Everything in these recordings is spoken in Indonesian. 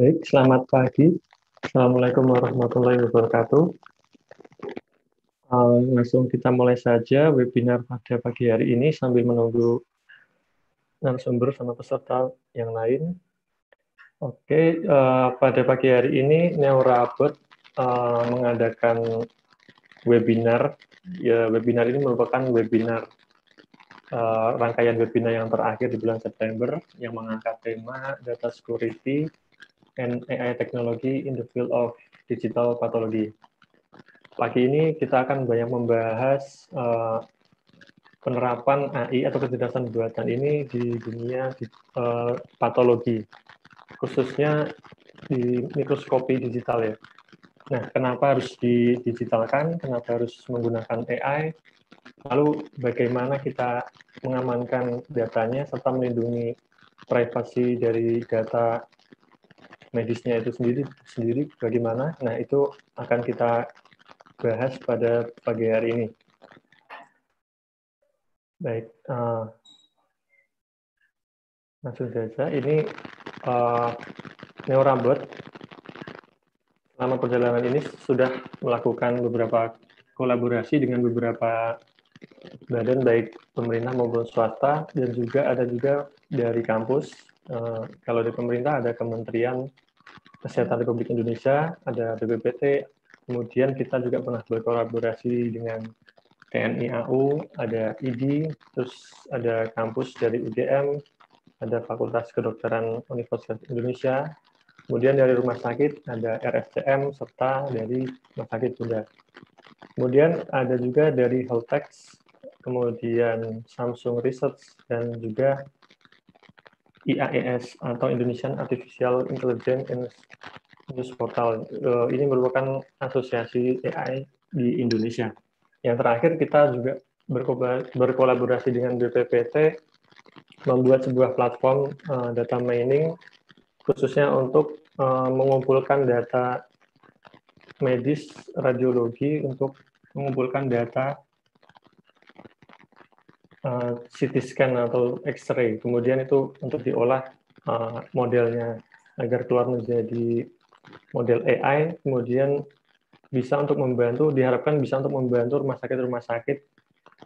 Baik, selamat pagi. Assalamualaikum warahmatullahi wabarakatuh. langsung kita mulai saja webinar pada pagi hari ini sambil menunggu narasumber sama peserta yang lain. Oke, eh, pada pagi hari ini Neurabot uh, eh, mengadakan webinar. Ya, webinar ini merupakan webinar eh, rangkaian webinar yang terakhir di bulan September yang mengangkat tema data security and AI Technology in the Field of Digital Pathology. Pagi ini kita akan banyak membahas uh, penerapan AI atau kecerdasan buatan ini di dunia di, uh, patologi, khususnya di mikroskopi digital ya. Nah, kenapa harus didigitalkan? Kenapa harus menggunakan AI? Lalu bagaimana kita mengamankan datanya serta melindungi privasi dari data medisnya itu sendiri sendiri bagaimana? Nah, itu akan kita bahas pada pagi hari ini. Baik, eh, langsung saja. Ini uh, eh, NeuroBot selama perjalanan ini sudah melakukan beberapa kolaborasi dengan beberapa badan baik pemerintah maupun swasta dan juga ada juga dari kampus Eh, kalau di pemerintah ada Kementerian Kesehatan Republik Indonesia, ada BPPT, kemudian kita juga pernah berkolaborasi dengan TNI AU, ada ID, terus ada kampus dari UGM, ada Fakultas Kedokteran Universitas Indonesia, kemudian dari rumah sakit ada RSCM, serta dari rumah sakit Bunda. Kemudian ada juga dari Holtex, kemudian Samsung Research, dan juga IAES atau Indonesian Artificial Intelligence News Portal. Eh, ini merupakan asosiasi AI di Indonesia. Yang terakhir kita juga berkolaborasi dengan BPPT membuat sebuah platform eh, data mining khususnya untuk eh, mengumpulkan data medis radiologi untuk mengumpulkan data Eh, CT scan atau X-ray. Kemudian itu untuk diolah eh, modelnya agar keluar menjadi model AI. Kemudian bisa untuk membantu, diharapkan bisa untuk membantu rumah sakit-rumah sakit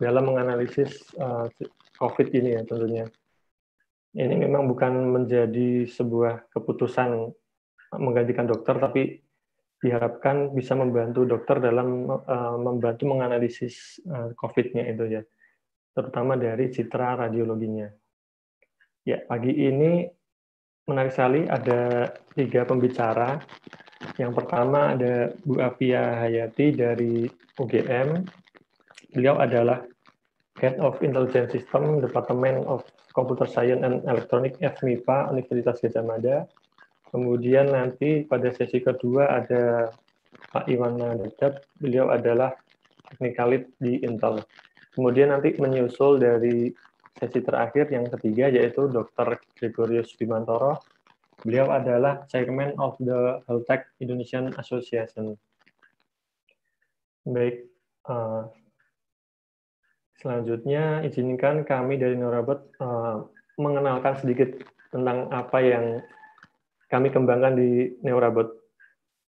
dalam menganalisis eh, COVID ini ya tentunya. Ini memang bukan menjadi sebuah keputusan menggantikan dokter, tapi diharapkan bisa membantu dokter dalam uh, membantu menganalisis uh, COVID-nya itu ya terutama dari citra radiologinya. Ya, pagi ini menarik sekali ada tiga pembicara. Yang pertama ada Bu Afia Hayati dari UGM. Beliau adalah Head of Intelligence System, Department of Computer Science and Electronic FMIPA, Universitas Gajah Mada. Kemudian nanti pada sesi kedua ada Pak Iwan Nadat, beliau adalah teknikalit di Intel. Kemudian nanti menyusul dari sesi terakhir yang ketiga yaitu Dr. Gregorius Bimantoro. Beliau adalah Chairman of the Health Tech Indonesian Association. Baik, eh, selanjutnya izinkan kami dari Norabot eh, mengenalkan sedikit tentang apa yang kami kembangkan di Neurabot.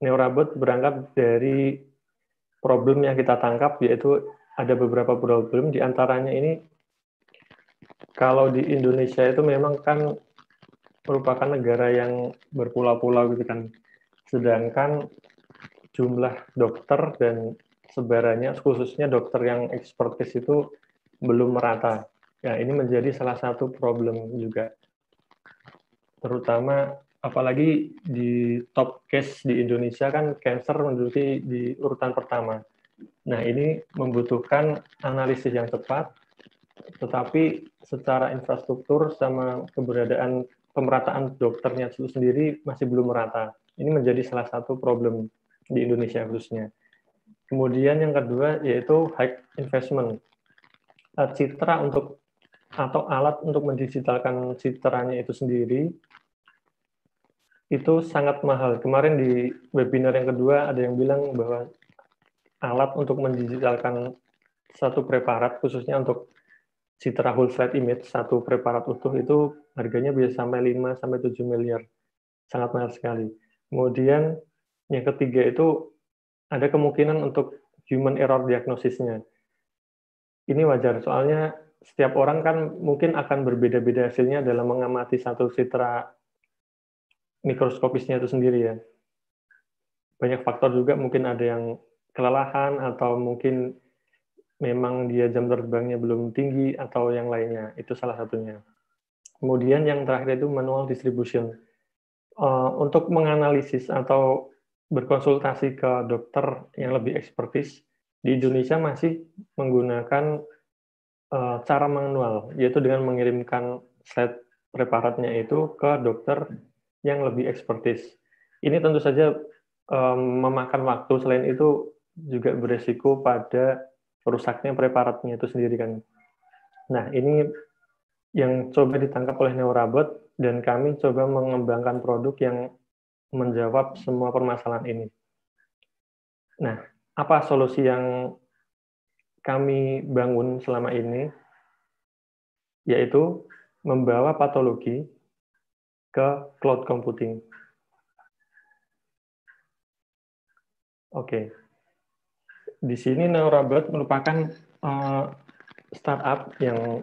Neurabot berangkat dari problem yang kita tangkap yaitu ada beberapa problem diantaranya ini kalau di Indonesia itu memang kan merupakan negara yang berpulau-pulau gitu kan. Sedangkan jumlah dokter dan sebarannya khususnya dokter yang ekspertis itu belum merata. Ya, ini menjadi salah satu problem juga. Terutama apalagi di top case di Indonesia kan cancer menduduki di urutan pertama. Nah, ini membutuhkan analisis yang tepat, tetapi secara infrastruktur sama keberadaan pemerataan dokternya itu sendiri masih belum merata. Ini menjadi salah satu problem di Indonesia khususnya. Kemudian yang kedua yaitu high investment. Eh, citra untuk atau alat untuk mendigitalkan citranya itu sendiri itu sangat mahal. Kemarin di webinar yang kedua ada yang bilang bahwa alat untuk mendigitalkan satu preparat khususnya untuk citra whole flat image satu preparat utuh itu harganya bisa sampai 5 sampai 7 miliar. Sangat mahal sekali. Kemudian yang ketiga itu ada kemungkinan untuk human error diagnosisnya. Ini wajar soalnya setiap orang kan mungkin akan berbeda-beda hasilnya dalam mengamati satu citra mikroskopisnya itu sendiri ya. Banyak faktor juga mungkin ada yang kelelahan atau mungkin memang dia jam terbangnya belum tinggi atau yang lainnya. Itu salah satunya. Kemudian yang terakhir itu manual distribution. Eh, untuk menganalisis atau berkonsultasi ke dokter yang lebih ekspertis, di Indonesia masih menggunakan eh, cara manual, yaitu dengan mengirimkan slide preparatnya itu ke dokter yang lebih ekspertis. Ini tentu saja eh, memakan waktu, selain itu juga beresiko pada rusaknya preparatnya itu sendiri kan. Nah, ini yang coba ditangkap oleh Neurabot dan kami coba mengembangkan produk yang menjawab semua permasalahan ini. Nah, apa solusi yang kami bangun selama ini? Yaitu membawa patologi ke cloud computing. Oke, okay di sini Neurobot merupakan uh, startup yang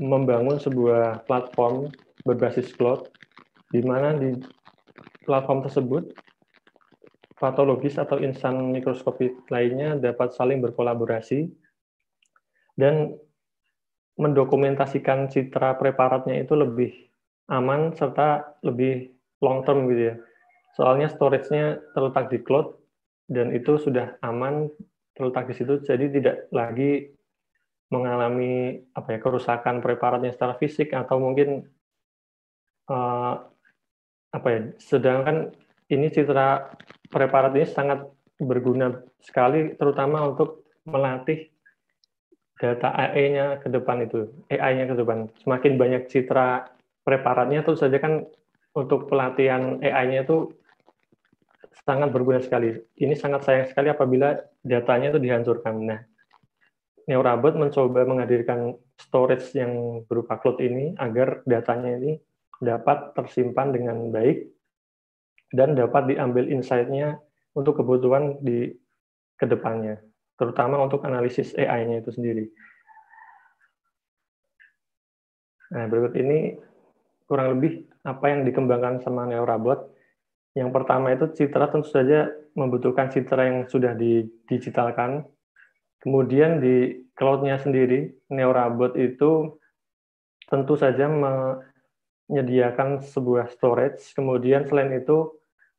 membangun sebuah platform berbasis cloud, di mana di platform tersebut patologis atau insan mikroskopi lainnya dapat saling berkolaborasi dan mendokumentasikan citra preparatnya itu lebih aman serta lebih long term gitu ya. Soalnya storage-nya terletak di cloud dan itu sudah aman terletak di situ jadi tidak lagi mengalami apa ya kerusakan preparatnya secara fisik atau mungkin uh, apa ya sedangkan ini citra preparat ini sangat berguna sekali terutama untuk melatih data AI-nya ke depan itu AI-nya ke depan semakin banyak citra preparatnya tentu saja kan untuk pelatihan AI-nya itu sangat berguna sekali. Ini sangat sayang sekali apabila datanya itu dihancurkan. Nah, NeuroBot mencoba menghadirkan storage yang berupa cloud ini agar datanya ini dapat tersimpan dengan baik dan dapat diambil insight-nya untuk kebutuhan di kedepannya, terutama untuk analisis AI-nya itu sendiri. Nah, berikut ini kurang lebih apa yang dikembangkan sama NeuroBot yang pertama itu citra tentu saja membutuhkan citra yang sudah didigitalkan. Kemudian di cloud-nya sendiri, NeuraBot itu tentu saja menyediakan sebuah storage. Kemudian selain itu,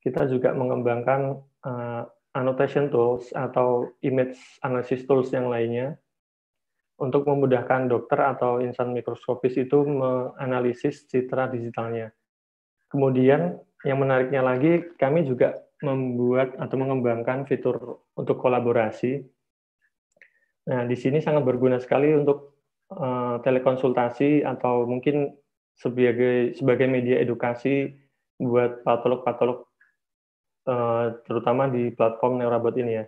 kita juga mengembangkan uh, annotation tools atau image analysis tools yang lainnya untuk memudahkan dokter atau insan mikroskopis itu menganalisis citra digitalnya. Kemudian yang menariknya lagi, kami juga membuat atau mengembangkan fitur untuk kolaborasi. Nah, di sini sangat berguna sekali untuk eh, telekonsultasi atau mungkin sebagai sebagai media edukasi buat patolog-patolog eh, terutama di platform neurobot ini ya.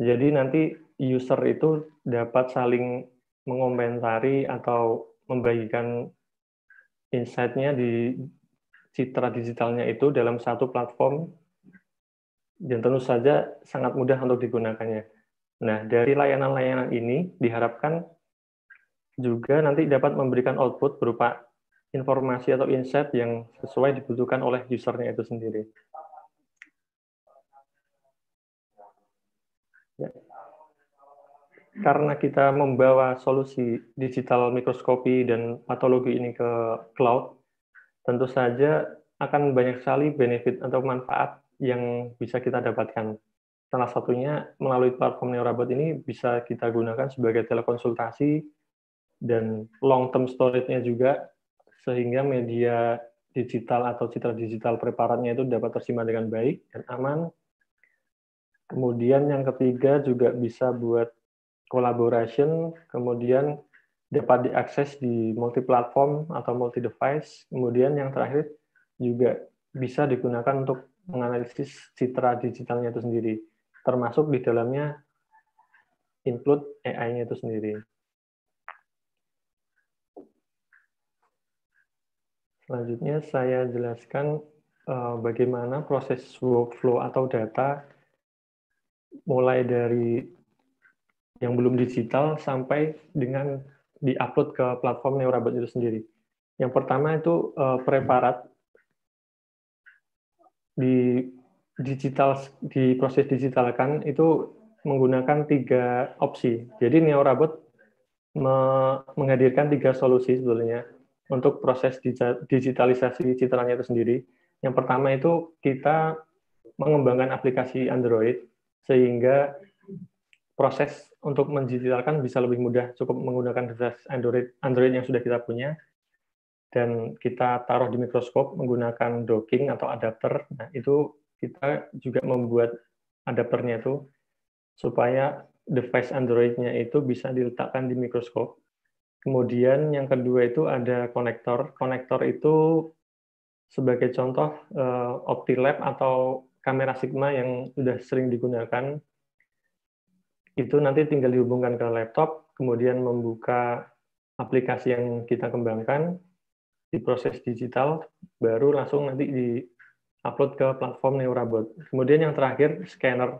Jadi nanti user itu dapat saling mengomentari atau membagikan insight-nya di citra digitalnya itu dalam satu platform dan tentu saja sangat mudah untuk digunakannya. Nah, dari layanan-layanan ini diharapkan juga nanti dapat memberikan output berupa informasi atau insight yang sesuai dibutuhkan oleh usernya itu sendiri. Ya. Karena kita membawa solusi digital mikroskopi dan patologi ini ke cloud, tentu saja akan banyak sekali benefit atau manfaat yang bisa kita dapatkan. Salah satunya melalui platform Neurobot ini bisa kita gunakan sebagai telekonsultasi dan long term storage-nya juga sehingga media digital atau citra digital preparatnya itu dapat tersimpan dengan baik dan aman. Kemudian yang ketiga juga bisa buat collaboration, kemudian dapat diakses di multi platform atau multi device. Kemudian yang terakhir juga bisa digunakan untuk menganalisis citra digitalnya itu sendiri, termasuk di dalamnya include AI-nya itu sendiri. Selanjutnya saya jelaskan eh, bagaimana proses workflow atau data mulai dari yang belum digital sampai dengan di upload ke platform Neurabot itu sendiri. Yang pertama itu uh, preparat di digital di proses digitalkan itu menggunakan tiga opsi. Jadi NeuroBot me menghadirkan tiga solusi sebetulnya untuk proses digitalisasi citranya itu sendiri. Yang pertama itu kita mengembangkan aplikasi Android sehingga proses untuk mendigitalkan bisa lebih mudah cukup menggunakan device Android Android yang sudah kita punya dan kita taruh di mikroskop menggunakan docking atau adapter. Nah, itu kita juga membuat adapternya itu supaya device Androidnya itu bisa diletakkan di mikroskop. Kemudian yang kedua itu ada konektor. Konektor itu sebagai contoh eh, OptiLab atau kamera Sigma yang sudah sering digunakan itu nanti tinggal dihubungkan ke laptop, kemudian membuka aplikasi yang kita kembangkan, di proses digital, baru langsung nanti di-upload ke platform NeuroBot. Kemudian yang terakhir, scanner.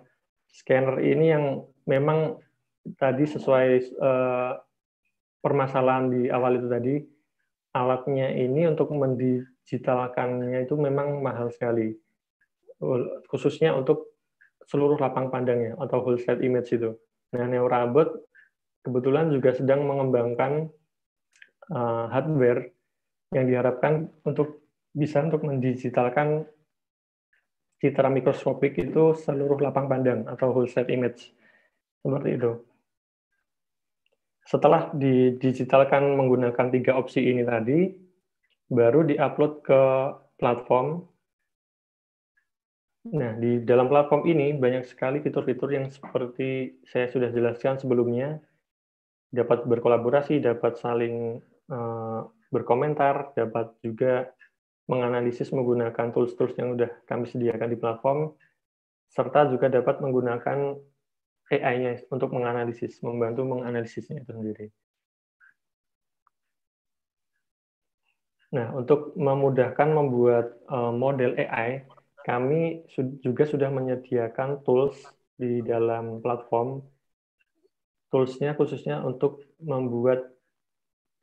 Scanner ini yang memang tadi sesuai eh, permasalahan di awal itu tadi, alatnya ini untuk mendigitalkannya itu memang mahal sekali. Khususnya untuk seluruh lapang pandangnya atau whole set image itu. Nah, Neurabot kebetulan juga sedang mengembangkan uh, hardware yang diharapkan untuk bisa untuk mendigitalkan citra mikroskopik itu seluruh lapang pandang atau whole set image seperti itu. Setelah didigitalkan menggunakan tiga opsi ini tadi, baru diupload ke platform Nah, di dalam platform ini banyak sekali fitur-fitur yang seperti saya sudah jelaskan sebelumnya, dapat berkolaborasi, dapat saling uh, berkomentar, dapat juga menganalisis menggunakan tools-tools yang sudah kami sediakan di platform, serta juga dapat menggunakan AI-nya untuk menganalisis, membantu menganalisisnya itu sendiri. Nah, untuk memudahkan membuat eh, model AI, kami juga sudah menyediakan tools di dalam platform. Toolsnya khususnya untuk membuat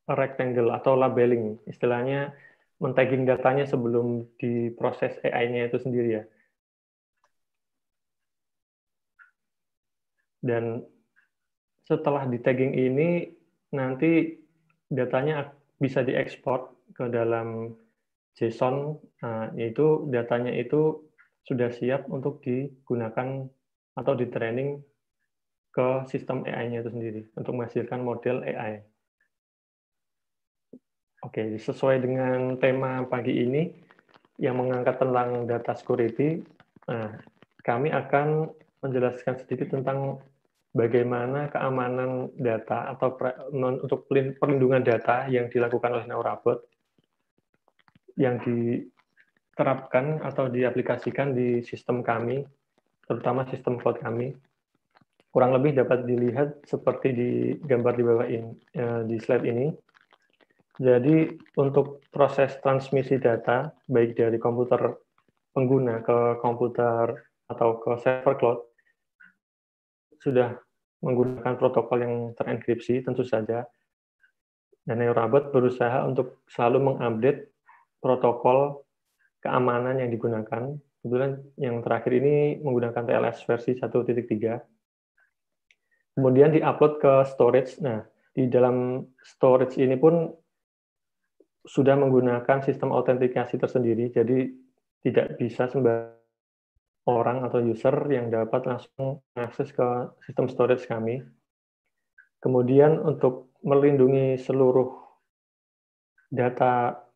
rectangle atau labeling, istilahnya men-tagging datanya sebelum diproses AI-nya itu sendiri ya. Dan setelah di-tagging ini, nanti datanya bisa diekspor ke dalam JSON uh, yaitu datanya itu sudah siap untuk digunakan atau di training ke sistem AI-nya itu sendiri untuk menghasilkan model AI. Oke, sesuai dengan tema pagi ini yang mengangkat tentang data security, nah, kami akan menjelaskan sedikit tentang bagaimana keamanan data atau non, untuk perlindungan data yang dilakukan oleh NeuroBot yang diterapkan atau diaplikasikan di sistem kami, terutama sistem cloud kami, kurang lebih dapat dilihat seperti di gambar di bawah ini, ya, di slide ini. Jadi untuk proses transmisi data baik dari komputer pengguna ke komputer atau ke server cloud sudah menggunakan protokol yang terenkripsi tentu saja. Dan Neurabot berusaha untuk selalu mengupdate protokol keamanan yang digunakan. Kebetulan yang terakhir ini menggunakan TLS versi 1.3. Kemudian diupload ke storage. Nah, di dalam storage ini pun sudah menggunakan sistem autentikasi tersendiri, jadi tidak bisa sembarang orang atau user yang dapat langsung akses ke sistem storage kami. Kemudian untuk melindungi seluruh data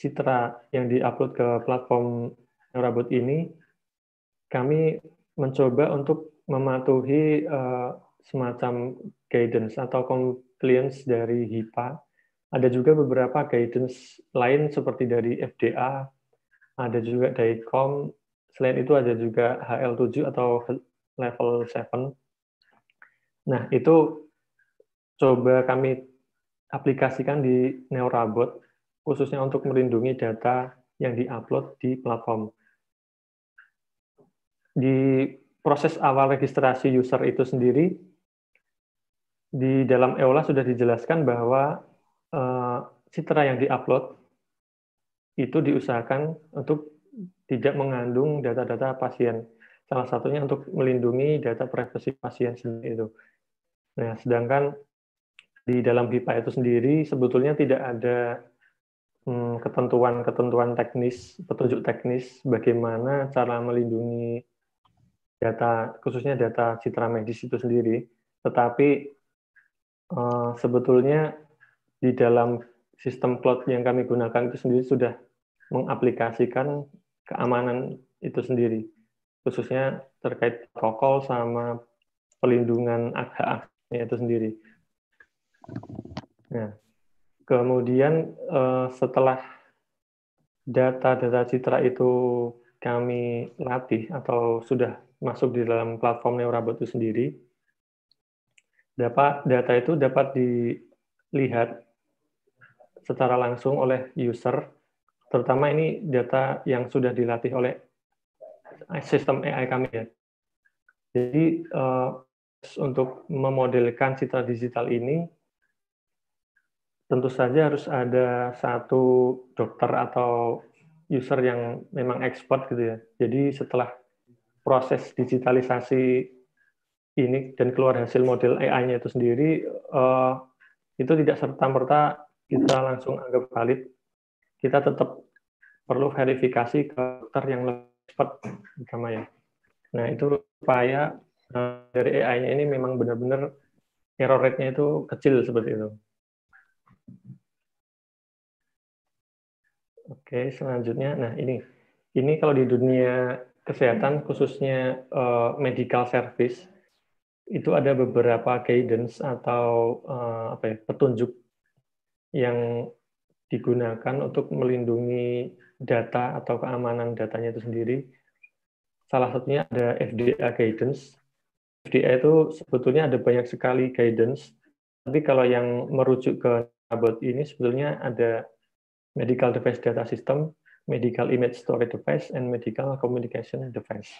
citra yang diupload ke platform Neurabot ini, kami mencoba untuk mematuhi uh, semacam guidance atau compliance dari HIPAA. Ada juga beberapa guidance lain seperti dari FDA, ada juga dari COM, selain itu ada juga HL7 atau level 7. Nah, itu coba kami aplikasikan di Neurabot khususnya untuk melindungi data yang diupload di platform. Di proses awal registrasi user itu sendiri, di dalam EOLA sudah dijelaskan bahwa eh, citra yang diupload itu diusahakan untuk tidak mengandung data-data pasien. Salah satunya untuk melindungi data privasi pasien sendiri itu. Nah, sedangkan di dalam HIPAA itu sendiri sebetulnya tidak ada ketentuan-ketentuan hmm, teknis, petunjuk teknis bagaimana cara melindungi data khususnya data citra medis itu sendiri, tetapi eh, sebetulnya di dalam sistem cloud yang kami gunakan itu sendiri sudah mengaplikasikan keamanan itu sendiri, khususnya terkait protokol sama pelindungan hak-haknya itu sendiri. Nah, Kemudian uh, setelah data-data citra itu kami latih atau sudah masuk di dalam platform Neurabot itu sendiri, dapat data itu dapat dilihat secara langsung oleh user, terutama ini data yang sudah dilatih oleh sistem AI kami ya. Jadi uh, untuk memodelkan citra digital ini tentu saja harus ada satu dokter atau user yang memang expert gitu ya. Jadi setelah proses digitalisasi ini dan keluar hasil model AI-nya itu sendiri uh, itu tidak serta merta kita langsung anggap valid. Kita tetap perlu verifikasi ke dokter yang lebih expert sama ya. Nah itu upaya uh, eh, dari AI-nya ini memang benar-benar error rate-nya itu kecil seperti itu. Oke, selanjutnya, nah ini, ini kalau di dunia kesehatan khususnya uh, medical service itu ada beberapa guidance atau uh, apa ya petunjuk yang digunakan untuk melindungi data atau keamanan datanya itu sendiri. Salah satunya ada FDA guidance. FDA itu sebetulnya ada banyak sekali guidance, tapi kalau yang merujuk ke robot ini sebetulnya ada medical device data system, medical image storage device, and medical communication device.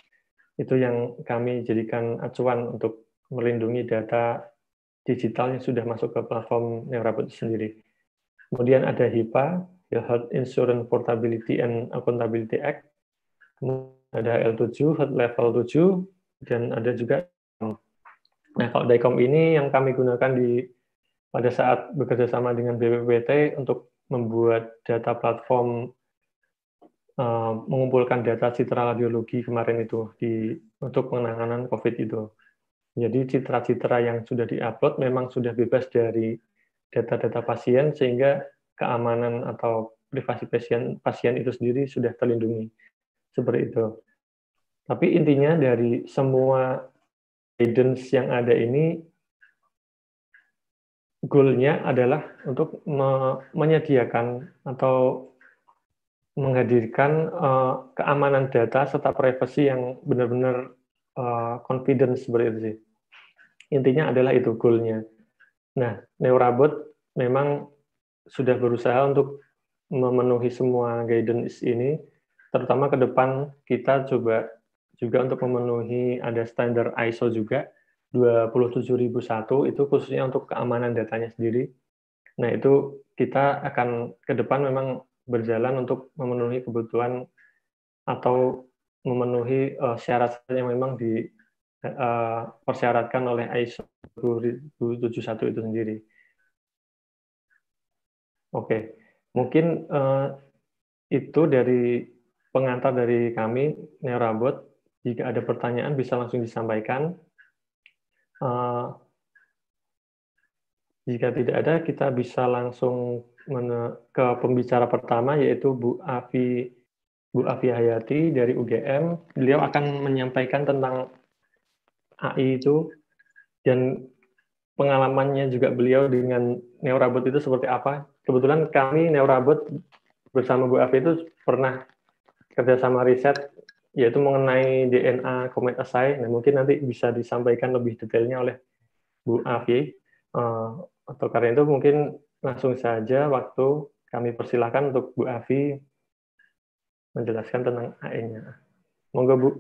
Itu yang kami jadikan acuan untuk melindungi data digital yang sudah masuk ke platform Neurabot sendiri. Kemudian ada HIPAA, Health Insurance Portability and Accountability Act. Kemudian ada L7, Health Level 7, dan ada juga Nah, kalau DICOM ini yang kami gunakan di pada saat bekerja sama dengan BPPT untuk membuat data platform uh, mengumpulkan data citra radiologi kemarin itu di untuk penanganan COVID itu. Jadi citra-citra yang sudah diupload memang sudah bebas dari data-data pasien sehingga keamanan atau privasi pasien pasien itu sendiri sudah terlindungi seperti itu. Tapi intinya dari semua guidance yang ada ini goalnya adalah untuk me menyediakan atau menghadirkan uh, keamanan data serta privasi yang benar-benar uh, eh, confidence seperti itu sih. Intinya adalah itu goalnya. Nah, Neurabot memang sudah berusaha untuk memenuhi semua guidance ini, terutama ke depan kita coba juga untuk memenuhi ada standar ISO juga 27001 itu khususnya untuk keamanan datanya sendiri. Nah, itu kita akan ke depan memang berjalan untuk memenuhi kebutuhan atau memenuhi uh, syarat yang memang di uh, oleh ISO 27001 itu sendiri. Oke, mungkin uh, itu dari pengantar dari kami Neurabot. Jika ada pertanyaan bisa langsung disampaikan. Eh, jika tidak ada, kita bisa langsung ke pembicara pertama yaitu Bu Afi Bu Afi Hayati dari UGM. Beliau akan menyampaikan tentang AI itu dan pengalamannya juga beliau dengan Robot itu seperti apa. Kebetulan kami Robot bersama Bu Afi itu pernah kerjasama riset yaitu mengenai DNA Comet asai. Nah, mungkin nanti bisa disampaikan lebih detailnya oleh Bu Afi. Uh, eh, atau karena itu mungkin langsung saja waktu kami persilahkan untuk Bu Afi menjelaskan tentang AE-nya. Monggo Bu.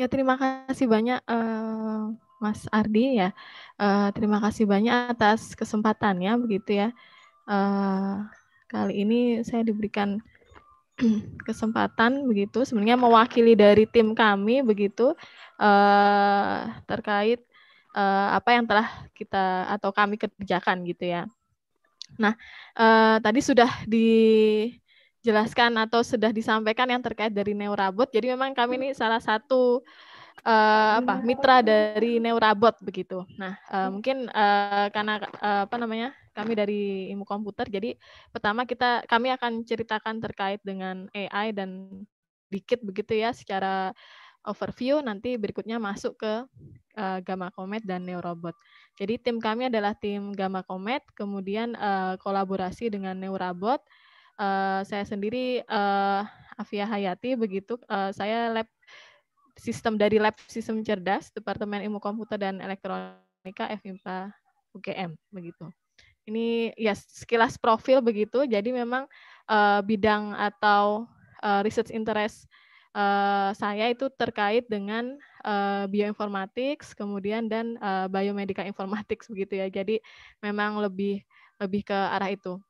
Ya terima kasih banyak uh, Mas Ardi ya. Uh, terima kasih banyak atas kesempatannya begitu ya. Uh, kali ini saya diberikan kesempatan begitu sebenarnya mewakili dari tim kami begitu uh, terkait uh, apa yang telah kita atau kami kerjakan gitu ya. Nah uh, tadi sudah dijelaskan atau sudah disampaikan yang terkait dari neurabot. Jadi memang kami ini salah satu uh, apa iya. mitra dari Neurabot begitu. Nah, uh, mungkin uh, karena uh, apa namanya? kami dari ilmu komputer. Jadi pertama kita kami akan ceritakan terkait dengan AI dan dikit begitu ya secara overview nanti berikutnya masuk ke uh, Gamma Comet dan Neurobot. Jadi tim kami adalah tim Gamma Comet, kemudian uh, kolaborasi dengan Neurobot. Uh, saya sendiri uh, Afia Hayati begitu uh, saya lab sistem dari lab sistem cerdas Departemen Ilmu Komputer dan Elektronika FIMPA UGM begitu. Ini ya sekilas profil begitu. Jadi memang uh, bidang atau uh, research interest uh, saya itu terkait dengan uh, bioinformatik kemudian dan uh, biomedical informatics begitu ya. Jadi memang lebih lebih ke arah itu.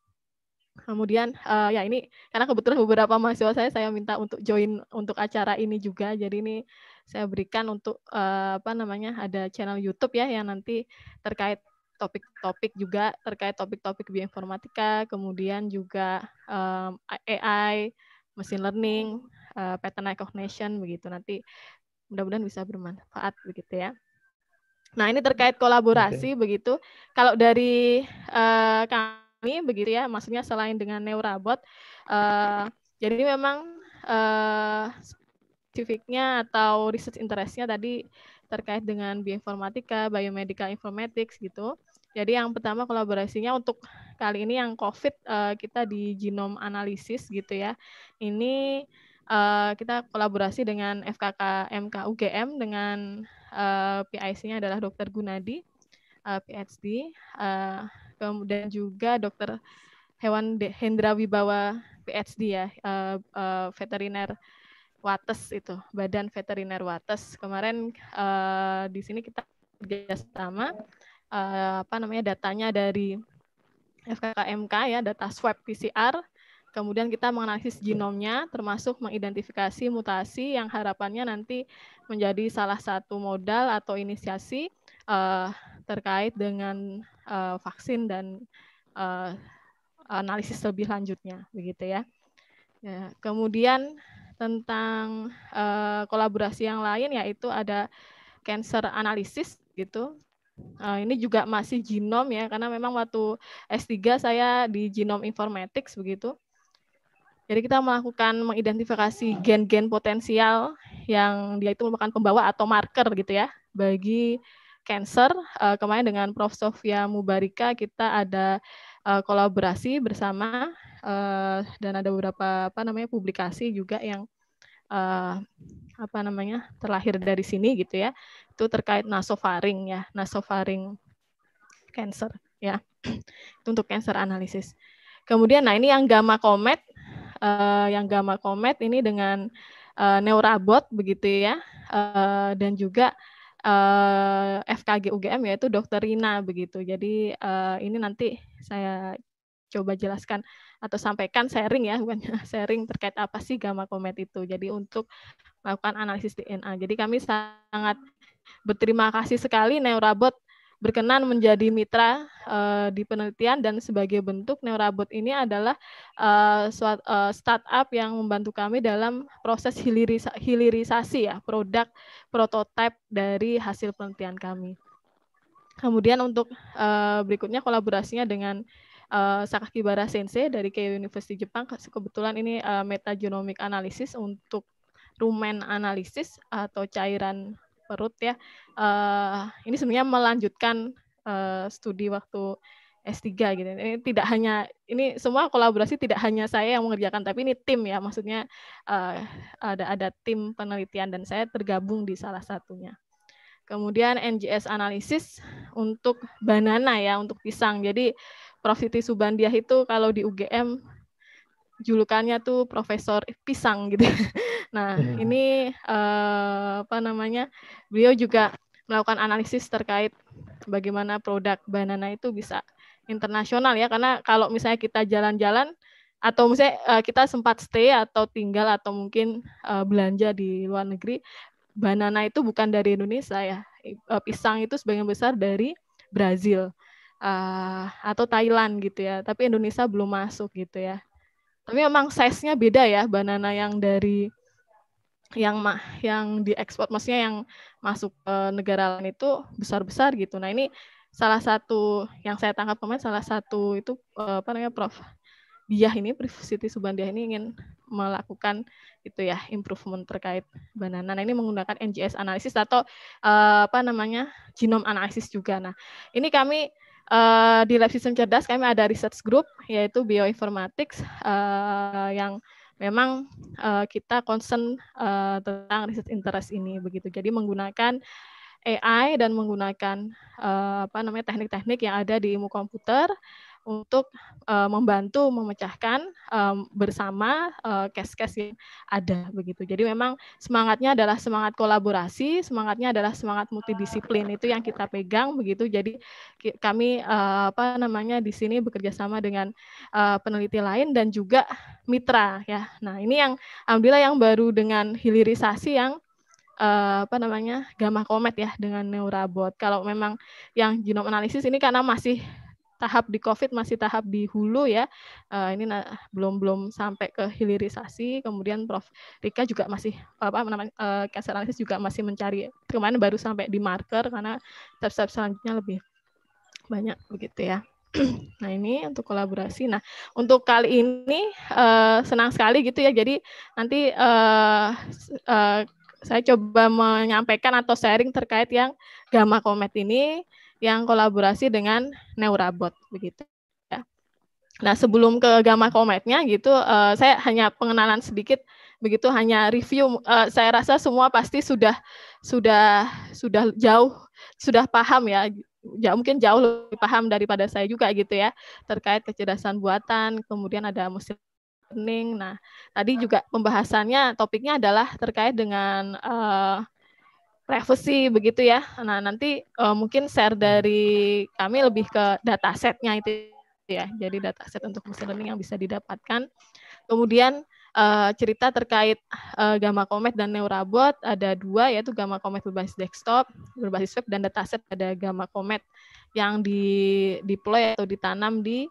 Kemudian uh, ya ini karena kebetulan beberapa mahasiswa saya saya minta untuk join untuk acara ini juga. Jadi ini saya berikan untuk uh, apa namanya ada channel YouTube ya yang nanti terkait topik-topik juga terkait topik-topik bioinformatika, kemudian juga um, eh, AI, machine learning, uh, pattern recognition begitu. Nanti mudah-mudahan bisa bermanfaat begitu ya. Nah, ini terkait kolaborasi okay. begitu. Kalau dari uh, kami begitu ya maksudnya selain dengan neurobot, uh, eh, jadi memang uh, spesifiknya atau research interestnya tadi terkait dengan bioinformatika, biomedical informatics gitu. Jadi yang pertama kolaborasinya untuk kali ini yang COVID uh, kita di genome analisis gitu ya. Ini uh, kita kolaborasi dengan FKK MK UGM dengan uh, PIC-nya adalah Dr. Gunadi uh, PhD. Uh, kemudian juga dokter hewan Hendra Wibawa PhD ya uh, uh, veteriner Wates itu Badan Veteriner Wates kemarin uh, di sini kita kerjasama uh, apa namanya datanya dari FKKMK ya data swab PCR kemudian kita menganalisis genomnya termasuk mengidentifikasi mutasi yang harapannya nanti menjadi salah satu modal atau inisiasi uh, terkait dengan uh, vaksin dan uh, analisis lebih lanjutnya, begitu ya. ya kemudian tentang uh, kolaborasi yang lain yaitu ada cancer analisis gitu. Uh, ini juga masih genom ya karena memang waktu S3 saya di genom informatics begitu. Jadi kita melakukan mengidentifikasi gen-gen potensial yang dia itu merupakan pembawa atau marker gitu ya bagi Cancer. Uh, kemarin dengan Prof. Sofia Mubarika kita ada uh, kolaborasi bersama uh, dan ada beberapa apa namanya publikasi juga yang uh, apa namanya terlahir dari sini gitu ya. Itu terkait nasofaring ya, nasofaring cancer ya. Itu untuk cancer analisis. Kemudian nah ini yang gamma komet uh, yang gamma komet ini dengan uh, neurabot begitu ya uh, dan juga uh, eh, FKG UGM yaitu Dr. Rina begitu. Jadi uh, ini nanti saya coba jelaskan atau sampaikan sharing ya bukan sharing terkait apa sih gamma komet itu. Jadi untuk melakukan analisis DNA. Jadi kami sangat berterima kasih sekali Neurabot berkenan menjadi mitra uh, di penelitian dan sebagai bentuk Neurabot ini adalah uh, uh, startup yang membantu kami dalam proses hilirisa, hilirisasi ya produk prototipe dari hasil penelitian kami. Kemudian untuk uh, berikutnya kolaborasinya dengan uh, Sakaki Sensei dari Keio University Jepang kebetulan ini uh, metagenomic analysis untuk rumen analisis atau cairan perut ya. Uh, ini sebenarnya melanjutkan uh, studi waktu S3 gitu. Ini tidak hanya ini semua kolaborasi tidak hanya saya yang mengerjakan tapi ini tim ya. Maksudnya uh, ada ada tim penelitian dan saya tergabung di salah satunya. Kemudian NGS analisis untuk banana ya, untuk pisang. Jadi Prof Siti Subandiah itu kalau di UGM julukannya tuh Profesor Pisang gitu. Nah, hmm. ini uh, apa namanya? Beliau juga melakukan analisis terkait bagaimana produk banana itu bisa internasional ya karena kalau misalnya kita jalan-jalan atau misalnya uh, kita sempat stay atau tinggal atau mungkin uh, belanja di luar negeri banana itu bukan dari Indonesia ya pisang itu sebagian besar dari Brazil uh, atau Thailand gitu ya tapi Indonesia belum masuk gitu ya tapi memang size-nya beda ya banana yang dari yang mah yang diekspor maksudnya yang masuk ke eh, negara lain itu besar-besar gitu. Nah, ini salah satu yang saya tangkap pemain. salah satu itu eh, apa namanya Prof. Diah ini Prof Siti Subandiah ini ingin melakukan itu ya improvement terkait banana. Nah, ini menggunakan NGS analisis atau eh, apa namanya genome analysis juga. Nah, ini kami di Lab Sistem Cerdas kami ada research group yaitu bioinformatics yang memang uh, kita concern uh, tentang riset interest ini begitu. Jadi menggunakan AI dan menggunakan uh, apa namanya teknik-teknik yang ada di ilmu komputer untuk uh, membantu memecahkan um, bersama eh, kes-kes uh, yang ada begitu. Jadi memang semangatnya adalah semangat kolaborasi, semangatnya adalah semangat multidisiplin itu yang kita pegang begitu. Jadi kami uh, apa namanya di sini bekerja sama dengan uh, peneliti lain dan juga mitra ya. Nah, ini yang alhamdulillah yang baru dengan hilirisasi yang uh, apa namanya gamma komet ya dengan neurabot. Kalau memang yang genom analisis ini karena masih tahap di COVID masih tahap di hulu ya. Uh, ini nah, belum belum sampai ke hilirisasi. Kemudian Prof. Rika juga masih apa namanya uh, eh, cancer analysis juga masih mencari. Kemarin baru sampai di marker karena step-step selanjutnya lebih banyak begitu ya. Nah ini untuk kolaborasi. Nah untuk kali ini uh, senang sekali gitu ya. Jadi nanti uh, uh, saya coba menyampaikan atau sharing terkait yang gamma komet ini yang kolaborasi dengan Neurabot begitu. Ya. Nah sebelum ke Gamma Cometnya gitu, uh, saya hanya pengenalan sedikit begitu hanya review uh, saya rasa semua pasti sudah sudah sudah jauh sudah paham ya ya mungkin jauh lebih paham daripada saya juga gitu ya terkait kecerdasan buatan kemudian ada mesin learning nah tadi juga pembahasannya topiknya adalah terkait dengan uh, privacy begitu ya. Nah, nanti uh, mungkin share dari kami lebih ke datasetnya itu ya. Jadi dataset untuk machine learning yang bisa didapatkan. Kemudian uh, cerita terkait uh, Gamma Comet dan Neurabot ada dua yaitu Gamma Comet berbasis desktop, berbasis web dan dataset ada Gamma Comet yang di deploy atau ditanam di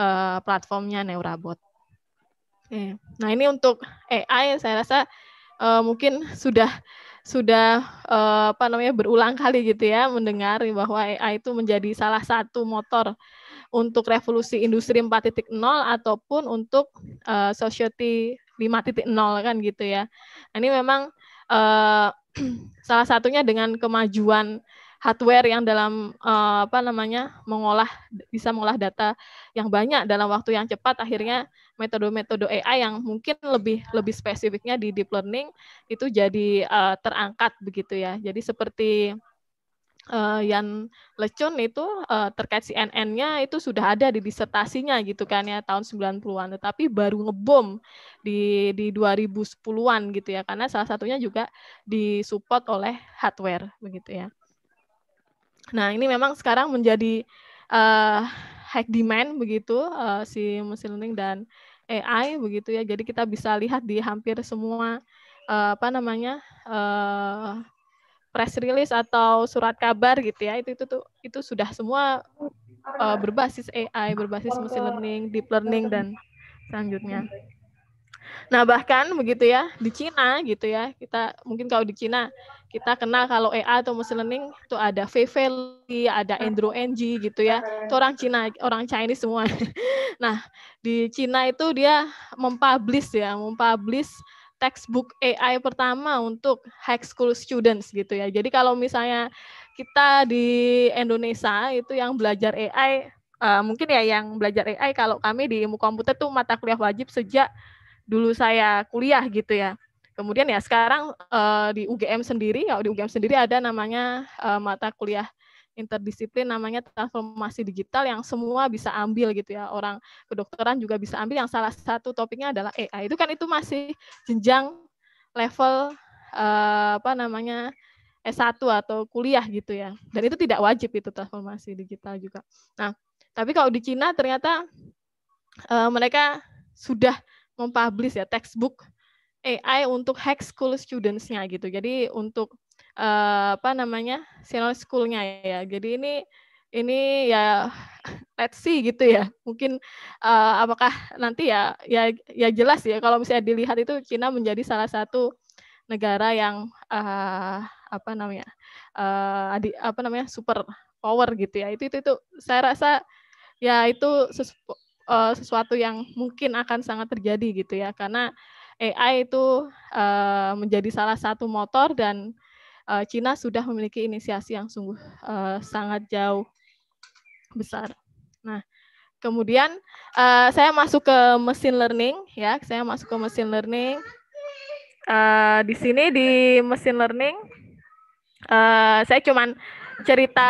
uh, platformnya Neurabot. Nah, ini untuk AI saya rasa uh, mungkin sudah sudah eh, apa namanya berulang kali gitu ya mendengar bahwa AI itu menjadi salah satu motor untuk revolusi industri 4.0 ataupun untuk eh, society 5.0 kan gitu ya. Nah, ini memang eh, salah satunya dengan kemajuan hardware yang dalam uh, apa namanya mengolah bisa mengolah data yang banyak dalam waktu yang cepat akhirnya metode-metode AI yang mungkin lebih lebih spesifiknya di deep learning itu jadi uh, terangkat begitu ya. Jadi seperti uh, eh, yang Lecun itu uh, terkait CNN-nya itu sudah ada di disertasinya gitu kan ya tahun 90-an tetapi baru ngebom di di 2010-an gitu ya karena salah satunya juga disupport oleh hardware begitu ya. Nah, ini memang sekarang menjadi uh, high demand begitu uh, si machine learning dan AI begitu ya. Jadi kita bisa lihat di hampir semua uh, apa namanya uh, press release atau surat kabar gitu ya. Itu itu tuh itu sudah semua uh, berbasis AI, berbasis machine learning, deep learning dan selanjutnya. Nah, bahkan begitu ya di Cina gitu ya. Kita mungkin kalau di Cina kita kenal kalau e AI atau machine learning itu ada Feveli, ada ah. Andrew NG gitu ya. Itu orang Cina, orang Chinese semua. nah, di Cina itu dia mempublish ya, mempublish textbook e AI pertama untuk high school students gitu ya. Jadi kalau misalnya kita di Indonesia itu yang belajar e AI uh, eh, mungkin ya yang belajar AI kalau kami di ilmu komputer tuh mata kuliah wajib sejak dulu saya kuliah gitu ya. Kemudian ya sekarang uh, di UGM sendiri ya di UGM sendiri ada namanya uh, mata kuliah interdisiplin namanya transformasi digital yang semua bisa ambil gitu ya orang kedokteran juga bisa ambil yang salah satu topiknya adalah AI itu kan itu masih jenjang level uh, apa namanya S1 atau kuliah gitu ya. Dan itu tidak wajib itu transformasi digital juga. Nah, tapi kalau di Cina ternyata uh, mereka sudah mempublish ya textbook AI untuk high school students-nya gitu. Jadi untuk uh, apa namanya? senior school-nya ya. Jadi ini ini ya let's see gitu ya. Mungkin uh, apakah nanti ya ya ya jelas ya kalau misalnya dilihat itu Cina menjadi salah satu negara yang uh, apa namanya? Uh, adi, apa namanya? super power gitu ya. Itu itu itu saya rasa ya itu sesu, uh, sesuatu yang mungkin akan sangat terjadi gitu ya karena AI itu eh, menjadi salah satu motor dan uh, Cina sudah memiliki inisiasi yang sungguh eh, sangat jauh besar. Nah, kemudian saya masuk ke mesin learning ya, saya masuk ke mesin learning. di sini di mesin learning saya cuman cerita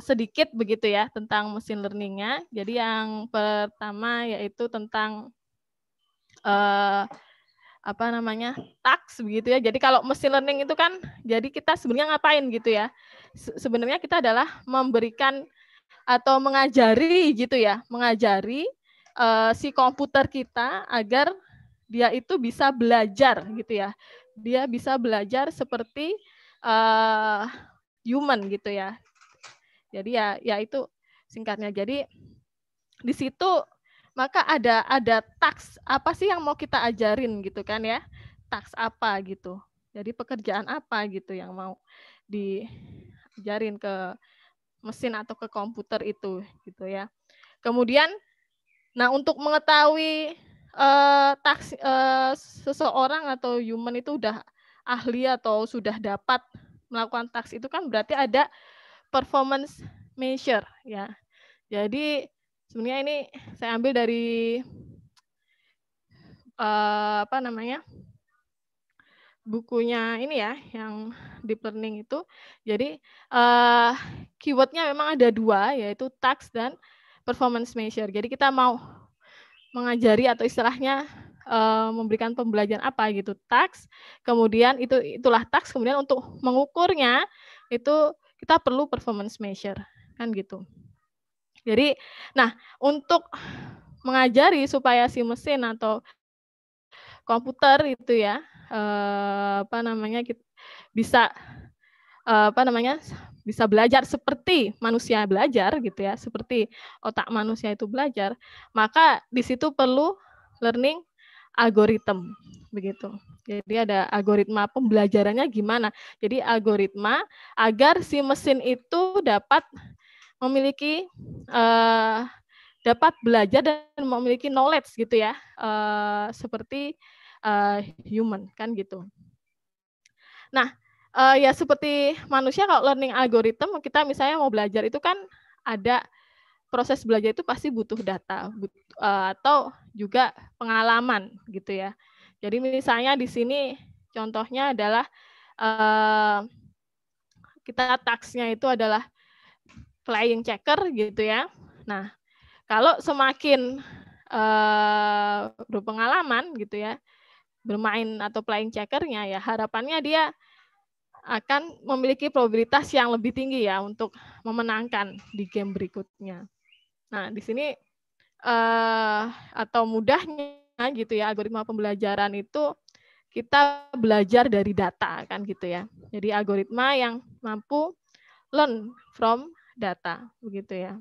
sedikit begitu ya tentang mesin learningnya. Jadi yang pertama yaitu tentang uh, apa namanya tax begitu ya. Jadi kalau machine learning itu kan jadi kita sebenarnya ngapain gitu ya? Se sebenarnya kita adalah memberikan atau mengajari gitu ya, mengajari uh, si komputer kita agar dia itu bisa belajar gitu ya. Dia bisa belajar seperti uh, human gitu ya. Jadi ya ya itu singkatnya. Jadi di situ maka ada ada tax apa sih yang mau kita ajarin gitu kan ya tax apa gitu jadi pekerjaan apa gitu yang mau diajarin ke mesin atau ke komputer itu gitu ya kemudian nah untuk mengetahui eh, tax eh, seseorang atau human itu udah ahli atau sudah dapat melakukan tax itu kan berarti ada performance measure ya jadi Sebenarnya ini saya ambil dari uh, apa namanya? bukunya ini ya yang deep learning itu. Jadi uh, keywordnya memang ada dua yaitu tax dan performance measure. Jadi kita mau mengajari atau istilahnya uh, memberikan pembelajaran apa gitu tax. Kemudian itu itulah tax. Kemudian untuk mengukurnya itu kita perlu performance measure kan gitu. Jadi, nah untuk mengajari supaya si mesin atau komputer itu ya eh, apa namanya bisa eh, apa namanya bisa belajar seperti manusia belajar gitu ya seperti otak manusia itu belajar maka di situ perlu learning algoritm begitu jadi ada algoritma pembelajarannya gimana jadi algoritma agar si mesin itu dapat memiliki uh, dapat belajar dan memiliki knowledge gitu ya uh, seperti uh, human kan gitu. Nah uh, ya seperti manusia kalau learning algorithm kita misalnya mau belajar itu kan ada proses belajar itu pasti butuh data but, uh, atau juga pengalaman gitu ya. Jadi misalnya di sini contohnya adalah uh, kita taksnya itu adalah flying checker gitu ya. Nah, kalau semakin uh, berpengalaman gitu ya, bermain atau playing checkernya ya harapannya dia akan memiliki probabilitas yang lebih tinggi ya untuk memenangkan di game berikutnya. Nah, di sini uh, atau mudahnya gitu ya algoritma pembelajaran itu kita belajar dari data kan gitu ya. Jadi algoritma yang mampu learn from data, begitu ya.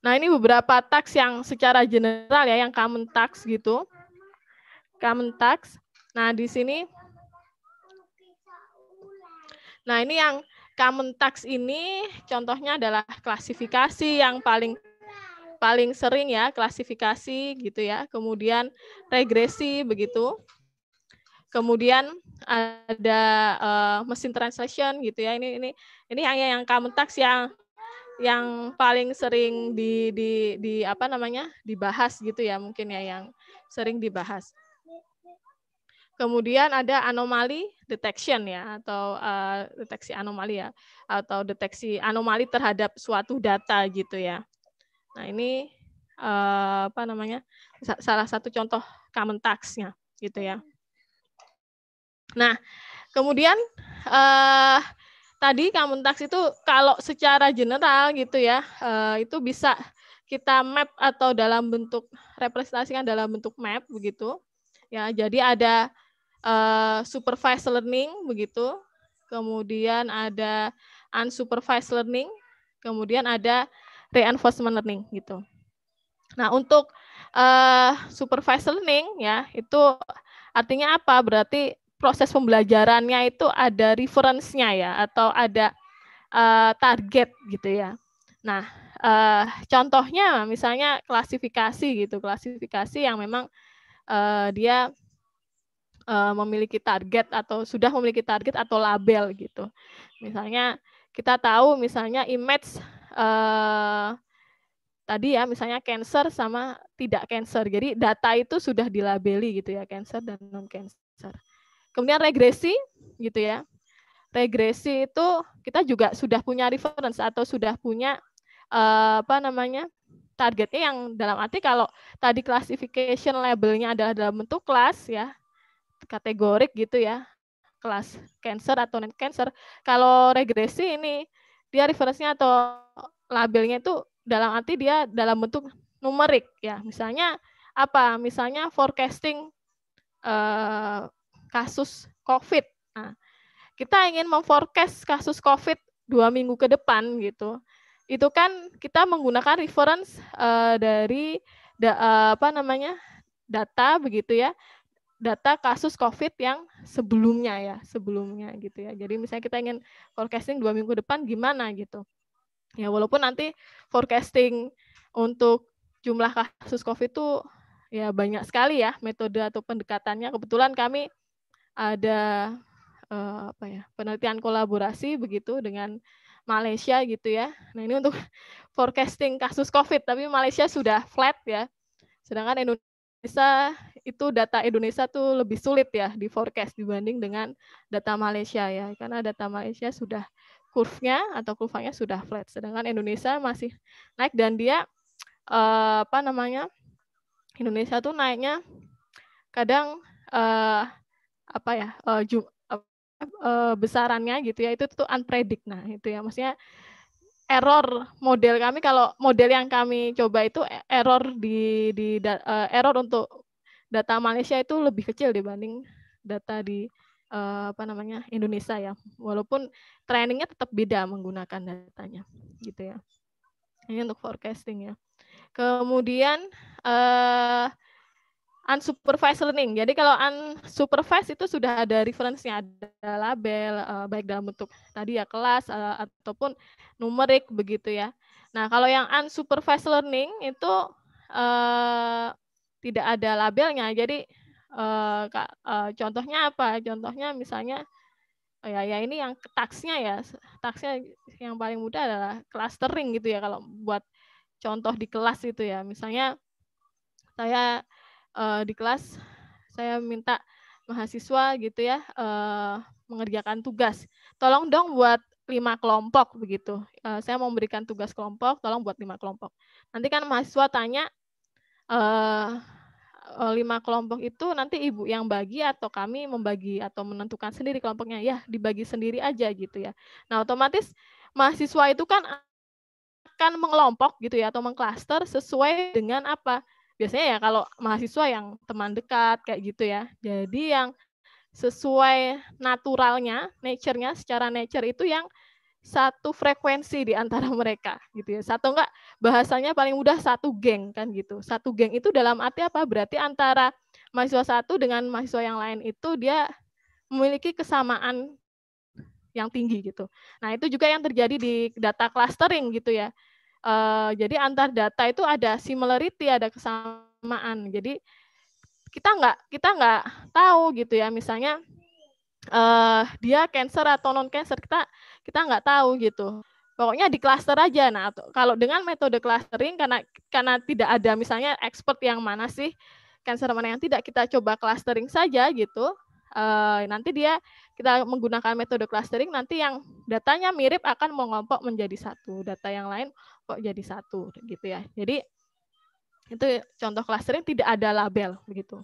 Nah, ini beberapa tax yang secara general ya, yang common tax gitu. Common tax. Nah, di sini Nah, ini yang common tax ini contohnya adalah klasifikasi yang paling paling sering ya, klasifikasi gitu ya. Kemudian regresi begitu kemudian ada uh, mesin translation gitu ya ini ini ini yang yang tax yang yang paling sering di, di di apa namanya dibahas gitu ya mungkin ya yang sering dibahas kemudian ada anomali detection ya atau uh, deteksi anomali ya atau deteksi anomali terhadap suatu data gitu ya nah ini uh, apa namanya salah satu contoh common taxnya gitu ya Nah, kemudian eh, tadi tax itu kalau secara general gitu ya, eh, itu bisa kita map atau dalam bentuk representasikan dalam bentuk map begitu. Ya, jadi ada eh, supervised learning begitu, kemudian ada unsupervised learning, kemudian ada reinforcement learning gitu. Nah, untuk uh, supervised learning ya, itu artinya apa? Berarti proses pembelajarannya itu ada referensinya ya atau ada uh, target gitu ya. Nah, uh, contohnya misalnya klasifikasi gitu, klasifikasi yang memang uh, dia uh, memiliki target atau sudah memiliki target atau label gitu. Misalnya kita tahu misalnya image uh, tadi ya misalnya cancer sama tidak cancer. Jadi data itu sudah dilabeli gitu ya, cancer dan non cancer. Kemudian regresi gitu ya. Regresi itu kita juga sudah punya reference atau sudah punya eh, apa namanya? targetnya yang dalam arti kalau tadi classification labelnya adalah dalam bentuk kelas ya kategorik gitu ya kelas cancer atau non cancer kalau regresi ini dia referensinya atau labelnya itu dalam arti dia dalam bentuk numerik ya misalnya apa misalnya forecasting eh, kasus COVID. Nah, kita ingin memforecast kasus COVID dua minggu ke depan gitu. Itu kan kita menggunakan reference uh, dari da, uh, apa namanya data begitu ya, data kasus COVID yang sebelumnya ya, sebelumnya gitu ya. Jadi misalnya kita ingin forecasting dua minggu depan gimana gitu. Ya walaupun nanti forecasting untuk jumlah kasus COVID itu ya banyak sekali ya metode atau pendekatannya. Kebetulan kami ada uh, apa ya penelitian kolaborasi begitu dengan Malaysia gitu ya. Nah ini untuk forecasting kasus COVID, tapi Malaysia sudah flat ya. Sedangkan Indonesia itu data Indonesia tuh lebih sulit ya di forecast dibanding dengan data Malaysia ya, karena data Malaysia sudah kurvnya atau kurvanya sudah flat, sedangkan Indonesia masih naik dan dia uh, apa namanya Indonesia tuh naiknya kadang eh, apa ya jum, uh, uh, besarannya gitu ya itu tuh unpredict nah itu ya maksudnya error model kami kalau model yang kami coba itu e-, error di di uh, error untuk data Malaysia itu lebih kecil dibanding data di uh, apa namanya Indonesia ya walaupun trainingnya tetap beda menggunakan datanya gitu ya ini untuk forecasting ya kemudian uh, unsupervised learning. Jadi kalau unsupervised itu sudah ada referensinya, ada label uh, baik dalam bentuk tadi ya kelas uh, ataupun numerik begitu ya. Nah, kalau yang unsupervised learning itu uh, tidak ada labelnya. Jadi uh, uh, contohnya apa? Contohnya misalnya Oh ya, ya ini yang taksnya ya, taksnya yang paling mudah adalah clustering gitu ya kalau buat contoh di kelas itu ya. Misalnya saya uh, di kelas saya minta mahasiswa gitu ya uh, mengerjakan tugas. Tolong dong buat lima kelompok begitu. Uh, saya mau memberikan tugas kelompok, tolong buat lima kelompok. Nanti kan mahasiswa tanya uh, lima kelompok itu nanti ibu yang bagi atau kami membagi atau menentukan sendiri kelompoknya ya dibagi sendiri aja gitu ya nah otomatis mahasiswa itu kan akan mengelompok gitu ya atau mengklaster sesuai dengan apa biasanya ya kalau mahasiswa yang teman dekat kayak gitu ya. Jadi yang sesuai naturalnya, nature-nya secara nature itu yang satu frekuensi di antara mereka gitu ya. Satu enggak bahasanya paling mudah satu geng kan gitu. Satu geng itu dalam arti apa? Berarti antara mahasiswa satu dengan mahasiswa yang lain itu dia memiliki kesamaan yang tinggi gitu. Nah, itu juga yang terjadi di data clustering gitu ya. Uh, jadi antar data itu ada similarity, ada kesamaan. Jadi kita nggak kita nggak tahu gitu ya misalnya uh, dia cancer atau non cancer kita kita nggak tahu gitu pokoknya di cluster aja nah kalau dengan metode clustering karena karena tidak ada misalnya expert yang mana sih cancer mana yang tidak kita coba clustering saja gitu uh, nanti dia kita menggunakan metode clustering nanti yang datanya mirip akan mengelompok menjadi satu data yang lain kok jadi satu gitu ya. Jadi itu contoh clustering tidak ada label begitu.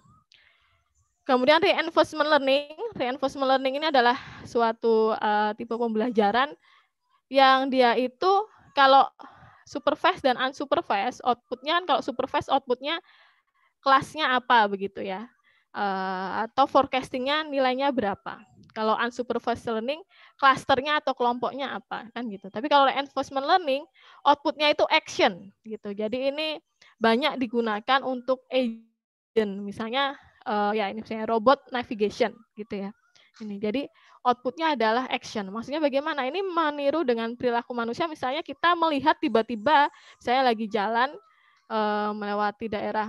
Kemudian reinforcement learning, reinforcement learning ini adalah suatu uh, tipe pembelajaran yang dia itu kalau supervised dan unsupervised outputnya kan kalau supervised outputnya kelasnya apa begitu ya uh, atau forecastingnya nilainya berapa kalau unsupervised learning, klasternya atau kelompoknya apa kan gitu. Tapi kalau reinforcement learning, outputnya itu action gitu. Jadi ini banyak digunakan untuk agent, misalnya uh, ya ini misalnya robot navigation gitu ya. Ini jadi outputnya adalah action. Maksudnya bagaimana? Ini meniru dengan perilaku manusia. Misalnya kita melihat tiba-tiba saya lagi jalan uh, melewati daerah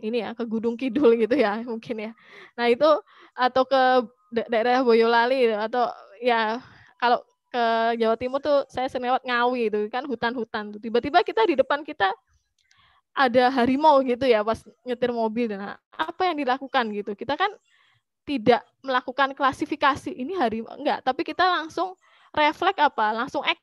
ini ya ke Gudung Kidul gitu ya mungkin ya. Nah itu atau ke da daerah Boyolali atau ya kalau ke Jawa Timur tuh saya sering lewat Ngawi itu kan hutan-hutan tuh. Tiba-tiba kita di depan kita ada harimau gitu ya pas nyetir mobil dan nah, apa yang dilakukan gitu. Kita kan tidak melakukan klasifikasi ini harimau enggak, tapi kita langsung refleks apa? Langsung ek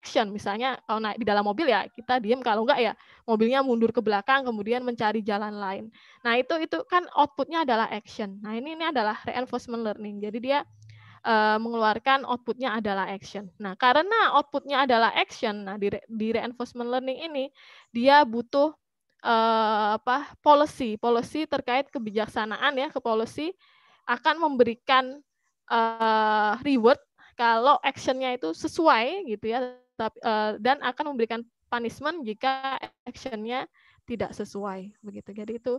action misalnya kalau naik di dalam mobil ya kita diam kalau enggak ya mobilnya mundur ke belakang kemudian mencari jalan lain nah itu itu kan outputnya adalah action nah ini ini adalah reinforcement learning jadi dia e, mengeluarkan outputnya adalah action. Nah, karena outputnya adalah action, nah di, di reinforcement learning ini dia butuh e, apa policy, policy terkait kebijaksanaan ya, ke policy akan memberikan e, reward kalau actionnya itu sesuai gitu ya tapi uh, dan akan memberikan punishment jika actionnya tidak sesuai begitu. Jadi itu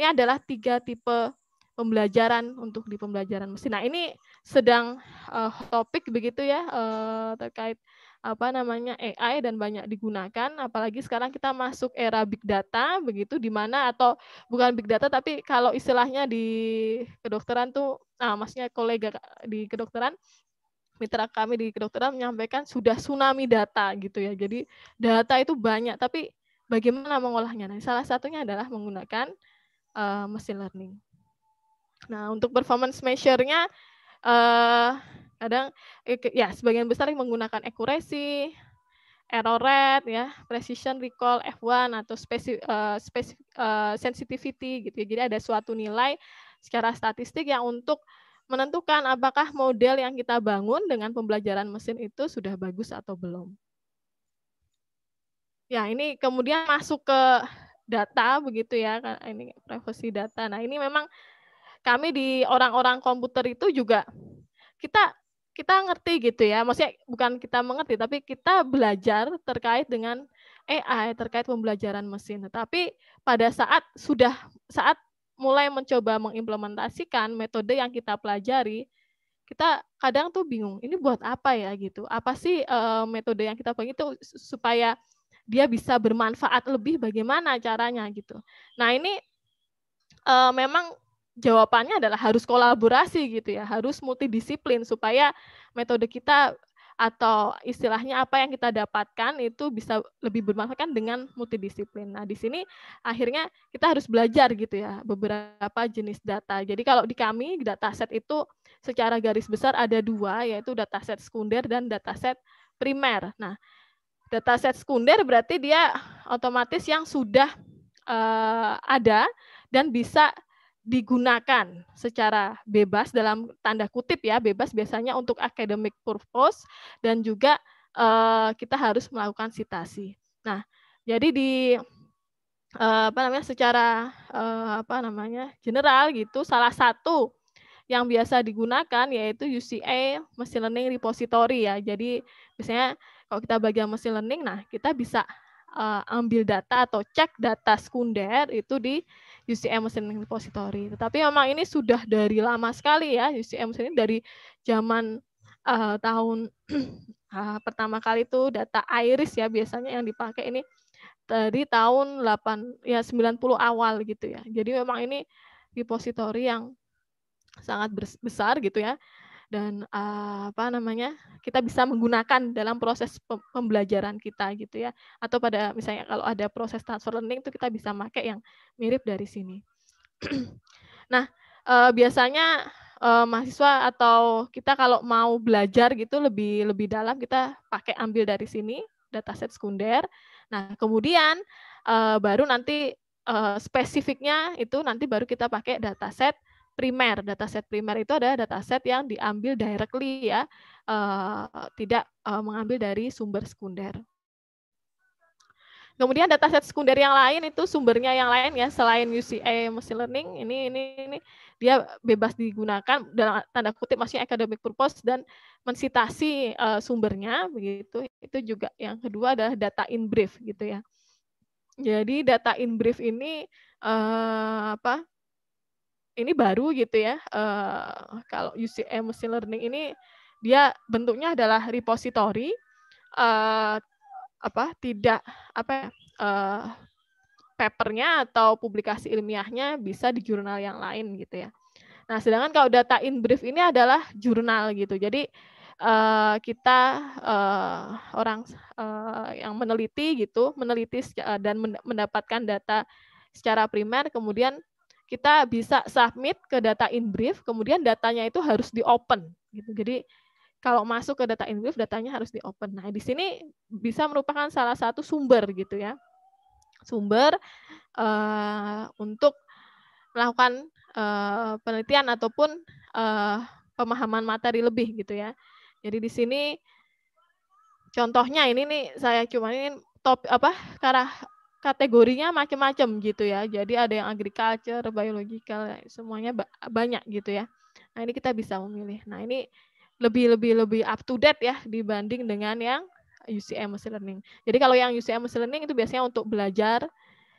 ini adalah tiga tipe pembelajaran untuk di pembelajaran mesin. Nah ini sedang uh, topik begitu ya uh, terkait apa namanya AI dan banyak digunakan. Apalagi sekarang kita masuk era big data begitu, di mana atau bukan big data tapi kalau istilahnya di kedokteran tuh, nah maksudnya kolega di kedokteran mitra kami di kedokteran menyampaikan sudah tsunami data gitu ya. Jadi data itu banyak, tapi bagaimana mengolahnya? Nah, salah satunya adalah menggunakan uh, machine learning. Nah, untuk performance measure-nya uh, kadang eh, ya sebagian besar yang menggunakan accuracy, error rate ya, precision recall F1 atau spesif, uh, spesif, uh, sensitivity gitu ya. Jadi ada suatu nilai secara statistik yang untuk menentukan apakah model yang kita bangun dengan pembelajaran mesin itu sudah bagus atau belum. Ya, ini kemudian masuk ke data begitu ya, ini privasi data. Nah, ini memang kami di orang-orang komputer itu juga kita kita ngerti gitu ya. Maksudnya bukan kita mengerti tapi kita belajar terkait dengan AI terkait pembelajaran mesin. Tetapi pada saat sudah saat mulai mencoba mengimplementasikan metode yang kita pelajari, kita kadang tuh bingung, ini buat apa ya gitu? Apa sih uh, metode yang kita pakai itu supaya dia bisa bermanfaat lebih bagaimana caranya gitu. Nah, ini uh, memang jawabannya adalah harus kolaborasi gitu ya, harus multidisiplin supaya metode kita atau istilahnya apa yang kita dapatkan itu bisa lebih bermanfaat kan dengan multidisiplin. Nah, di sini akhirnya kita harus belajar gitu ya beberapa jenis data. Jadi kalau di kami data set itu secara garis besar ada dua yaitu data set sekunder dan data set primer. Nah, data set sekunder berarti dia otomatis yang sudah uh, ada dan bisa digunakan secara bebas dalam tanda kutip ya bebas biasanya untuk academic purpose dan juga uh, kita harus melakukan citasi. Nah, jadi di uh, apa namanya secara uh, apa namanya general gitu salah satu yang biasa digunakan yaitu UCA machine learning repository ya. Jadi biasanya kalau kita bagian machine learning nah kita bisa uh, ambil data atau cek data sekunder itu di UCM Mesin Repository. Tetapi memang ini sudah dari lama sekali ya UCM Mesin ini dari zaman uh, tahun uh, pertama kali itu data iris ya biasanya yang dipakai ini dari tahun 8 ya 90 awal gitu ya. Jadi memang ini repository yang sangat besar gitu ya dan uh, apa namanya kita bisa menggunakan dalam proses pembelajaran kita gitu ya atau pada misalnya kalau ada proses transfer learning itu kita bisa pakai yang mirip dari sini nah uh, biasanya uh, mahasiswa atau kita kalau mau belajar gitu lebih lebih dalam kita pakai ambil dari sini dataset sekunder nah kemudian uh, baru nanti uh, spesifiknya itu nanti baru kita pakai dataset primer. Dataset primer itu adalah dataset yang diambil directly ya, eh, tidak eh, mengambil dari sumber sekunder. Kemudian dataset sekunder yang lain itu sumbernya yang lain ya selain UCA machine learning ini ini ini dia bebas digunakan dalam tanda kutip maksudnya academic purpose dan mensitasi uh, sumbernya begitu. Itu juga yang kedua adalah data in brief gitu ya. Jadi data in brief ini uh, apa ini baru gitu ya. Uh, kalau UCM eh, machine learning ini dia bentuknya adalah repository uh, apa tidak apa uh, papernya atau publikasi ilmiahnya bisa di jurnal yang lain gitu ya. Nah, sedangkan kalau data in brief ini adalah jurnal gitu. Jadi uh, kita uh, orang uh, yang meneliti gitu, meneliti dan mendapatkan data secara primer kemudian kita bisa submit ke data in brief, kemudian datanya itu harus di open. Gitu. Jadi kalau masuk ke data in brief, datanya harus di open. Nah, di sini bisa merupakan salah satu sumber gitu ya. Sumber uh, untuk melakukan uh, penelitian ataupun uh, pemahaman materi lebih gitu ya. Jadi di sini contohnya ini nih saya cuma ini top apa karena kategorinya macam-macam gitu ya. Jadi ada yang agriculture, biological, semuanya banyak gitu ya. Nah, ini kita bisa memilih. Nah, ini lebih lebih lebih up to date ya dibanding dengan yang UCM machine learning. Jadi kalau yang UCM machine learning itu biasanya untuk belajar,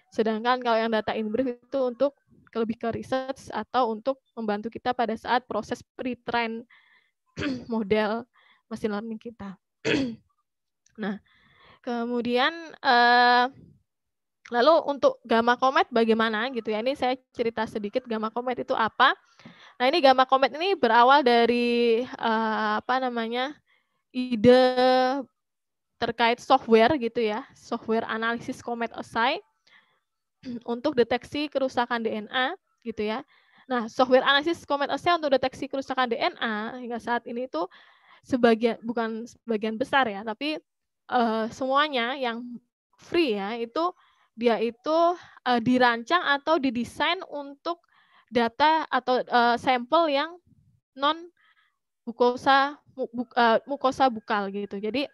sedangkan kalau yang data in brief itu untuk lebih ke research atau untuk membantu kita pada saat proses pre-train model machine learning kita. nah, kemudian eh, Lalu untuk gamma komet bagaimana gitu ya? Ini saya cerita sedikit gamma komet itu apa. Nah ini gamma komet ini berawal dari uh, apa namanya ide terkait software gitu ya, software analisis komet OSAI untuk deteksi kerusakan DNA gitu ya. Nah software analisis komet OSAI untuk deteksi kerusakan DNA hingga saat ini itu sebagian bukan sebagian besar ya, tapi uh, semuanya yang free ya itu dia itu uh, dirancang atau didesain untuk data atau uh, sampel yang non mukosa bu, uh, mukosa bukal gitu. Jadi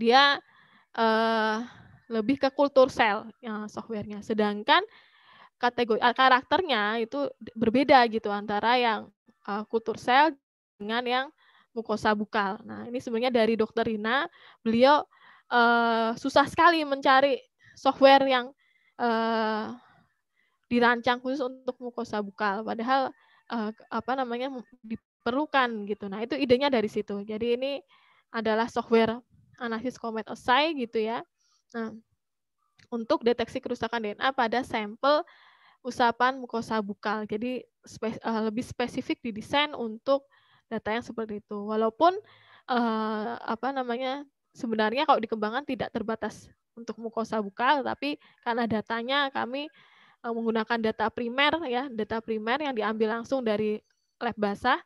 dia uh, lebih ke kultur sel ya, softwarenya. Sedangkan kategori uh, karakternya itu berbeda gitu antara yang uh, kultur sel dengan yang mukosa bukal. Nah, ini sebenarnya dari dokter Rina, beliau uh, susah sekali mencari software yang uh, dirancang khusus untuk mukosa bukal padahal uh, apa namanya diperlukan gitu. Nah, itu idenya dari situ. Jadi ini adalah software analisis komet osai gitu ya. Nah, untuk deteksi kerusakan DNA pada sampel usapan mukosa bukal. Jadi spes eh, lebih spesifik didesain untuk data yang seperti itu. Walaupun uh, apa namanya sebenarnya kalau dikembangkan tidak terbatas untuk mukosa bukal, tapi karena datanya kami e, menggunakan data primer ya, data primer yang diambil langsung dari lab basah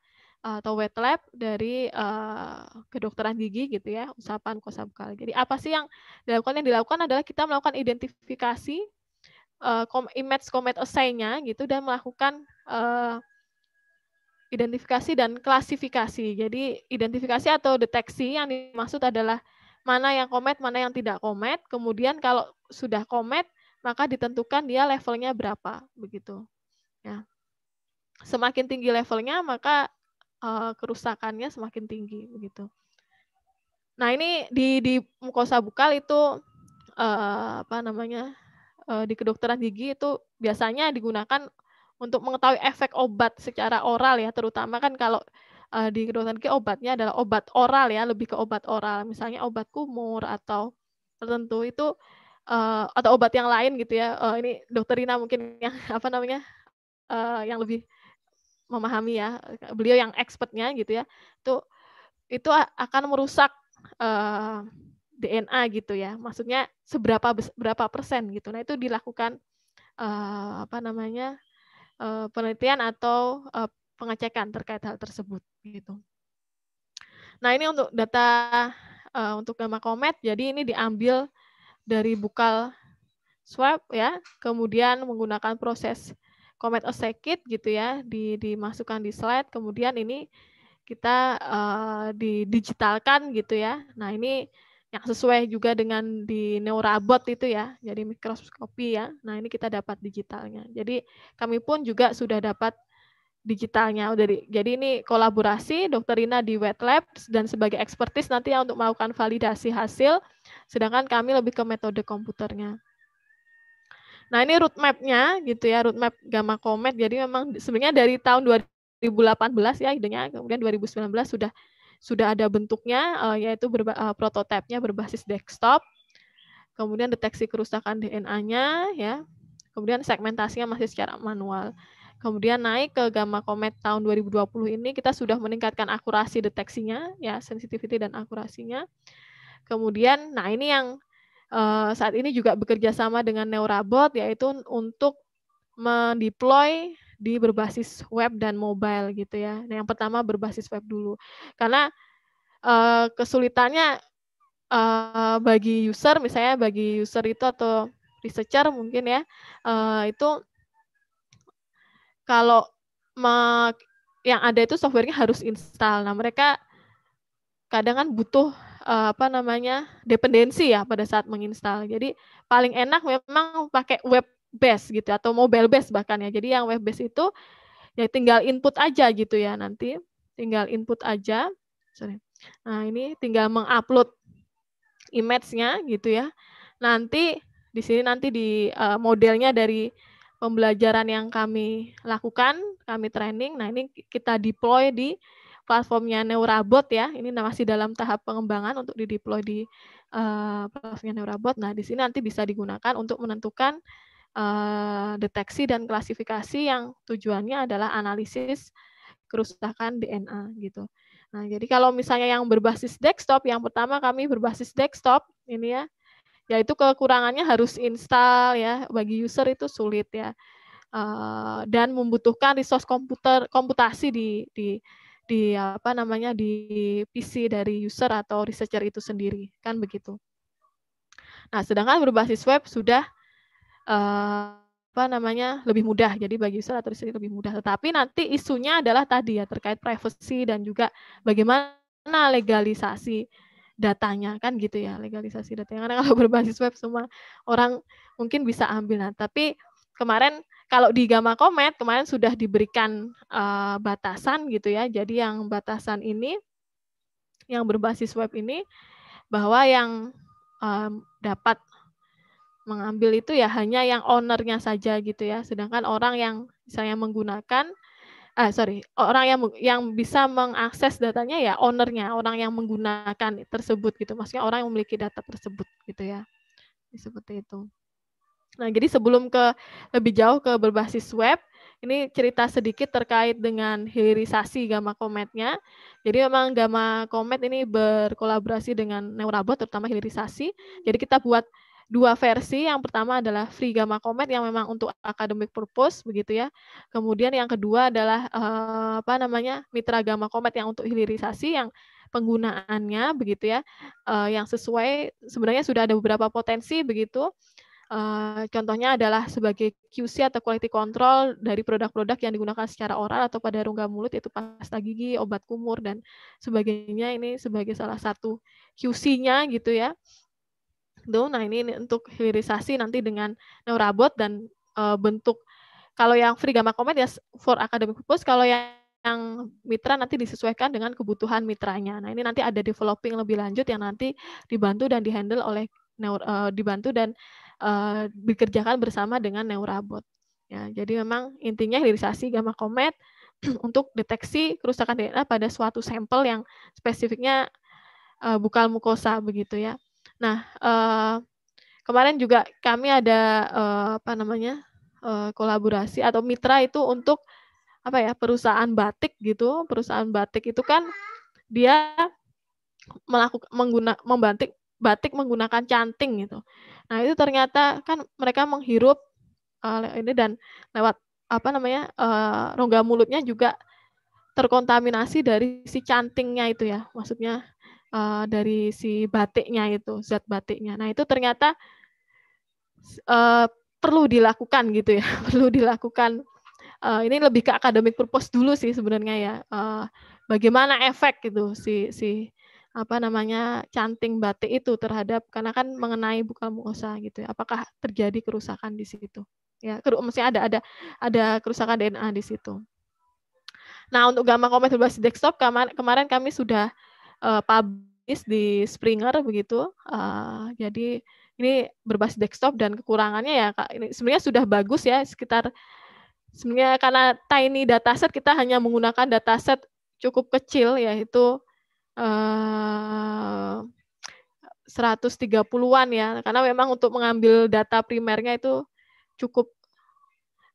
atau wet lab dari uh, kedokteran gigi gitu ya, usapan mukosa bukal. Jadi apa sih yang dilakukan? Yang dilakukan adalah kita melakukan identifikasi uh, image comet assay-nya gitu dan melakukan uh, identifikasi dan klasifikasi. Jadi identifikasi atau deteksi yang dimaksud adalah mana yang komet, mana yang tidak komet. Kemudian kalau sudah komet, maka ditentukan dia levelnya berapa, begitu. Ya. Semakin tinggi levelnya, maka uh, kerusakannya semakin tinggi, begitu. Nah ini di di mukosa bukal itu uh, apa namanya uh, di kedokteran gigi itu biasanya digunakan untuk mengetahui efek obat secara oral ya, terutama kan kalau uh, di kedokteran gigi obatnya adalah obat oral ya, lebih ke obat oral. Misalnya obat kumur atau tertentu itu uh, atau obat yang lain gitu ya. Uh, ini dokter Rina mungkin yang apa namanya? Uh, yang lebih memahami ya. Beliau yang expertnya gitu ya. Itu itu akan merusak uh, DNA gitu ya. Maksudnya seberapa berapa persen gitu. Nah, itu dilakukan uh, apa namanya? Uh, penelitian atau uh, pengecekan terkait hal tersebut gitu. Nah, ini untuk data uh, untuk gamma komet. Jadi ini diambil dari bukal swab ya, kemudian menggunakan proses komet osekit gitu ya, di, dimasukkan di slide, kemudian ini kita uh, didigitalkan gitu ya. Nah, ini yang sesuai juga dengan di neurabot itu ya, jadi mikroskopi ya. Nah, ini kita dapat digitalnya. Jadi kami pun juga sudah dapat digitalnya. Udah di, jadi ini kolaborasi dokter Rina di wet lab dan sebagai ekspertis nanti yang untuk melakukan validasi hasil, sedangkan kami lebih ke metode komputernya. Nah ini roadmapnya gitu ya, roadmap Gamma Comet. Jadi memang sebenarnya dari tahun 2018 ya idenya, kemudian 2019 sudah sudah ada bentuknya eh, yaitu berba, uh, eh, prototipenya berbasis desktop. Kemudian deteksi kerusakan DNA-nya ya. Kemudian segmentasinya masih secara manual. Kemudian naik ke gamma komet tahun 2020 ini kita sudah meningkatkan akurasi deteksinya, ya sensitivity dan akurasinya. Kemudian, nah ini yang uh, saat ini juga bekerja sama dengan Neurabot, yaitu untuk mendeploy di berbasis web dan mobile gitu ya. Nah, yang pertama berbasis web dulu, karena uh, kesulitannya uh, bagi user, misalnya bagi user itu atau researcher mungkin ya, uh, itu kalau me, yang ada itu softwarenya harus install. Nah, mereka kadang kan butuh uh, apa namanya dependensi ya pada saat menginstal. Jadi paling enak memang pakai web base gitu ya, atau mobile base bahkan ya. Jadi yang web base itu ya tinggal input aja gitu ya nanti, tinggal input aja. Sorry. Nah, ini tinggal mengupload image-nya gitu ya. Nanti di sini nanti di uh, modelnya dari pembelajaran yang kami lakukan, kami training. Nah, ini kita deploy di platformnya Neurabot ya. Ini nah, masih dalam tahap pengembangan untuk di deploy di uh, platformnya Neurabot. Nah, di sini nanti bisa digunakan untuk menentukan uh, deteksi dan klasifikasi yang tujuannya adalah analisis kerusakan DNA gitu. Nah, jadi kalau misalnya yang berbasis desktop, yang pertama kami berbasis desktop ini ya ya itu kekurangannya harus install ya bagi user itu sulit ya uh, dan membutuhkan resource komputer komputasi di di di apa namanya di PC dari user atau researcher itu sendiri kan begitu. Nah sedangkan berbasis web sudah uh, apa namanya lebih mudah jadi bagi user atau researcher lebih mudah. Tetapi nanti isunya adalah tadi ya terkait privacy dan juga bagaimana legalisasi datanya kan gitu ya legalisasi datanya karena kalau berbasis web semua orang mungkin bisa ambil nah tapi kemarin kalau di Gama Komet kemarin sudah diberikan uh, batasan gitu ya jadi yang batasan ini yang berbasis web ini bahwa yang um, dapat mengambil itu ya hanya yang ownernya saja gitu ya sedangkan orang yang misalnya menggunakan ah sorry orang yang yang bisa mengakses datanya ya ownernya orang yang menggunakan tersebut gitu maksudnya orang yang memiliki data tersebut gitu ya seperti itu nah jadi sebelum ke lebih jauh ke berbasis web ini cerita sedikit terkait dengan hilirisasi gamma kometnya. Jadi memang gamma komet ini berkolaborasi dengan Neurabot terutama hilirisasi. Jadi kita buat dua versi. Yang pertama adalah Free Gamma Comet yang memang untuk academic purpose begitu ya. Kemudian yang kedua adalah uh, apa namanya Mitra Gamma Comet yang untuk hilirisasi yang penggunaannya begitu ya. Uh, yang sesuai sebenarnya sudah ada beberapa potensi begitu. Uh, contohnya adalah sebagai QC atau quality control dari produk-produk yang digunakan secara oral atau pada rongga mulut yaitu pasta gigi, obat kumur dan sebagainya ini sebagai salah satu QC-nya gitu ya gitu. Nah ini, ini untuk hilirisasi nanti dengan neurabot dan uh, bentuk kalau yang free gamma comet ya for academic purpose, kalau yang yang mitra nanti disesuaikan dengan kebutuhan mitranya. Nah, ini nanti ada developing lebih lanjut yang nanti dibantu dan dihandle oleh neur, uh, dibantu dan uh, dikerjakan bersama dengan neurabot. Ya, jadi memang intinya hilirisasi gamma comet untuk deteksi kerusakan DNA pada suatu sampel yang spesifiknya uh, bukal mukosa begitu ya. Nah, uh, kemarin juga kami ada uh, apa namanya uh, kolaborasi atau mitra itu untuk apa ya perusahaan batik gitu. Perusahaan batik itu kan dia melakukan menggunakan membatik batik menggunakan canting gitu. Nah itu ternyata kan mereka menghirup uh, ini dan lewat apa namanya uh, rongga mulutnya juga terkontaminasi dari si cantingnya itu ya maksudnya uh, dari si batiknya itu zat batiknya. Nah itu ternyata uh, perlu dilakukan gitu ya, perlu dilakukan. Uh, ini lebih ke akademik purpose dulu sih sebenarnya ya. Uh, bagaimana efek gitu si si apa namanya canting batik itu terhadap karena kan mengenai bukan mukosa gitu ya. Apakah terjadi kerusakan di situ? Ya, keru mesti ada ada ada kerusakan DNA di situ. Nah, untuk gamma komet berbasis desktop kemarin kami sudah uh, publish di Springer begitu. Uh, jadi ini berbasis desktop dan kekurangannya ya Kak, ini sebenarnya sudah bagus ya sekitar sebenarnya karena tiny dataset kita hanya menggunakan dataset cukup kecil yaitu eh, uh, 130-an ya karena memang untuk mengambil data primernya itu cukup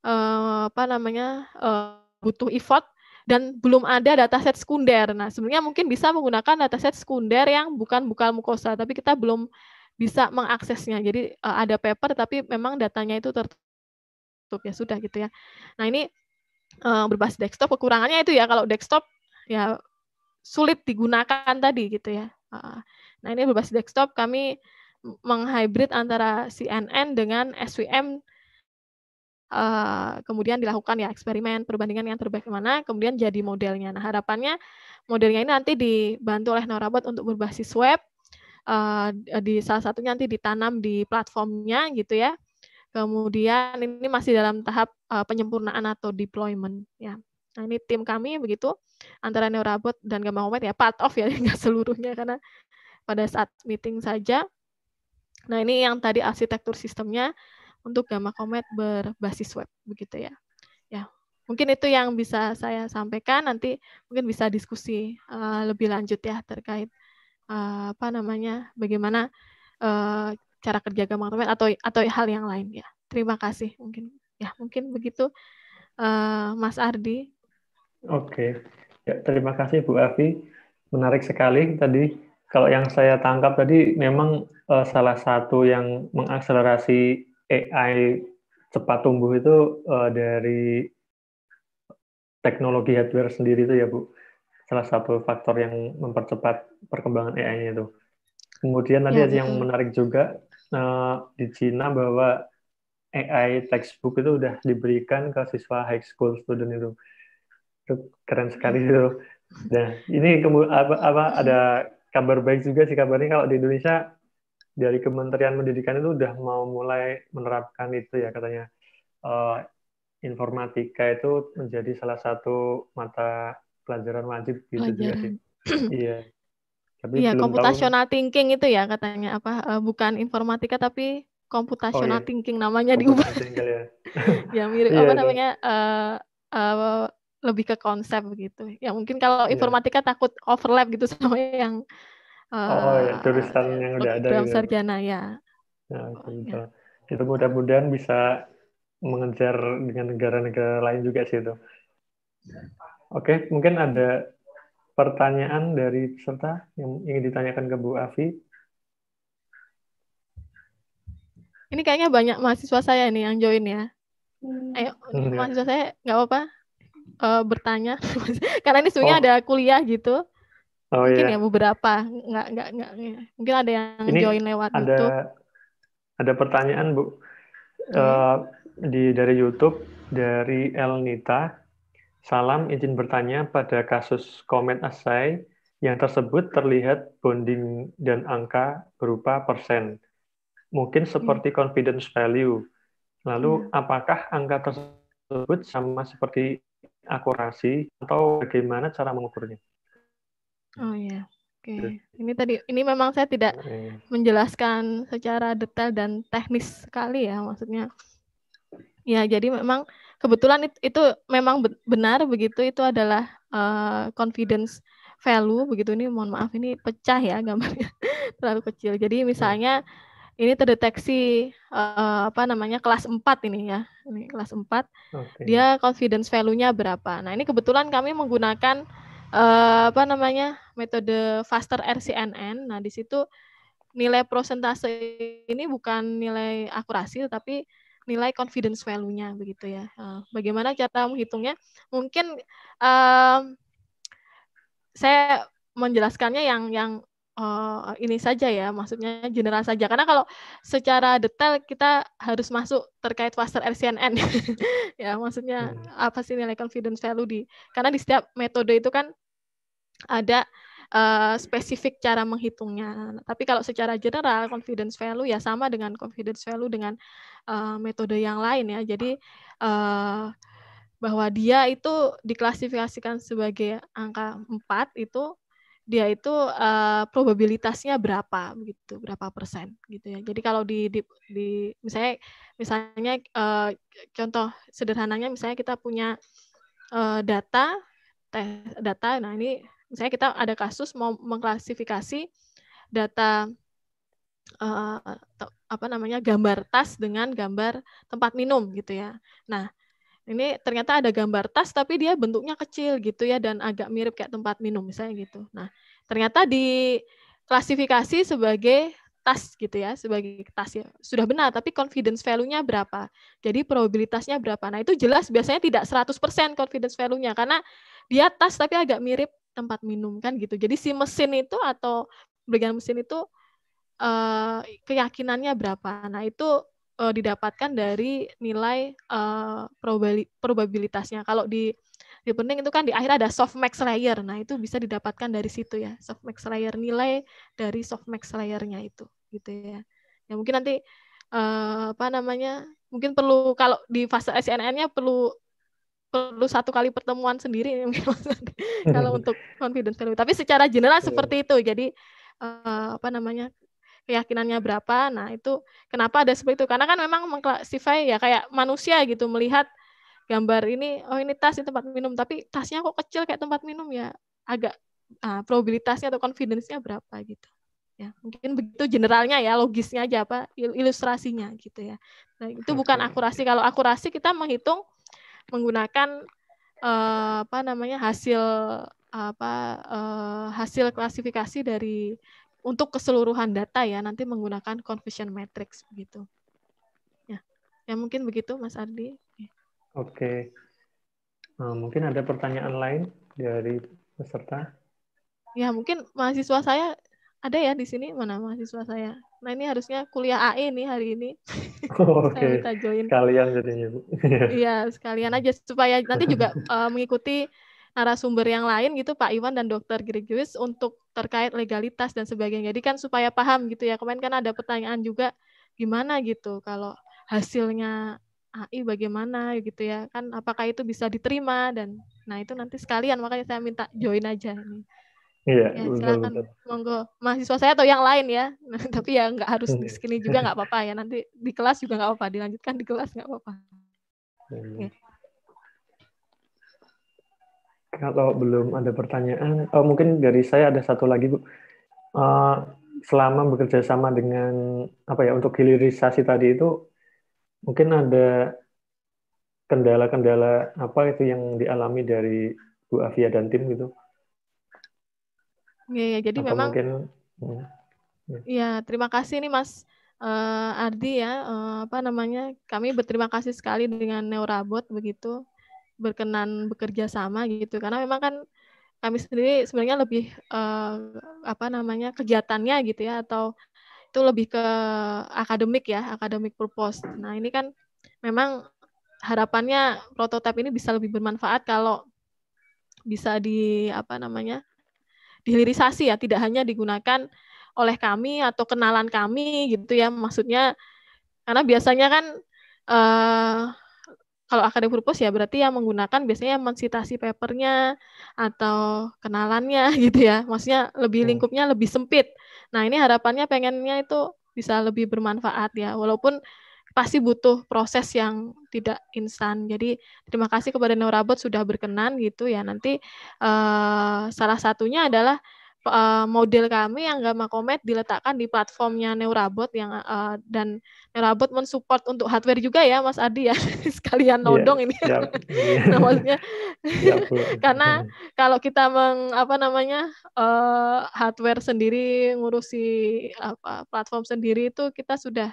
uh, apa namanya uh, butuh effort dan belum ada dataset sekunder. Nah, sebenarnya mungkin bisa menggunakan dataset sekunder yang bukan bukan mukosa, tapi kita belum bisa mengaksesnya. Jadi eh, ada paper, tapi memang datanya itu tertutup ya sudah gitu ya. Nah ini eh, berbasis desktop kekurangannya itu ya kalau desktop ya sulit digunakan tadi gitu ya. Ah, nah ini berbasis desktop kami menghybrid antara CNN dengan SVM Uh, kemudian dilakukan ya eksperimen perbandingan yang terbaik mana, kemudian jadi modelnya. Nah harapannya modelnya ini nanti dibantu oleh Norabot untuk berbasis web, uh, di salah satunya nanti ditanam di platformnya gitu ya. Kemudian ini masih dalam tahap uh, penyempurnaan atau deployment ya. Nah ini tim kami begitu antara Neurabot dan Gamma Omet ya part of ya nggak seluruhnya karena pada saat meeting saja. Nah ini yang tadi arsitektur sistemnya untuk Gamma komet berbasis web begitu ya. Ya, mungkin itu yang bisa saya sampaikan nanti mungkin bisa diskusi uh, lebih lanjut ya terkait uh, apa namanya bagaimana uh, cara kerja Gamma komet atau atau hal yang lain ya. Terima kasih mungkin ya mungkin begitu uh, Mas Ardi. Oke. Ya, terima kasih Bu Afi. Menarik sekali tadi kalau yang saya tangkap tadi memang salah satu yang mengakselerasi AI cepat tumbuh itu uh, dari teknologi hardware sendiri itu ya Bu. Salah satu faktor yang mempercepat perkembangan AI-nya itu. Kemudian tadi ya, ada yang menarik juga uh, di Cina bahwa AI textbook itu udah diberikan ke siswa high school student itu. Itu keren sekali hmm. itu. Nah, ini apa, apa ada kabar baik juga sih kabarnya kalau di Indonesia dari Kementerian Pendidikan itu udah mau mulai menerapkan itu ya katanya uh, informatika itu menjadi salah satu mata pelajaran wajib gitu pelajaran. juga sih. iya. Tapi iya, computational tahu. thinking itu ya katanya apa uh, bukan informatika tapi computational oh, iya. thinking namanya diubah. Ya. ya. mirip iya, apa itu. Iya. namanya uh, uh, lebih ke konsep gitu. Ya mungkin kalau iya. informatika takut overlap gitu sama yang Oh, oh, ya, jurusan ah, yang udah ada program gitu. sarjana ya. Nah, itu, ya. Gitu. Itu mudah-mudahan bisa mengejar dengan negara-negara lain juga sih itu. Oke, mungkin ada pertanyaan dari peserta yang ingin ditanyakan ke Bu Afi. Ini kayaknya banyak mahasiswa saya nih yang join ya. Hmm. Ayo, hmm. Ya. mahasiswa saya nggak apa-apa uh, bertanya karena ini sebenarnya oh. ada kuliah gitu. Oh, iya. mungkin iya. ya beberapa nggak nggak nggak mungkin ada yang Ini join lewat ada, YouTube. Ada pertanyaan bu hmm. uh, di dari YouTube dari El Nita. Salam izin bertanya pada kasus komen asai yang tersebut terlihat bonding dan angka berupa persen. Mungkin iya. seperti hmm. confidence value. Lalu hmm. apakah angka tersebut sama seperti akurasi atau bagaimana cara mengukurnya? Oh iya. Oke. Okay. Ini tadi ini memang saya tidak okay. Iya, iya. menjelaskan secara detail dan teknis sekali ya maksudnya. Ya, jadi memang kebetulan itu, itu memang benar begitu itu adalah uh, confidence value begitu ini mohon maaf ini pecah ya gambarnya terlalu kecil. Jadi misalnya hmm. ini terdeteksi uh, apa namanya kelas 4 ini ya. Ini kelas 4. Okay. Dia confidence value-nya berapa. Nah, ini kebetulan kami menggunakan Eh, apa namanya metode faster RCNN. Nah di situ nilai prosentase ini bukan nilai akurasi tapi nilai confidence value-nya begitu ya. Uh, bagaimana cara menghitungnya? Mungkin uh, saya menjelaskannya yang yang uh, ini saja ya, maksudnya general saja. Karena kalau secara detail kita harus masuk terkait faster RCNN. ya, maksudnya hmm. apa sih nilai confidence value di karena di setiap metode itu kan ada uh, spesifik cara menghitungnya. Tapi kalau secara general confidence value ya sama dengan confidence value dengan uh, metode yang lain ya. Jadi uh, bahwa dia itu diklasifikasikan sebagai angka 4 itu dia itu uh, probabilitasnya berapa begitu berapa persen gitu ya jadi kalau di, di, di misalnya misalnya uh, contoh sederhananya misalnya kita punya uh, data tes data nah ini misalnya kita ada kasus mau mengklasifikasi data uh, apa namanya gambar tas dengan gambar tempat minum gitu ya nah ini ternyata ada gambar tas tapi dia bentuknya kecil gitu ya dan agak mirip kayak tempat minum misalnya gitu. Nah, ternyata diklasifikasi sebagai tas gitu ya, sebagai tas ya. Sudah benar, tapi confidence value-nya berapa? Jadi probabilitasnya berapa? Nah, itu jelas biasanya tidak 100% confidence value-nya karena dia tas tapi agak mirip tempat minum kan gitu. Jadi si mesin itu atau bagian mesin itu eh, keyakinannya berapa? Nah, itu uh, didapatkan dari nilai uh, probabilitasnya. Kalau di di penting itu kan di akhir ada softmax layer. Nah, itu bisa didapatkan dari situ ya. Softmax layer nilai dari softmax layer-nya itu gitu ya. Ya mungkin nanti uh, apa namanya? Mungkin perlu kalau di fase SNN-nya perlu perlu satu kali pertemuan sendiri kalau untuk confidence value. Tapi secara general seperti itu. Jadi uh, apa namanya? keyakinannya berapa. Nah, itu kenapa ada seperti itu? Karena kan memang mengklasify ya kayak manusia gitu melihat gambar ini, oh ini tas, di tempat minum, tapi tasnya kok kecil kayak tempat minum ya. Agak uh, probabilitasnya atau confidence-nya berapa gitu. Ya, mungkin begitu generalnya ya, logisnya aja apa ilustrasinya gitu ya. Nah, itu bukan akurasi. Kalau akurasi kita menghitung menggunakan uh, apa namanya hasil apa uh, hasil klasifikasi dari untuk keseluruhan data ya nanti menggunakan confusion matrix begitu. Ya, ya mungkin begitu Mas Ardi. Oke, nah, mungkin ada pertanyaan lain dari peserta. Ya mungkin mahasiswa saya ada ya di sini mana mahasiswa saya. Nah ini harusnya kuliah AI e nih hari ini. Oh, Oke. Okay. Kalian jadinya bu. Iya sekalian aja supaya nanti juga uh, mengikuti narasumber yang lain gitu Pak Iwan dan Dokter Grigiwis untuk terkait legalitas dan sebagainya. Jadi kan supaya paham gitu ya. Kemarin kan ada pertanyaan juga gimana gitu kalau hasilnya AI bagaimana gitu ya kan apakah itu bisa diterima dan nah itu nanti sekalian makanya saya minta join aja ini. Iya, ya, silakan monggo mahasiswa saya atau yang lain ya. Nah, tapi ya nggak harus di sini juga nggak apa-apa ya. Nanti di kelas juga nggak apa-apa, dilanjutkan di kelas nggak apa-apa. Ya. Kalau belum ada pertanyaan, oh, mungkin dari saya ada satu lagi bu. Uh, selama bekerja sama dengan apa ya untuk hilirisasi tadi itu mungkin ada kendala-kendala apa itu yang dialami dari Bu Afia dan tim gitu? Iya, ya, jadi Atau memang. Mungkin, ya. ya. Iya, terima kasih nih Mas uh, Ardi ya, uh, apa namanya? Kami berterima kasih sekali dengan Neurabot begitu berkenan bekerja sama gitu karena memang kan kami sendiri sebenarnya lebih uh, apa namanya kegiatannya gitu ya atau itu lebih ke akademik ya akademik purpose nah ini kan memang harapannya prototipe ini bisa lebih bermanfaat kalau bisa di apa namanya dihilirisasi ya tidak hanya digunakan oleh kami atau kenalan kami gitu ya maksudnya karena biasanya kan uh, kalau academic purpose ya berarti yang menggunakan biasanya mensitasi papernya atau kenalannya gitu ya. Maksudnya lebih lingkupnya lebih sempit. Nah, ini harapannya pengennya itu bisa lebih bermanfaat ya. Walaupun pasti butuh proses yang tidak instan. Jadi terima kasih kepada Neurabot sudah berkenan gitu ya. Nanti eh, salah satunya adalah Eh, model kami yang Gamma Comet diletakkan di platformnya Neurabot yang uh, dan Neurabot mensupport untuk hardware juga ya Mas Adi ya sekalian iya, nodong yeah, ini. Yeah, nah, maksudnya karena iya. kalau kita meng apa namanya uh, hardware sendiri ngurusi apa platform sendiri itu kita sudah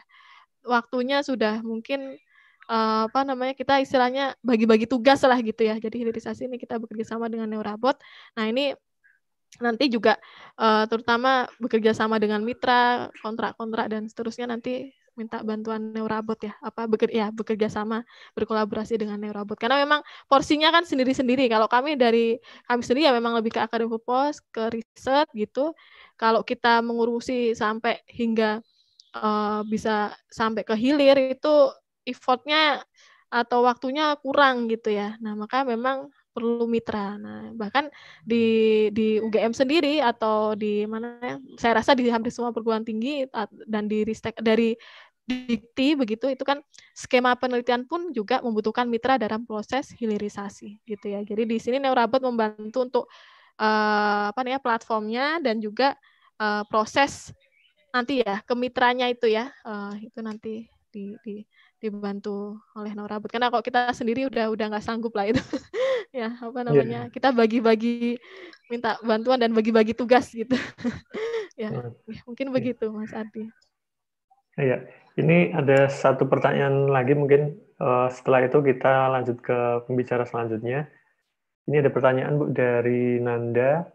waktunya sudah mungkin uh, apa namanya kita istilahnya bagi-bagi tugas lah gitu ya. Jadi hilirisasi ini kita bekerja sama dengan Neurabot. Nah, ini nanti juga uh, terutama bekerja sama dengan mitra kontrak-kontrak dan seterusnya nanti minta bantuan neurobot ya apa beker ya bekerja sama berkolaborasi dengan neurobot karena memang porsinya kan sendiri-sendiri kalau kami dari kami sendiri ya memang lebih ke akademik pos ke riset gitu kalau kita mengurusi sampai hingga uh, bisa sampai ke hilir itu effortnya atau waktunya kurang gitu ya nah maka memang perlu mitra. Nah, bahkan di iya. di UGM sendiri atau di mana ya, saya rasa di hampir semua perguruan tinggi dan di Ristek dari Dikti begitu itu kan skema penelitian pun juga membutuhkan mitra dalam proses hilirisasi gitu ya. Jadi di sini Neurabot membantu untuk uh, apa namanya platformnya dan juga uh, proses nanti ya kemitranya itu ya uh, itu nanti di, di dibantu oleh Norabut karena kalau kita sendiri udah udah nggak sanggup lah itu ya apa iya, namanya yeah. kita bagi-bagi minta bantuan dan bagi-bagi tugas gitu ya yeah. mungkin iya. begitu Mas Adi iya yeah. ini ada satu pertanyaan lagi mungkin uh, setelah itu kita lanjut ke pembicara selanjutnya ini ada pertanyaan bu dari Nanda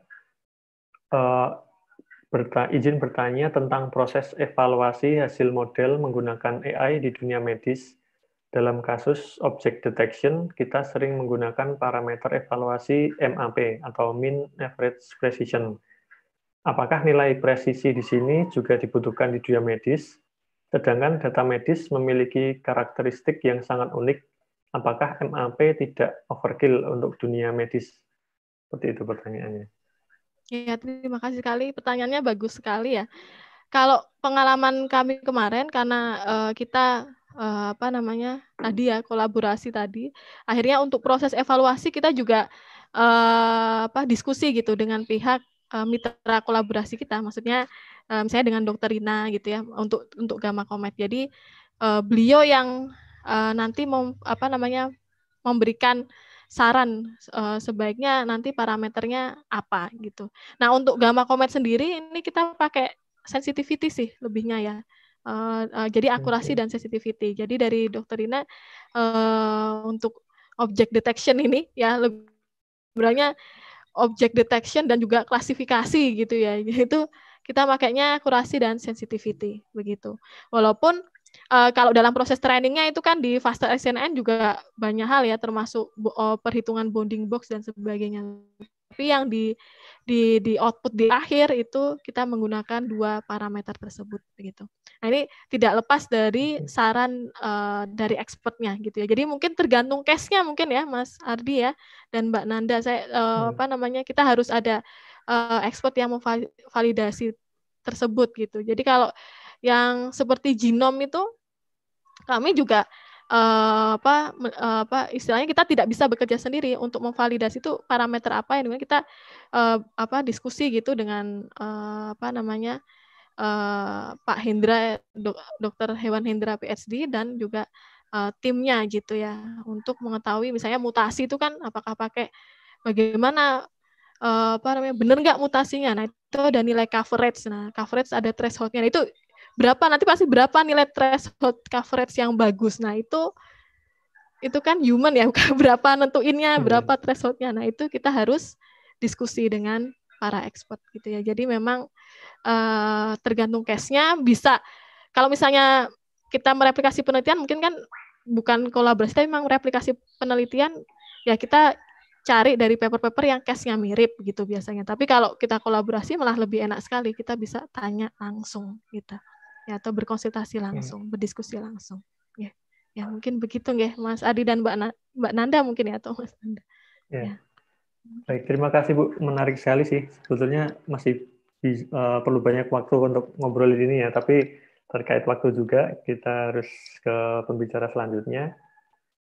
uh, berta izin bertanya tentang proses evaluasi hasil model menggunakan AI di dunia medis. Dalam kasus object detection, kita sering menggunakan parameter evaluasi MAP atau mean average precision. Apakah nilai presisi di sini juga dibutuhkan di dunia medis? Sedangkan data medis memiliki karakteristik yang sangat unik. Apakah MAP tidak overkill untuk dunia medis? Seperti itu pertanyaannya. Ya, terima kasih sekali. Pertanyaannya bagus sekali ya. Kalau pengalaman kami kemarin karena uh, kita uh, apa namanya? tadi ya kolaborasi tadi, akhirnya untuk proses evaluasi kita juga uh, apa diskusi gitu dengan pihak uh, mitra kolaborasi kita, maksudnya um, misalnya dengan dokter Rina gitu ya untuk untuk Gamma Comet. Jadi uh, beliau yang uh, nanti mau apa namanya? memberikan saran uh, sebaiknya nanti parameternya apa gitu. Nah untuk gamma komet sendiri ini kita pakai sensitivity sih lebihnya ya. Uh, uh, jadi akurasi dan sensitivity. Jadi dari dokter Ina uh, untuk object detection ini ya sebenarnya object detection dan juga klasifikasi gitu ya. Itu kita pakainya akurasi dan sensitivity begitu. Walaupun uh, kalau dalam proses trainingnya itu kan di fase SNN juga banyak hal ya termasuk uh, perhitungan bonding box dan sebagainya. Tapi yang di di di output di akhir itu kita menggunakan dua parameter tersebut begitu. Nah ini tidak lepas dari saran uh, dari expertnya gitu ya. Jadi mungkin tergantung case-nya mungkin ya Mas Ardi ya dan Mbak Nanda saya uh, apa namanya kita harus ada uh, expert yang memvalidasi tersebut gitu. Jadi kalau yang seperti genom itu kami juga uh, apa uh, apa istilahnya kita tidak bisa bekerja sendiri untuk memvalidasi itu parameter apa yang kita uh, apa diskusi gitu dengan uh, apa namanya uh, Pak Hendra dok, dokter hewan Hendra PhD dan juga uh, timnya gitu ya untuk mengetahui misalnya mutasi itu kan apakah pakai bagaimana apa namanya benar nggak mutasinya nah itu ada nilai coverage nah coverage ada thresholdnya nah, itu berapa nanti pasti berapa nilai threshold coverage yang bagus nah itu itu kan human ya berapa nentuinnya hmm. berapa thresholdnya nah itu kita harus diskusi dengan para expert gitu ya jadi memang uh, tergantung case-nya bisa kalau misalnya kita mereplikasi penelitian mungkin kan bukan kolaborasi tapi memang replikasi penelitian ya kita cari dari paper-paper yang case-nya mirip gitu biasanya. Tapi kalau kita kolaborasi malah lebih enak sekali, kita bisa tanya langsung gitu ya atau berkonsultasi iya. langsung, hmm. berdiskusi langsung. Ya. Ya mungkin begitu ya Mas Adi dan Mbak Na Mbak Nanda mungkin ya atau Mas Nanda. Ya. ya. Baik, terima kasih Bu. Menarik sekali sih. Sebetulnya masih uh, perlu banyak waktu untuk ngobrolin ini ya, tapi terkait waktu juga kita harus ke pembicara selanjutnya.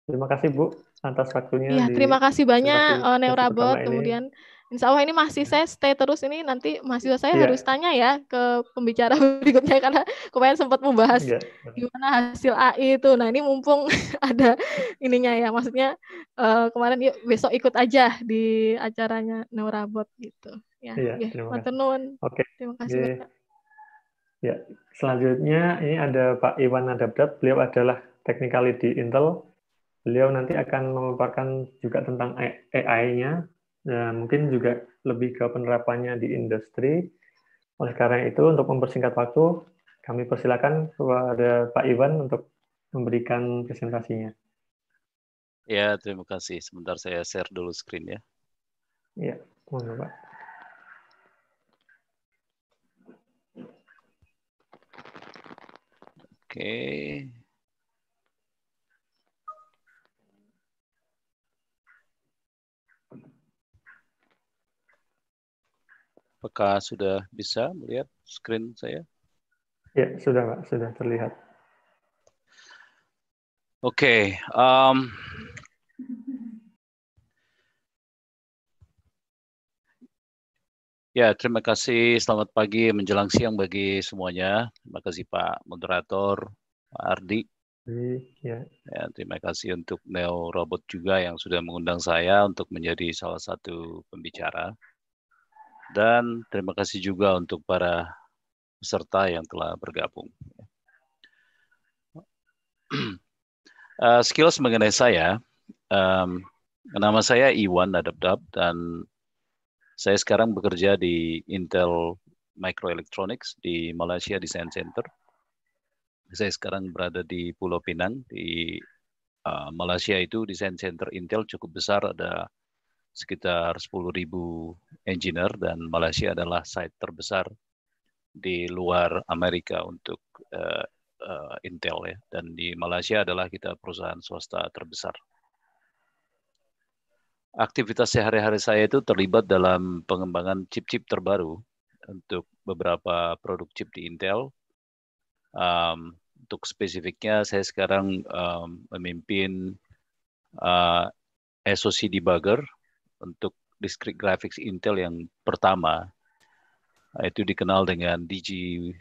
Terima kasih Bu atas waktunya. Ya, terima kasih banyak Neurabot kemudian ini. Insya Allah ini masih ya. saya stay terus ini nanti mahasiswa saya yeah. harus tanya ya ke pembicara berikutnya karena kemarin sempat membahas yeah. Iya, gimana hasil AI itu. Nah ini mumpung ada ininya ya, maksudnya uh, kemarin yuk besok ikut aja di acaranya Neurabot gitu. Ya, yeah, yeah. terima kasih. Oke. Okay. Terima kasih. Yeah. Ya, selanjutnya ini ada Pak Iwan Adabdat. Beliau adalah technical di Intel. Beliau nanti akan memaparkan juga tentang AI-nya Ya mungkin juga lebih ke penerapannya di industri. Oleh karena itu, untuk mempersingkat waktu, kami persilakan kepada Pak Iwan untuk memberikan presentasinya. Ya, terima kasih. Sebentar saya share dulu screen ya. Iya, mohon Pak. Oke. Apakah sudah bisa melihat screen saya? Ya, sudah Pak, sudah terlihat. Oke, okay, um, Ya, terima kasih. Selamat pagi menjelang siang bagi semuanya. Terima kasih Pak Moderator, Pak Ardi. Ya. ya terima kasih untuk Neo Robot juga yang sudah mengundang saya untuk menjadi salah satu pembicara. Dan terima kasih juga untuk para peserta yang telah bergabung. Uh, sekilas mengenai saya, um, nama saya Iwan Adabdab dan saya sekarang bekerja di Intel Microelectronics di Malaysia Design Center. Saya sekarang berada di Pulau Pinang di uh, Malaysia itu Design Center Intel cukup besar ada sekitar 10.000 engineer dan Malaysia adalah site terbesar di luar Amerika untuk uh, uh, Intel ya dan di Malaysia adalah kita perusahaan swasta terbesar. Aktivitas sehari-hari saya itu terlibat dalam pengembangan chip-chip terbaru untuk beberapa produk chip di Intel. Um, untuk spesifiknya saya sekarang um, memimpin uh, eh, SoC debugger untuk discrete graphics Intel yang pertama itu dikenal dengan DG1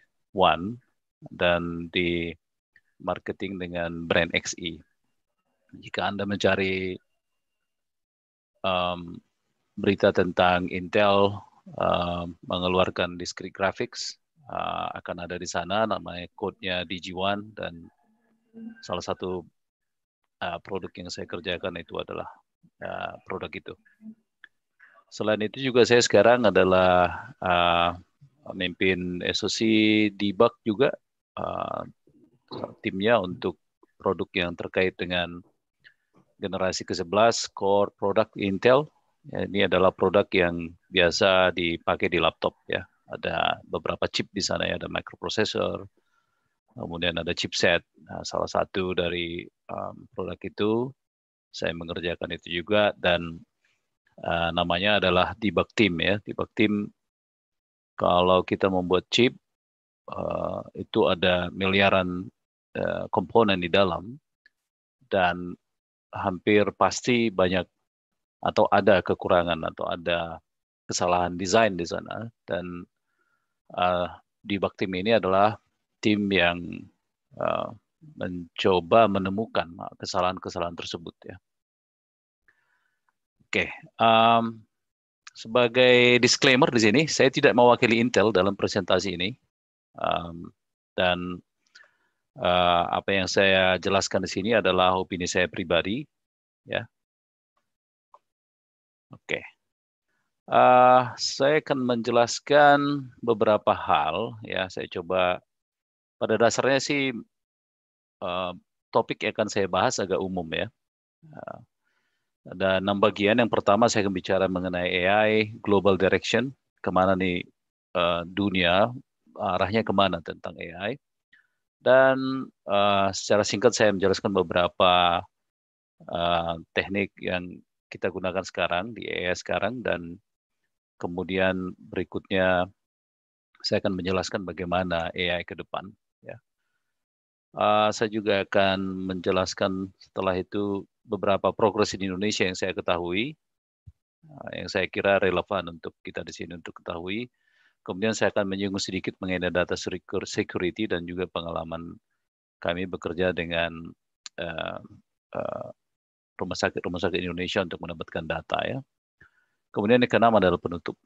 dan di marketing dengan brand XE. Jika Anda mencari um, berita tentang Intel uh, mengeluarkan discrete graphics uh, akan ada di sana namanya codenya DG1 dan salah satu uh, produk yang saya kerjakan itu adalah uh, produk itu. Selain itu juga saya sekarang adalah uh, ah, memimpin SOC debug juga uh, timnya untuk produk yang terkait dengan generasi ke-11 core produk Intel. Ya, ini adalah produk yang biasa dipakai di laptop ya. Ada beberapa chip di sana ya, ada microprocessor, kemudian ada chipset. Nah, salah satu dari um, produk itu saya mengerjakan itu juga dan uh, namanya adalah debug team ya. Debug team kalau kita membuat chip uh, itu ada miliaran uh, komponen di dalam dan hampir pasti banyak atau ada kekurangan atau ada kesalahan desain di sana dan uh, team team ini adalah tim yang uh, mencoba menemukan kesalahan-kesalahan tersebut ya. Oke, um, sebagai disclaimer di sini, saya tidak mewakili Intel dalam presentasi ini um, dan uh, apa yang saya jelaskan di sini adalah opini saya pribadi, ya. Oke, okay. uh, saya akan menjelaskan beberapa hal ya. Saya coba pada dasarnya sih Eh, topik yang akan saya bahas agak umum ya. Eh, ada enam bagian. Yang pertama saya akan bicara mengenai AI, global direction, kemana nih eh, dunia, arahnya kemana tentang AI. Dan secara singkat saya menjelaskan beberapa teknik yang kita gunakan sekarang di AI sekarang dan kemudian berikutnya saya akan menjelaskan bagaimana AI ke depan. Ya. Uh, saya juga akan menjelaskan setelah itu beberapa progres di Indonesia yang saya ketahui, uh, yang saya kira relevan untuk kita di sini untuk ketahui. Kemudian saya akan menyinggung sedikit mengenai data security dan juga pengalaman kami bekerja dengan eh, rumah sakit rumah sakit Indonesia untuk mendapatkan data ya. Kemudian yang keenam adalah penutup.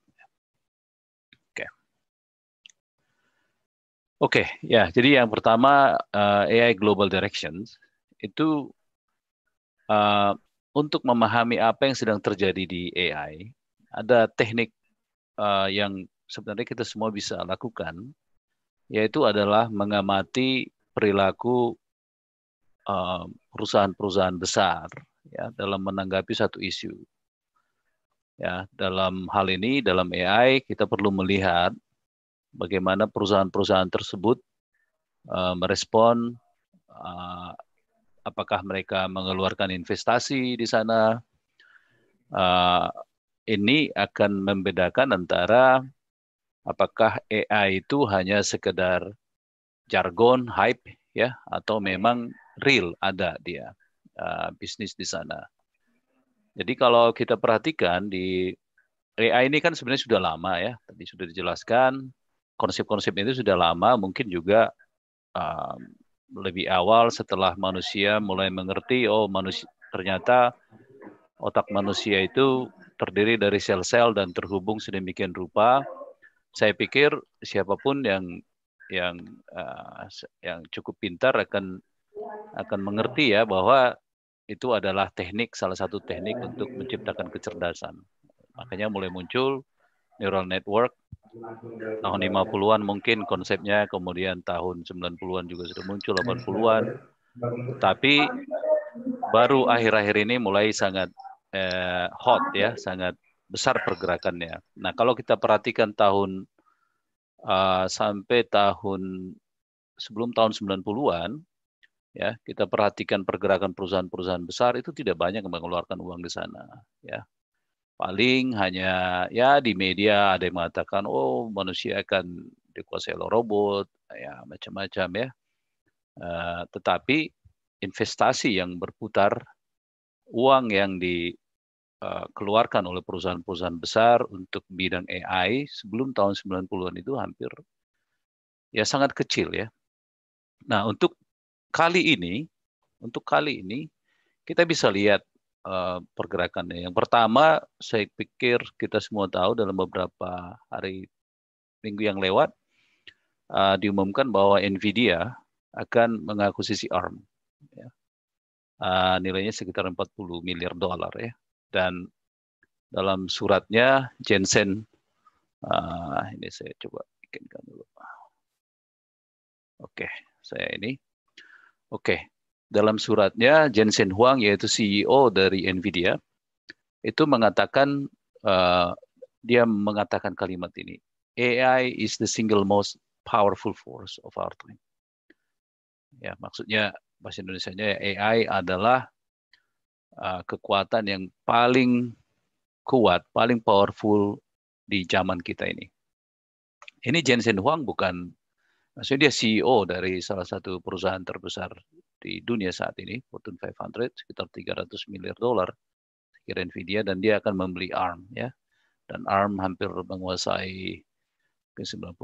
Oke, okay, ya. Jadi yang pertama uh, eh, AI Global Directions itu uh, untuk memahami apa yang sedang terjadi di AI, ada teknik uh, yang sebenarnya kita semua bisa lakukan, yaitu adalah mengamati perilaku perusahaan-perusahaan besar ya dalam menanggapi satu isu. Ya, dalam hal ini dalam AI kita perlu melihat bagaimana perusahaan-perusahaan tersebut uh, merespon uh, apakah mereka mengeluarkan investasi di sana uh, ini akan membedakan antara apakah AI itu hanya sekedar jargon hype ya atau memang real ada dia uh, bisnis di sana. Jadi kalau kita perhatikan di AI ini kan sebenarnya sudah lama ya, tadi sudah dijelaskan konsep-konsep itu sudah lama, mungkin juga uh, lebih awal setelah manusia mulai mengerti, oh manusia ternyata otak manusia itu terdiri dari sel-sel dan terhubung sedemikian rupa. Saya pikir siapapun yang yang uh, yang cukup pintar akan akan mengerti ya bahwa itu adalah teknik salah satu teknik untuk menciptakan kecerdasan. Makanya mulai muncul neural network tahun 50-an mungkin konsepnya kemudian tahun 90-an juga sudah muncul 80-an tapi baru akhir-akhir ini mulai sangat eh, hot ya sangat besar pergerakannya nah kalau kita perhatikan tahun uh, sampai tahun sebelum tahun 90-an ya kita perhatikan pergerakan perusahaan-perusahaan besar itu tidak banyak mengeluarkan uang di sana ya paling hanya ya di media ada yang mengatakan oh manusia akan dikuasai oleh robot ya macam-macam ya uh, tetapi investasi yang berputar uang yang dikeluarkan eh, oleh perusahaan-perusahaan besar untuk bidang AI sebelum tahun 90-an itu hampir ya sangat kecil ya nah untuk kali ini untuk kali ini kita bisa lihat Eh, pergerakannya. Yang pertama, saya pikir kita semua tahu dalam beberapa hari minggu yang lewat uh, diumumkan bahwa Nvidia akan mengakuisisi ARM. Ya. Uh, nilainya sekitar 40 miliar dolar ya. Dan dalam suratnya Jensen uh, ini saya coba bikinkan dulu. Oke, okay, saya ini. Oke. Okay dalam suratnya Jensen Huang yaitu CEO dari Nvidia itu mengatakan uh, dia mengatakan kalimat ini AI is the single most powerful force of our time. Ya, maksudnya bahasa Indonesia-nya AI adalah uh, kekuatan yang paling kuat, paling powerful di zaman kita ini. Ini Jensen Huang bukan maksudnya dia CEO dari salah satu perusahaan terbesar di dunia saat ini, Fortune 500 sekitar 300 miliar dolar kira Nvidia dan dia akan membeli ARM ya. Dan ARM hampir menguasai ke 99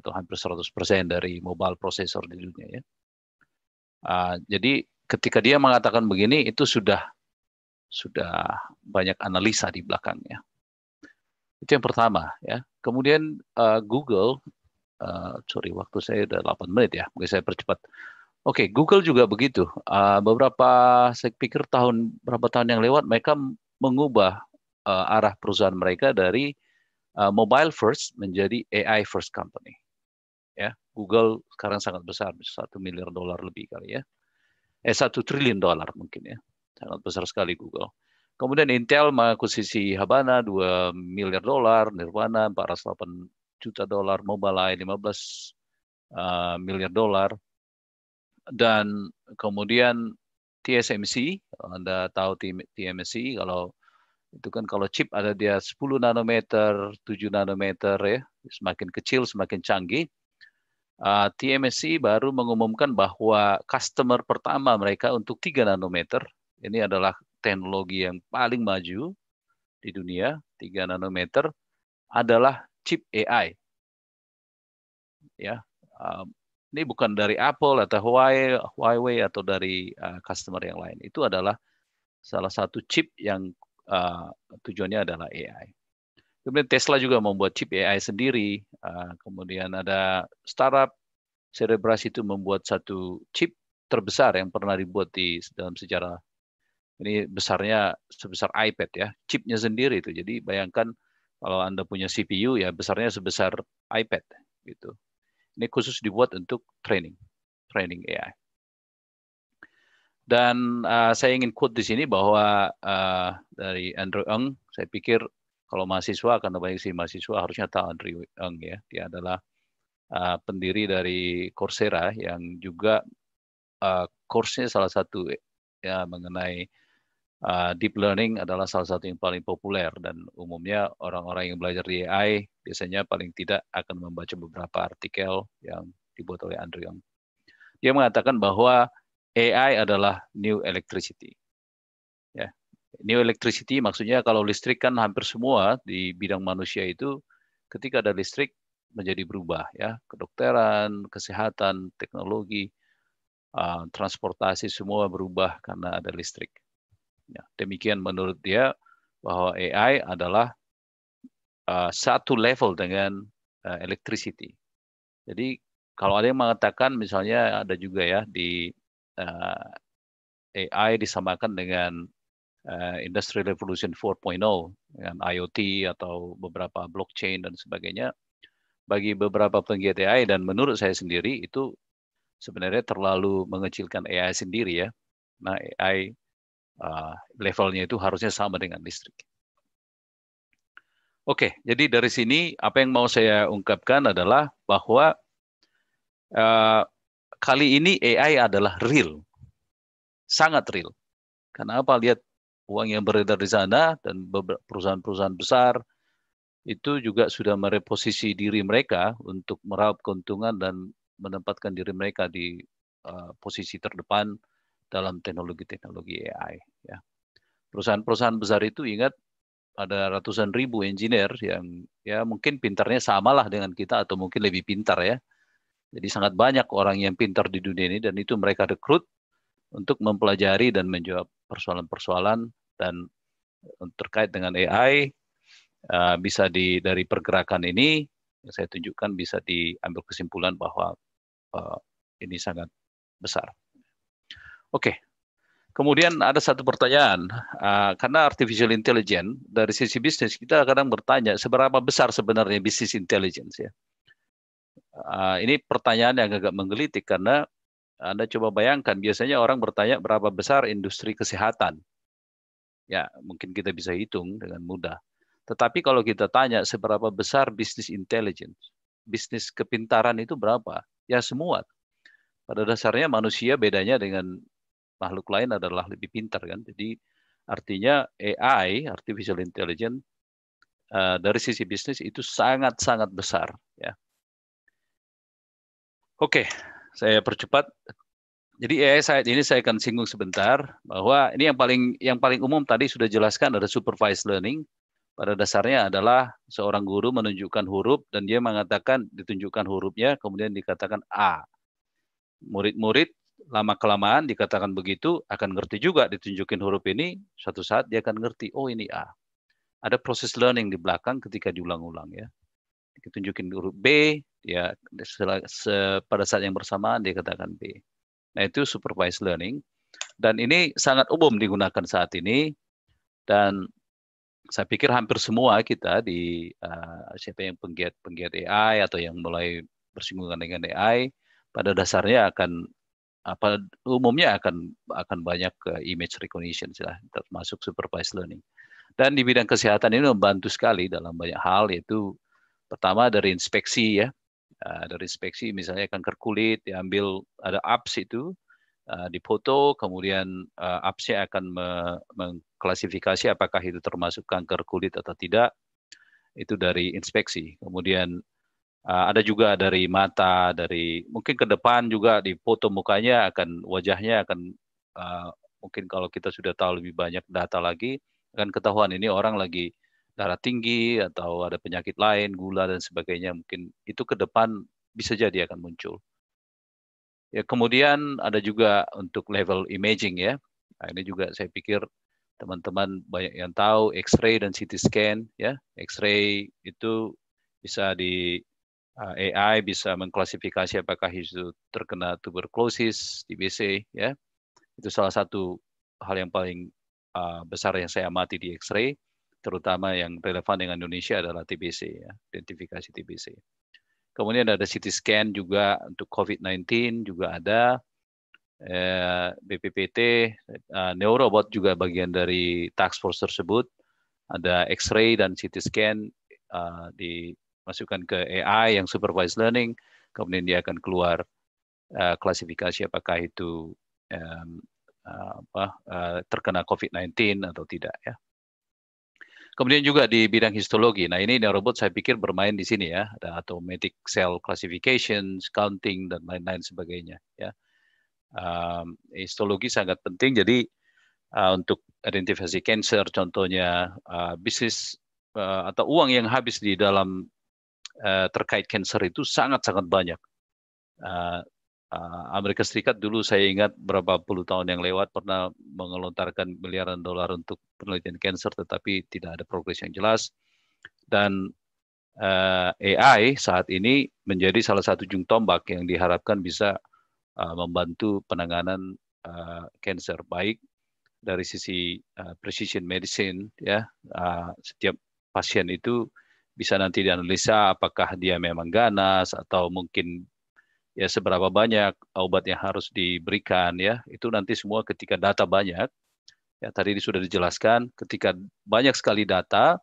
atau hampir 100% dari mobile processor di dunia ya. Uh, jadi ketika dia mengatakan begini itu sudah sudah banyak analisa di belakangnya. Itu yang pertama ya. Kemudian uh, Google uh, sorry waktu saya udah 8 menit ya, mungkin saya percepat. Oke, okay, Google juga begitu. Uh, beberapa saya pikir tahun beberapa tahun yang lewat mereka mengubah uh, arah perusahaan mereka dari uh, mobile first menjadi AI first company. Ya, Google sekarang sangat besar, satu miliar dolar lebih kali ya. Eh satu triliun dolar mungkin ya, sangat besar sekali Google. Kemudian Intel mengakuisisi Habana dua miliar dolar, Nirvana 408 juta dolar, Mobileye lima belas miliar dolar dan kemudian TSMC Anda tahu TSMC kalau itu kan kalau chip ada dia 10 nanometer, 7 nanometer ya, semakin kecil semakin canggih. Uh, ah, TMSC baru mengumumkan bahwa customer pertama mereka untuk 3 nanometer. Ini adalah teknologi yang paling maju di dunia, 3 nanometer adalah chip AI. Ya, uh, ini bukan dari Apple atau Huawei, atau dari uh, customer yang lain. Itu adalah salah satu chip yang uh, tujuannya adalah AI. Kemudian Tesla juga membuat chip AI sendiri. Uh, kemudian ada startup Cerebras itu membuat satu chip terbesar yang pernah dibuat di dalam sejarah. Ini besarnya sebesar iPad ya, chipnya sendiri itu. Jadi bayangkan kalau anda punya CPU ya besarnya sebesar iPad gitu. Ini khusus dibuat untuk training, training AI. Dan uh, saya ingin quote di sini bahwa uh, dari Andrew Ng, saya pikir kalau mahasiswa akan banyak sih mahasiswa harusnya tahu Andrew Ng ya. Dia adalah uh, pendiri dari Coursera yang juga uh, course-nya salah satu ya mengenai Uh, deep learning adalah salah satu yang paling populer dan umumnya orang-orang yang belajar di AI biasanya paling tidak akan membaca beberapa artikel yang dibuat oleh Andrew Yang. Dia mengatakan bahwa AI adalah new electricity. Ya. New electricity maksudnya kalau listrik kan hampir semua di bidang manusia itu ketika ada listrik menjadi berubah ya, kedokteran, kesehatan, teknologi, ah, transportasi semua berubah karena ada listrik Ya, demikian menurut dia bahwa AI adalah uh, satu level dengan uh, electricity. Jadi kalau ada yang mengatakan misalnya ada juga ya di uh, AI disamakan dengan uh, Industry Revolution 4.0 dengan IoT atau beberapa blockchain dan sebagainya. Bagi beberapa penggiat AI dan menurut saya sendiri itu sebenarnya terlalu mengecilkan AI sendiri ya. Nah AI Eh, levelnya itu harusnya sama dengan listrik. Oke, jadi dari sini apa yang mau saya ungkapkan adalah bahwa uh, kali ini AI adalah real, sangat real. Karena apa? Lihat uang yang beredar di sana dan perusahaan-perusahaan besar itu juga sudah mereposisi diri mereka untuk meraup keuntungan dan menempatkan diri mereka di uh, posisi terdepan dalam teknologi-teknologi AI. Ya. Perusahaan-perusahaan besar itu ingat ada ratusan ribu engineer yang ya mungkin pintarnya samalah dengan kita atau mungkin lebih pintar ya. Jadi sangat banyak orang yang pintar di dunia ini dan itu mereka rekrut untuk mempelajari dan menjawab persoalan-persoalan dan eh, terkait dengan AI eh, bisa di dari pergerakan ini yang saya tunjukkan bisa diambil kesimpulan bahwa eh, ini sangat besar. Oke. Kemudian ada satu pertanyaan, eh, karena artificial intelligence dari sisi bisnis kita kadang bertanya seberapa besar sebenarnya bisnis intelligence ya. Eh, ini pertanyaan yang agak menggelitik karena anda coba bayangkan biasanya orang bertanya berapa besar industri kesehatan. Ya mungkin kita bisa hitung dengan mudah. Tetapi kalau kita tanya seberapa besar bisnis intelligence, bisnis kepintaran itu berapa? Ya semua. Pada dasarnya manusia bedanya dengan makhluk lain adalah lebih pintar kan. Jadi artinya AI, artificial intelligence uh, dari sisi bisnis itu sangat-sangat besar ya. Oke, saya percepat. Jadi AI saat ini saya akan singgung sebentar bahwa ini yang paling yang paling umum tadi sudah jelaskan ada supervised learning. Pada dasarnya adalah seorang guru menunjukkan huruf dan dia mengatakan ditunjukkan hurufnya kemudian dikatakan A. Murid-murid lama kelamaan dikatakan begitu akan ngerti juga ditunjukin huruf ini suatu saat dia akan ngerti oh ini A. Ada proses learning di belakang ketika diulang-ulang ya. Ditunjukin huruf B ya pada saat yang bersamaan dia katakan B. Nah itu supervised learning dan ini sangat umum digunakan saat ini dan saya pikir hampir semua kita di uh, siapa yang penggiat penggiat AI atau yang mulai bersinggungan dengan AI pada dasarnya akan apa umumnya akan akan banyak eh, image recognition lah, termasuk supervised learning. Dan di bidang kesehatan ini membantu sekali dalam banyak hal yaitu pertama dari inspeksi ya. Eh, dari inspeksi misalnya kanker kulit diambil ada apps itu di eh, dipoto kemudian apps akan mengklasifikasi apakah itu termasuk kanker kulit atau tidak itu dari inspeksi. Kemudian Uh, ada juga dari mata, dari mungkin ke depan juga di foto mukanya akan wajahnya akan uh, mungkin kalau kita sudah tahu lebih banyak data lagi akan ketahuan ini orang lagi darah tinggi atau ada penyakit lain, gula dan sebagainya mungkin itu ke depan bisa jadi akan muncul. Ya, kemudian ada juga untuk level imaging ya. Nah, ini juga saya pikir teman-teman banyak yang tahu X-ray dan CT scan ya. X-ray itu bisa di Eh, AI bisa mengklasifikasi apakah itu terkena tuberculosis TBC, ya. Itu salah satu hal yang paling uh, besar yang saya amati di X-ray, terutama yang relevan dengan Indonesia adalah TBC, ya, identifikasi TBC. Kemudian ada CT scan juga untuk COVID-19 juga ada, eh, BPPT, neurobot juga bagian dari task force tersebut, ada X-ray dan CT scan di masukkan ke AI yang supervised learning, kemudian dia akan keluar uh, klasifikasi apakah itu um, uh, apa, uh, terkena COVID-19 atau tidak ya. Kemudian juga di bidang histologi. Nah ini robot saya pikir bermain di sini ya, ada automatic cell classification, counting dan lain-lain sebagainya ya. Um, histologi sangat penting. Jadi uh, untuk identifikasi cancer, contohnya uh, bisnis uh, atau uang yang habis di dalam Eh, terkait kanker itu sangat-sangat banyak. Eh, eh, Amerika Serikat dulu saya ingat berapa puluh tahun yang lewat pernah mengelontarkan miliaran dolar untuk penelitian kanker, tetapi tidak ada progres yang jelas. Dan AI saat ini menjadi salah satu jung tombak yang diharapkan bisa membantu penanganan kanker baik dari sisi precision medicine ya setiap pasien itu bisa nanti dianalisa apakah dia memang ganas atau mungkin ya seberapa banyak obat yang harus diberikan ya itu nanti semua ketika data banyak ya tadi sudah dijelaskan ketika banyak sekali data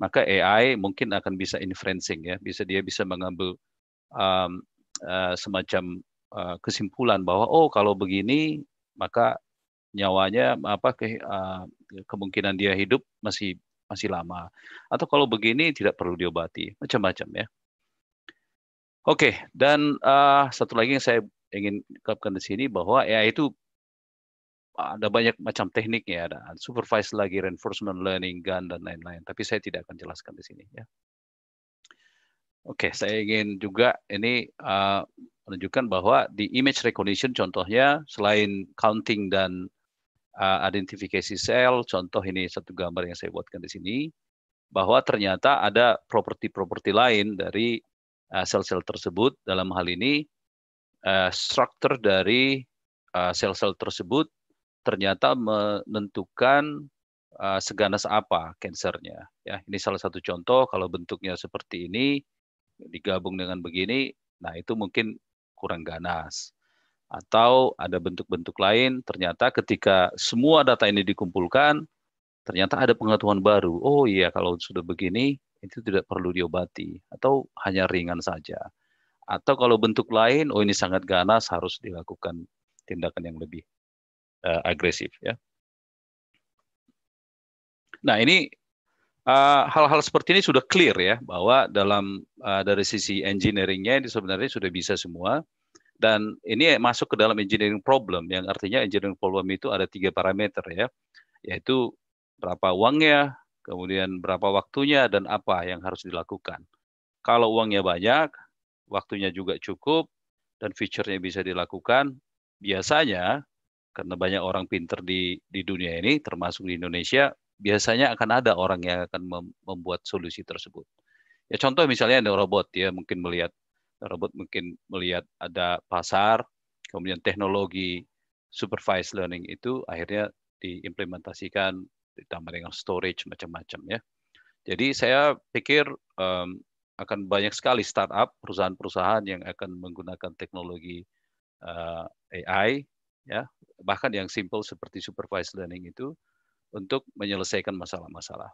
maka AI mungkin akan bisa inferencing ya bisa dia bisa mengambil um, uh, semacam uh, kesimpulan bahwa oh kalau begini maka nyawanya apa ke, uh, kemungkinan dia hidup masih masih lama. Atau kalau begini tidak perlu diobati, macam-macam ya. Oke, dan uh, satu lagi yang saya ingin ungkapkan di sini bahwa ya itu ada banyak macam tekniknya ya. ada supervised lagi reinforcement learning gun dan lain-lain tapi saya tidak akan jelaskan di sini ya oke saya ingin juga ini uh, menunjukkan bahwa di image recognition contohnya selain counting dan uh, identifikasi sel. Contoh ini satu gambar yang saya buatkan di sini bahwa ternyata ada properti-properti lain dari eh, sel-sel uh, tersebut. Dalam hal ini uh, struktur dari sel-sel uh, tersebut ternyata menentukan uh, seganas apa kansernya. Ya, ini salah satu contoh kalau bentuknya seperti ini digabung dengan begini, nah itu mungkin kurang ganas atau ada bentuk-bentuk lain. Ternyata ketika semua data ini dikumpulkan, ternyata ada pengetahuan baru. Oh iya, kalau sudah begini, itu tidak perlu diobati atau hanya ringan saja. Atau kalau bentuk lain, oh ini sangat ganas, harus dilakukan tindakan yang lebih uh, agresif. Ya. Nah ini eh, hal-hal uh, seperti ini sudah clear ya bahwa dalam uh, dari sisi engineeringnya ini sebenarnya sudah bisa semua dan ini masuk ke dalam engineering problem, yang artinya engineering problem itu ada tiga parameter ya, yaitu berapa uangnya, kemudian berapa waktunya, dan apa yang harus dilakukan. Kalau uangnya banyak, waktunya juga cukup, dan fiturnya bisa dilakukan, biasanya karena banyak orang pinter di di dunia ini, termasuk di Indonesia, biasanya akan ada orang yang akan membuat solusi tersebut. Ya contoh misalnya ada robot ya mungkin melihat robot mungkin melihat ada pasar, kemudian teknologi supervised learning itu akhirnya diimplementasikan ditambah dengan storage macam-macam ya. Jadi saya pikir um, akan banyak sekali startup perusahaan-perusahaan yang akan menggunakan teknologi uh, eh, AI ya bahkan yang simple seperti supervised learning itu untuk menyelesaikan masalah-masalah.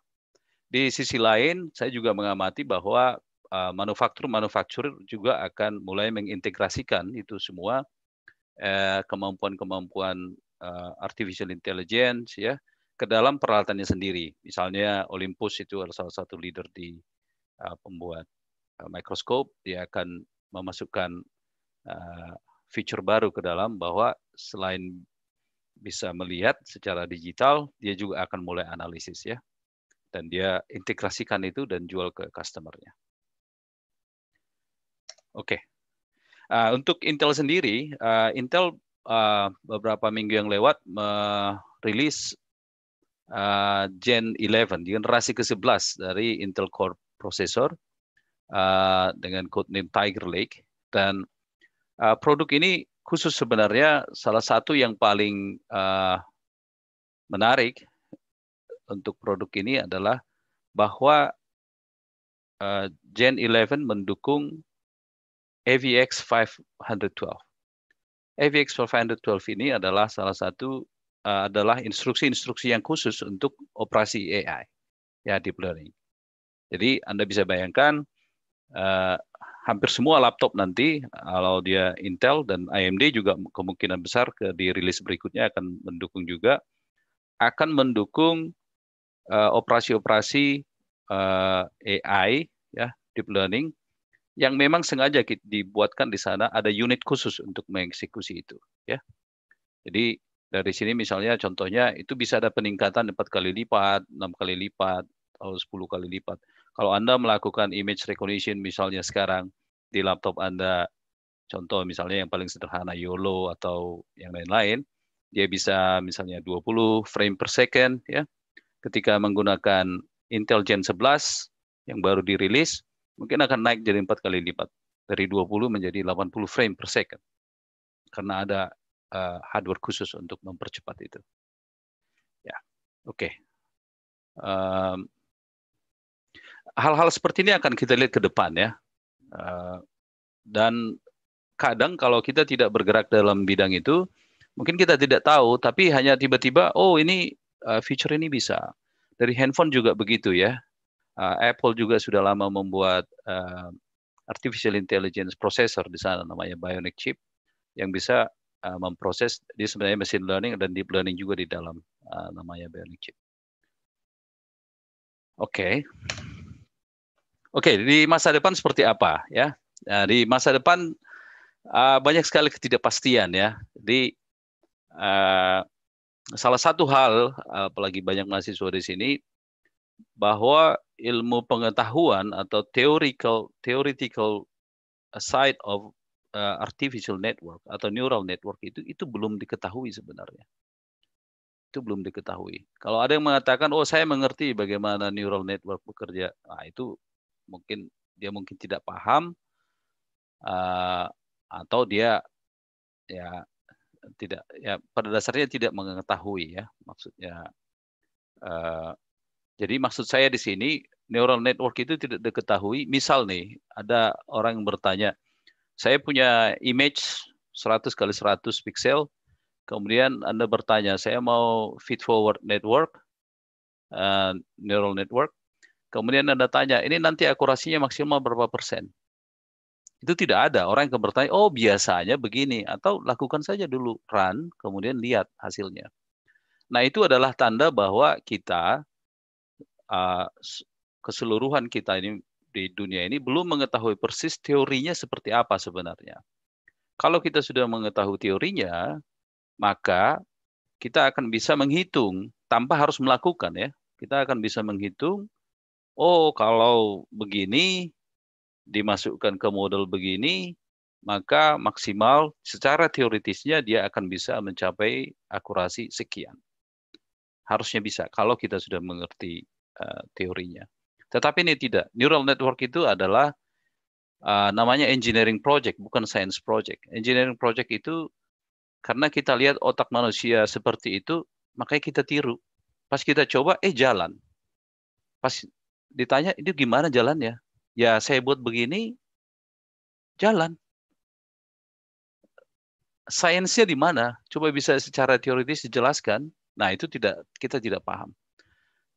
Di sisi lain, saya juga mengamati bahwa Eh, manufaktur-manufaktur juga akan mulai mengintegrasikan itu semua eh, kemampuan-kemampuan eh, artificial intelligence ya ke dalam peralatannya sendiri. Misalnya Olympus itu adalah salah satu leader di pembuat mikroskop, dia akan memasukkan fitur baru ke dalam bahwa selain bisa melihat secara digital, dia juga akan mulai analisis ya dan dia integrasikan itu dan jual ke customernya. Oke. Okay. Uh, untuk Intel sendiri, uh, Intel uh, beberapa minggu yang lewat merilis uh, Gen 11, generasi ke-11 dari Intel Core Processor uh, dengan codename Tiger Lake. Dan uh, produk ini khusus sebenarnya salah satu yang paling uh, menarik untuk produk ini adalah bahwa uh, Gen 11 mendukung AVX 512. AVX 512 ini adalah salah satu uh, adalah instruksi-instruksi yang khusus untuk operasi AI, ya deep learning. Jadi Anda bisa bayangkan uh, hampir semua laptop nanti kalau dia Intel dan AMD juga kemungkinan besar ke di rilis berikutnya akan mendukung juga akan mendukung eh, operasi-operasi uh, uh, AI ya deep learning yang memang sengaja dibuatkan di sana ada unit khusus untuk mengeksekusi itu ya. Jadi dari sini misalnya contohnya itu bisa ada peningkatan empat kali lipat, enam kali lipat, atau sepuluh kali lipat. Kalau Anda melakukan image recognition misalnya sekarang di laptop Anda contoh misalnya yang paling sederhana YOLO atau yang lain-lain, dia bisa misalnya 20 frame per second ya. Ketika menggunakan Intel Gen 11 yang baru dirilis, mungkin akan naik jadi empat kali lipat dari 20 menjadi 80 frame per second karena ada uh, hardware khusus untuk mempercepat itu. Ya, oke. Okay. Um, hal-hal seperti ini akan kita lihat ke depan ya. Uh, dan kadang kalau kita tidak bergerak dalam bidang itu, mungkin kita tidak tahu, tapi hanya tiba-tiba, oh ini uh, feature ini bisa. Dari handphone juga begitu ya uh, Apple juga sudah lama membuat uh, artificial intelligence processor di sana namanya bionic chip yang bisa uh, memproses di sebenarnya machine learning dan deep learning juga di dalam uh, namanya bionic chip. Oke. Okay. Oke, okay, di masa depan seperti apa ya? Nah, di masa depan uh, banyak sekali ketidakpastian ya. Di uh, salah satu hal apalagi banyak mahasiswa di sini bahwa ilmu pengetahuan atau theoretical theoretical side of uh, artificial network atau neural network itu itu belum diketahui sebenarnya. Itu belum diketahui. Kalau ada yang mengatakan oh saya mengerti bagaimana neural network bekerja, nah itu mungkin dia mungkin tidak paham uh, atau dia ya tidak ya pada dasarnya tidak mengetahui ya maksudnya uh, jadi maksud saya di sini neural network itu tidak diketahui. Misal nih ada orang yang bertanya, saya punya image 100 kali 100 pixel. Kemudian Anda bertanya, saya mau feed forward network, uh, neural network. Kemudian Anda tanya, ini nanti akurasinya maksimal berapa persen? Itu tidak ada. Orang yang bertanya, oh biasanya begini. Atau lakukan saja dulu run, kemudian lihat hasilnya. Nah itu adalah tanda bahwa kita Eh, keseluruhan kita ini di dunia ini belum mengetahui persis teorinya seperti apa sebenarnya. Kalau kita sudah mengetahui teorinya, maka kita akan bisa menghitung tanpa harus melakukan ya. Kita akan bisa menghitung, oh kalau begini dimasukkan ke model begini, maka maksimal secara teoritisnya dia akan bisa mencapai akurasi sekian. Harusnya bisa kalau kita sudah mengerti Eh, teorinya. Tetapi ini tidak. Neural network itu adalah uh, namanya engineering project, bukan science project. Engineering project itu karena kita lihat otak manusia seperti itu, makanya kita tiru. Pas kita coba, eh jalan. Pas ditanya, ini gimana jalannya? Ya saya buat begini, jalan. Sainsnya di mana? Coba bisa secara teoritis dijelaskan. Nah itu tidak kita tidak paham.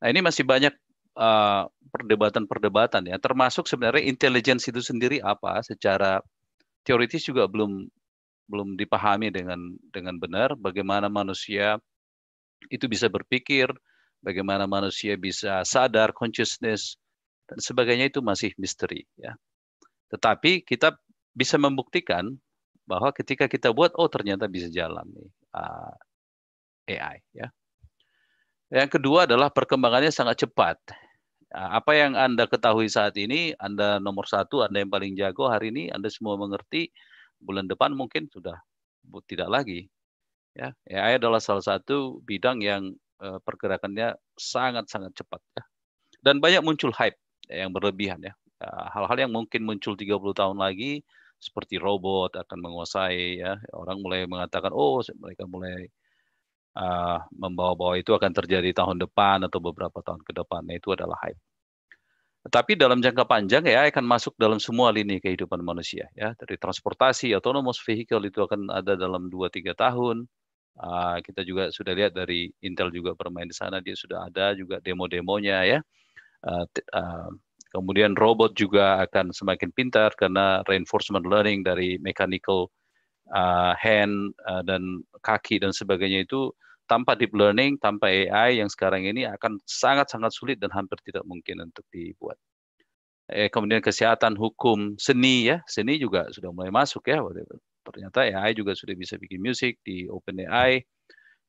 Nah ini masih banyak eh, perdebatan-perdebatan uh, ya, termasuk sebenarnya intelligence itu sendiri apa secara teoritis juga belum belum dipahami dengan dengan benar bagaimana manusia itu bisa berpikir, bagaimana manusia bisa sadar consciousness dan sebagainya itu masih misteri ya. Tetapi kita bisa membuktikan bahwa ketika kita buat oh ternyata bisa jalan nih uh, eh, AI ya. Yang kedua adalah perkembangannya sangat cepat. Nah, apa yang Anda ketahui saat ini, Anda nomor satu, Anda yang paling jago hari ini, Anda semua mengerti, bulan depan mungkin sudah tidak lagi. Ya, AI adalah salah satu bidang yang eh, pergerakannya sangat-sangat cepat. Ya. Dan banyak muncul hype yang berlebihan. ya nah, Hal-hal yang mungkin muncul 30 tahun lagi, seperti robot akan menguasai ya orang mulai mengatakan oh mereka mulai uh, eh, membawa-bawa itu akan terjadi tahun depan atau beberapa tahun ke depan. itu adalah hype. Tapi dalam jangka panjang ya akan masuk dalam semua lini kehidupan manusia ya dari transportasi autonomous vehicle itu akan ada dalam 2-3 tahun. Uh, kita juga sudah lihat dari Intel juga bermain di sana dia sudah ada juga demo-demonya ya. Uh, uh, kemudian robot juga akan semakin pintar karena reinforcement learning dari mechanical uh, hand uh, dan kaki dan sebagainya itu tanpa deep learning, tanpa AI yang sekarang ini akan sangat-sangat sulit dan hampir tidak mungkin untuk dibuat. Eh, kemudian kesehatan, hukum, seni ya, seni juga sudah mulai masuk ya. Ternyata AI juga sudah bisa bikin musik di OpenAI.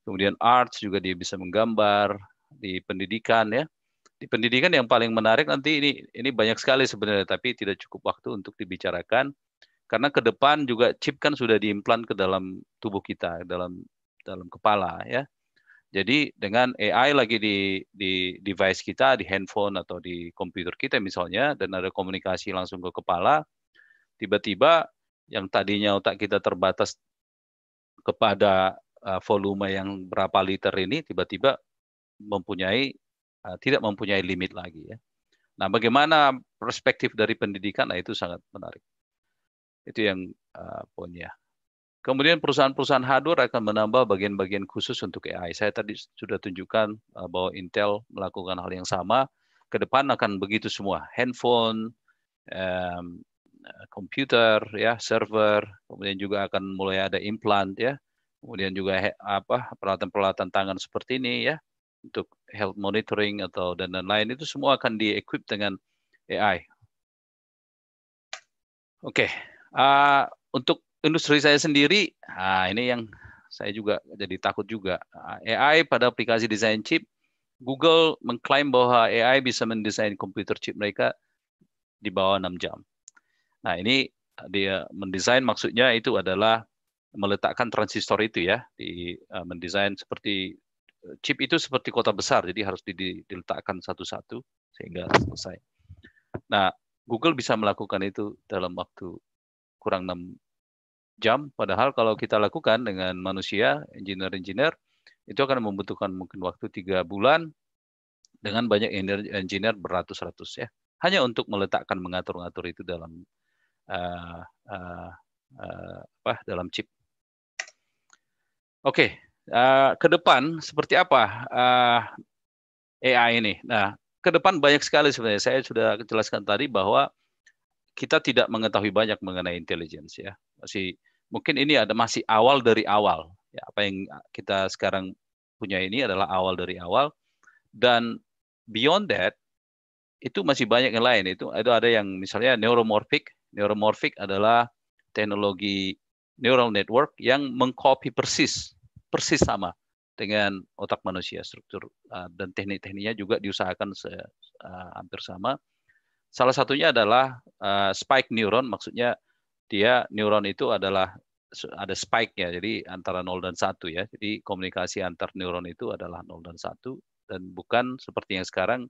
Kemudian arts juga dia bisa menggambar di pendidikan ya. Di pendidikan yang paling menarik nanti ini ini banyak sekali sebenarnya tapi tidak cukup waktu untuk dibicarakan karena ke depan juga chip kan sudah diimplan ke dalam tubuh kita, dalam dalam kepala ya. Jadi dengan AI lagi di di device kita, di handphone atau di komputer kita misalnya dan ada komunikasi langsung ke kepala, tiba-tiba yang tadinya otak kita terbatas kepada uh, volume yang berapa liter ini tiba-tiba mempunyai uh, tidak mempunyai limit lagi ya. Nah, bagaimana perspektif dari pendidikan? Nah, itu sangat menarik. Itu yang uh, poinnya. Kemudian perusahaan-perusahaan hardware akan menambah bagian-bagian khusus untuk AI. Saya tadi sudah tunjukkan eh, bahwa Intel melakukan hal yang sama. Ke depan akan begitu semua, handphone, um, komputer, ya, server, kemudian juga akan mulai ada implant, ya, kemudian juga apa peralatan-peralatan tangan seperti ini, ya, untuk health monitoring atau dan lain-lain itu semua akan di-equip dengan AI. Oke, okay. uh, eh, untuk industri saya sendiri, nah ini yang saya juga jadi takut juga. AI ah, pada aplikasi desain chip, Google mengklaim bahwa AI bisa mendesain komputer chip mereka di bawah 6 jam. Nah ini dia mendesain maksudnya itu adalah meletakkan transistor itu ya di eh, mendesain seperti eh, chip itu seperti kota besar jadi harus diletakkan satu-satu sehingga selesai. Nah Google bisa melakukan itu dalam waktu kurang enam jam. Padahal kalau kita lakukan dengan manusia, engineer-engineer, itu akan membutuhkan mungkin waktu tiga bulan dengan banyak engineer beratus-ratus ya. Hanya untuk meletakkan mengatur-ngatur itu dalam uh, uh, uh, apa dalam chip. Oke, okay. uh, ke depan seperti apa uh, AI ini? Nah, ke depan banyak sekali sebenarnya. Saya sudah jelaskan tadi bahwa kita tidak mengetahui banyak mengenai intelligence ya. Masih mungkin ini ada masih awal dari awal. Ya, apa yang kita sekarang punya ini adalah awal dari awal dan beyond that itu masih banyak yang lain itu itu ada yang misalnya neuromorphic neuromorphic adalah teknologi neural network yang mengcopy persis persis sama dengan otak manusia struktur eh, dan teknik-tekniknya juga diusahakan se, uh, hampir sama Salah satunya adalah uh, spike neuron, maksudnya dia neuron itu adalah ada spike ya, jadi antara 0 dan 1 ya. Jadi komunikasi antar neuron itu adalah 0 dan 1 dan bukan seperti yang sekarang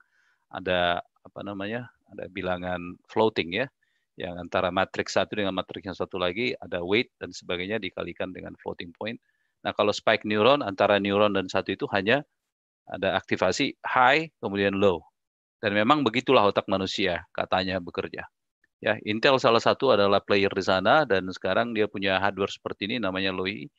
ada apa namanya? ada bilangan floating ya yang antara matriks satu dengan matriks yang satu lagi ada weight dan sebagainya dikalikan dengan floating point. Nah, kalau spike neuron antara neuron dan satu itu hanya ada aktivasi high kemudian low. Dan memang begitulah otak manusia katanya bekerja. Ya, Intel salah satu adalah player di sana dan sekarang dia punya hardware seperti ini namanya Loi.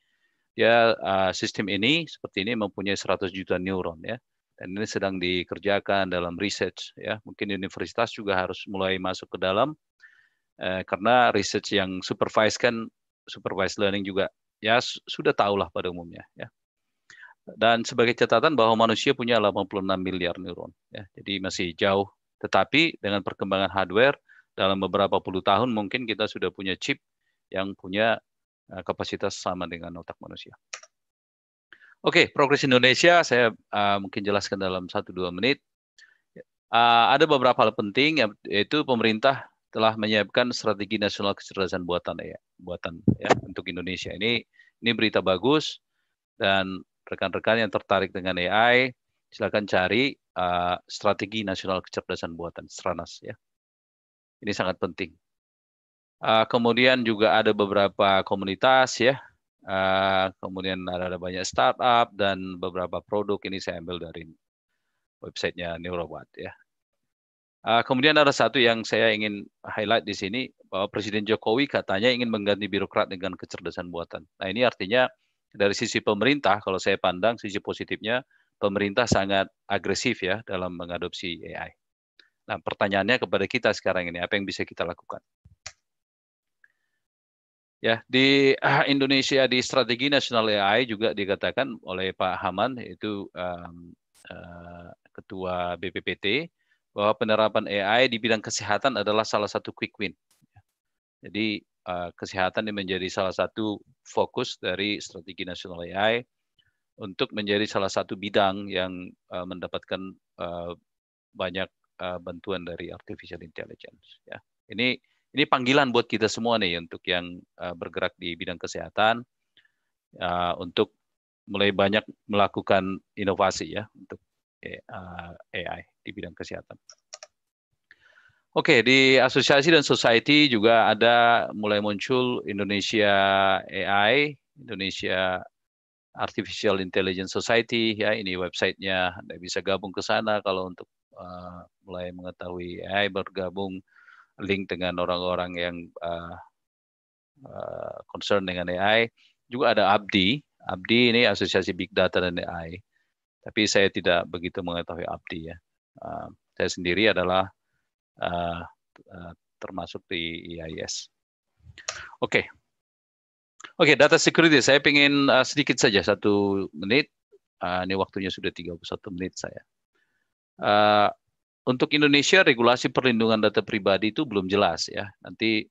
Ya, uh, ah, sistem ini seperti ini mempunyai 100 juta neuron ya. Dan ini sedang dikerjakan dalam research ya. Mungkin universitas juga harus mulai masuk ke dalam eh, karena research yang supervised kan supervised learning juga ya sudah tahulah pada umumnya ya. Dan sebagai catatan bahwa manusia punya 86 miliar neuron. Ya. Jadi masih jauh. Tetapi dengan perkembangan hardware, dalam beberapa puluh tahun mungkin kita sudah punya chip yang punya eh, kapasitas sama dengan otak manusia. Oke, okay, progres Indonesia saya uh, mungkin jelaskan dalam 1-2 menit. Uh, ada beberapa hal penting ya, yaitu pemerintah telah menyiapkan strategi nasional kecerdasan buatan ya, buatan ya untuk Indonesia. Ini ini berita bagus dan rekan-rekan yang tertarik dengan AI, silakan cari uh, strategi nasional kecerdasan buatan (Stranas) ya. Ini sangat penting. Uh, kemudian juga ada beberapa komunitas ya. Uh, kemudian ada, ada banyak startup dan beberapa produk ini saya ambil dari websitenya Neurowatt ya. Uh, kemudian ada satu yang saya ingin highlight di sini bahwa Presiden Jokowi katanya ingin mengganti birokrat dengan kecerdasan buatan. Nah ini artinya dari sisi pemerintah kalau saya pandang sisi positifnya pemerintah sangat agresif ya dalam mengadopsi AI. Nah, pertanyaannya kepada kita sekarang ini apa yang bisa kita lakukan? Ya, di ah, Indonesia di strategi nasional AI juga dikatakan oleh Pak Haman yaitu um, uh, ketua BPPT bahwa penerapan AI di bidang kesehatan adalah salah satu quick win. Jadi Eh, kesehatan ini menjadi salah satu fokus dari strategi nasional AI untuk menjadi salah satu bidang yang uh, mendapatkan uh, banyak uh, bantuan dari artificial intelligence. Ya, ini ini panggilan buat kita semua nih untuk yang uh, bergerak di bidang kesehatan uh, untuk mulai banyak melakukan inovasi ya untuk uh, AI di bidang kesehatan. Oke, di asosiasi dan society juga ada mulai muncul Indonesia AI, Indonesia Artificial Intelligence Society ya ini websitenya Anda bisa gabung ke sana kalau untuk uh, mulai mengetahui AI bergabung link dengan orang-orang yang uh, uh, concern dengan AI juga ada Abdi Abdi ini asosiasi big data dan AI tapi saya tidak begitu mengetahui Abdi ya uh, saya sendiri adalah uh, termasuk di EIS. Oke, okay. oke okay, data security saya ingin uh, eh, sedikit saja satu menit. Uh, ini waktunya sudah 31 menit saya. Uh, untuk Indonesia regulasi perlindungan data pribadi itu belum jelas ya. Nanti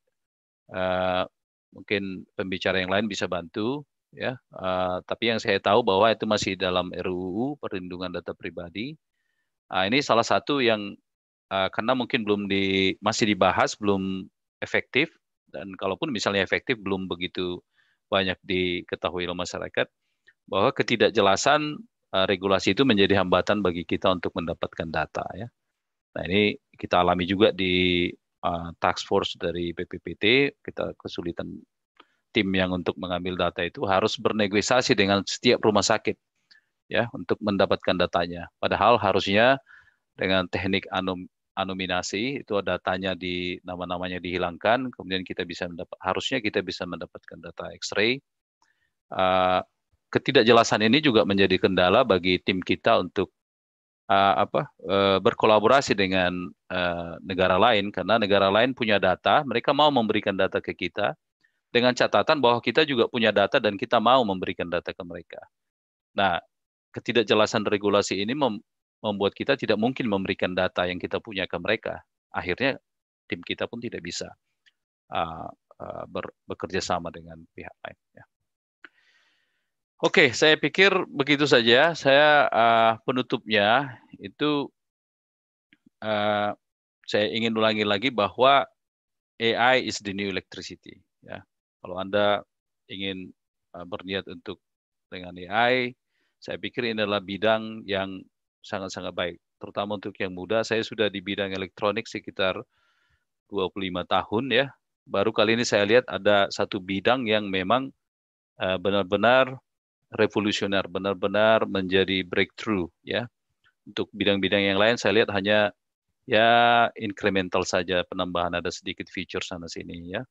uh, mungkin pembicara yang lain bisa bantu ya. Uh, tapi yang saya tahu bahwa itu masih dalam RUU perlindungan data pribadi. Uh, ini salah satu yang Eh, karena mungkin belum di masih dibahas belum efektif dan kalaupun misalnya efektif belum begitu banyak diketahui oleh masyarakat bahwa ketidakjelasan eh, regulasi itu menjadi hambatan bagi kita untuk mendapatkan data ya. Nah, ini kita alami juga di uh, task force dari BPPT, kita kesulitan tim yang untuk mengambil data itu harus bernegosiasi dengan setiap rumah sakit ya untuk mendapatkan datanya. Padahal harusnya dengan teknik anominasi itu datanya di nama-namanya dihilangkan kemudian kita bisa mendapat harusnya kita bisa mendapatkan data X-ray ah, ketidakjelasan ini juga menjadi kendala bagi tim kita untuk ah, apa eh, berkolaborasi dengan eh, negara lain karena negara lain punya data mereka mau memberikan data ke kita dengan catatan bahwa kita juga punya data dan kita mau memberikan data ke mereka nah ketidakjelasan regulasi ini membuat kita tidak mungkin memberikan data yang kita punya ke mereka. Akhirnya tim kita pun tidak bisa uh, uh, ber, bekerja sama dengan pihak lain. Ya. Oke, saya pikir begitu saja. Saya uh, penutupnya itu uh, saya ingin ulangi lagi bahwa AI is the new electricity. Ya, kalau anda ingin uh, berniat untuk dengan AI, saya pikir ini adalah bidang yang sangat-sangat baik. Terutama untuk yang muda, saya sudah di bidang elektronik sekitar 25 tahun ya. Baru kali ini saya lihat ada satu bidang yang memang eh, benar-benar revolusioner, benar-benar menjadi breakthrough ya. Untuk bidang-bidang yang lain saya lihat hanya ya incremental saja penambahan ada sedikit feature sana sini ya.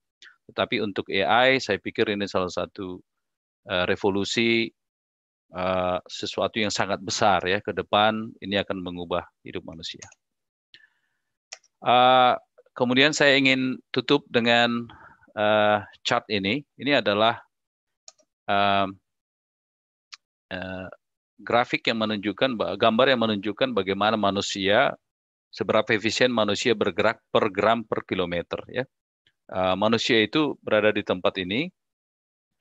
Tetapi untuk AI saya pikir ini salah satu eh, revolusi uh, sesuatu yang sangat besar ya ke depan ini akan mengubah hidup manusia. Uh, kemudian saya ingin tutup dengan uh, chart ini. Ini adalah uh, uh, grafik yang menunjukkan gambar yang menunjukkan bagaimana manusia seberapa efisien manusia bergerak per gram per kilometer ya. Uh, manusia itu berada di tempat ini,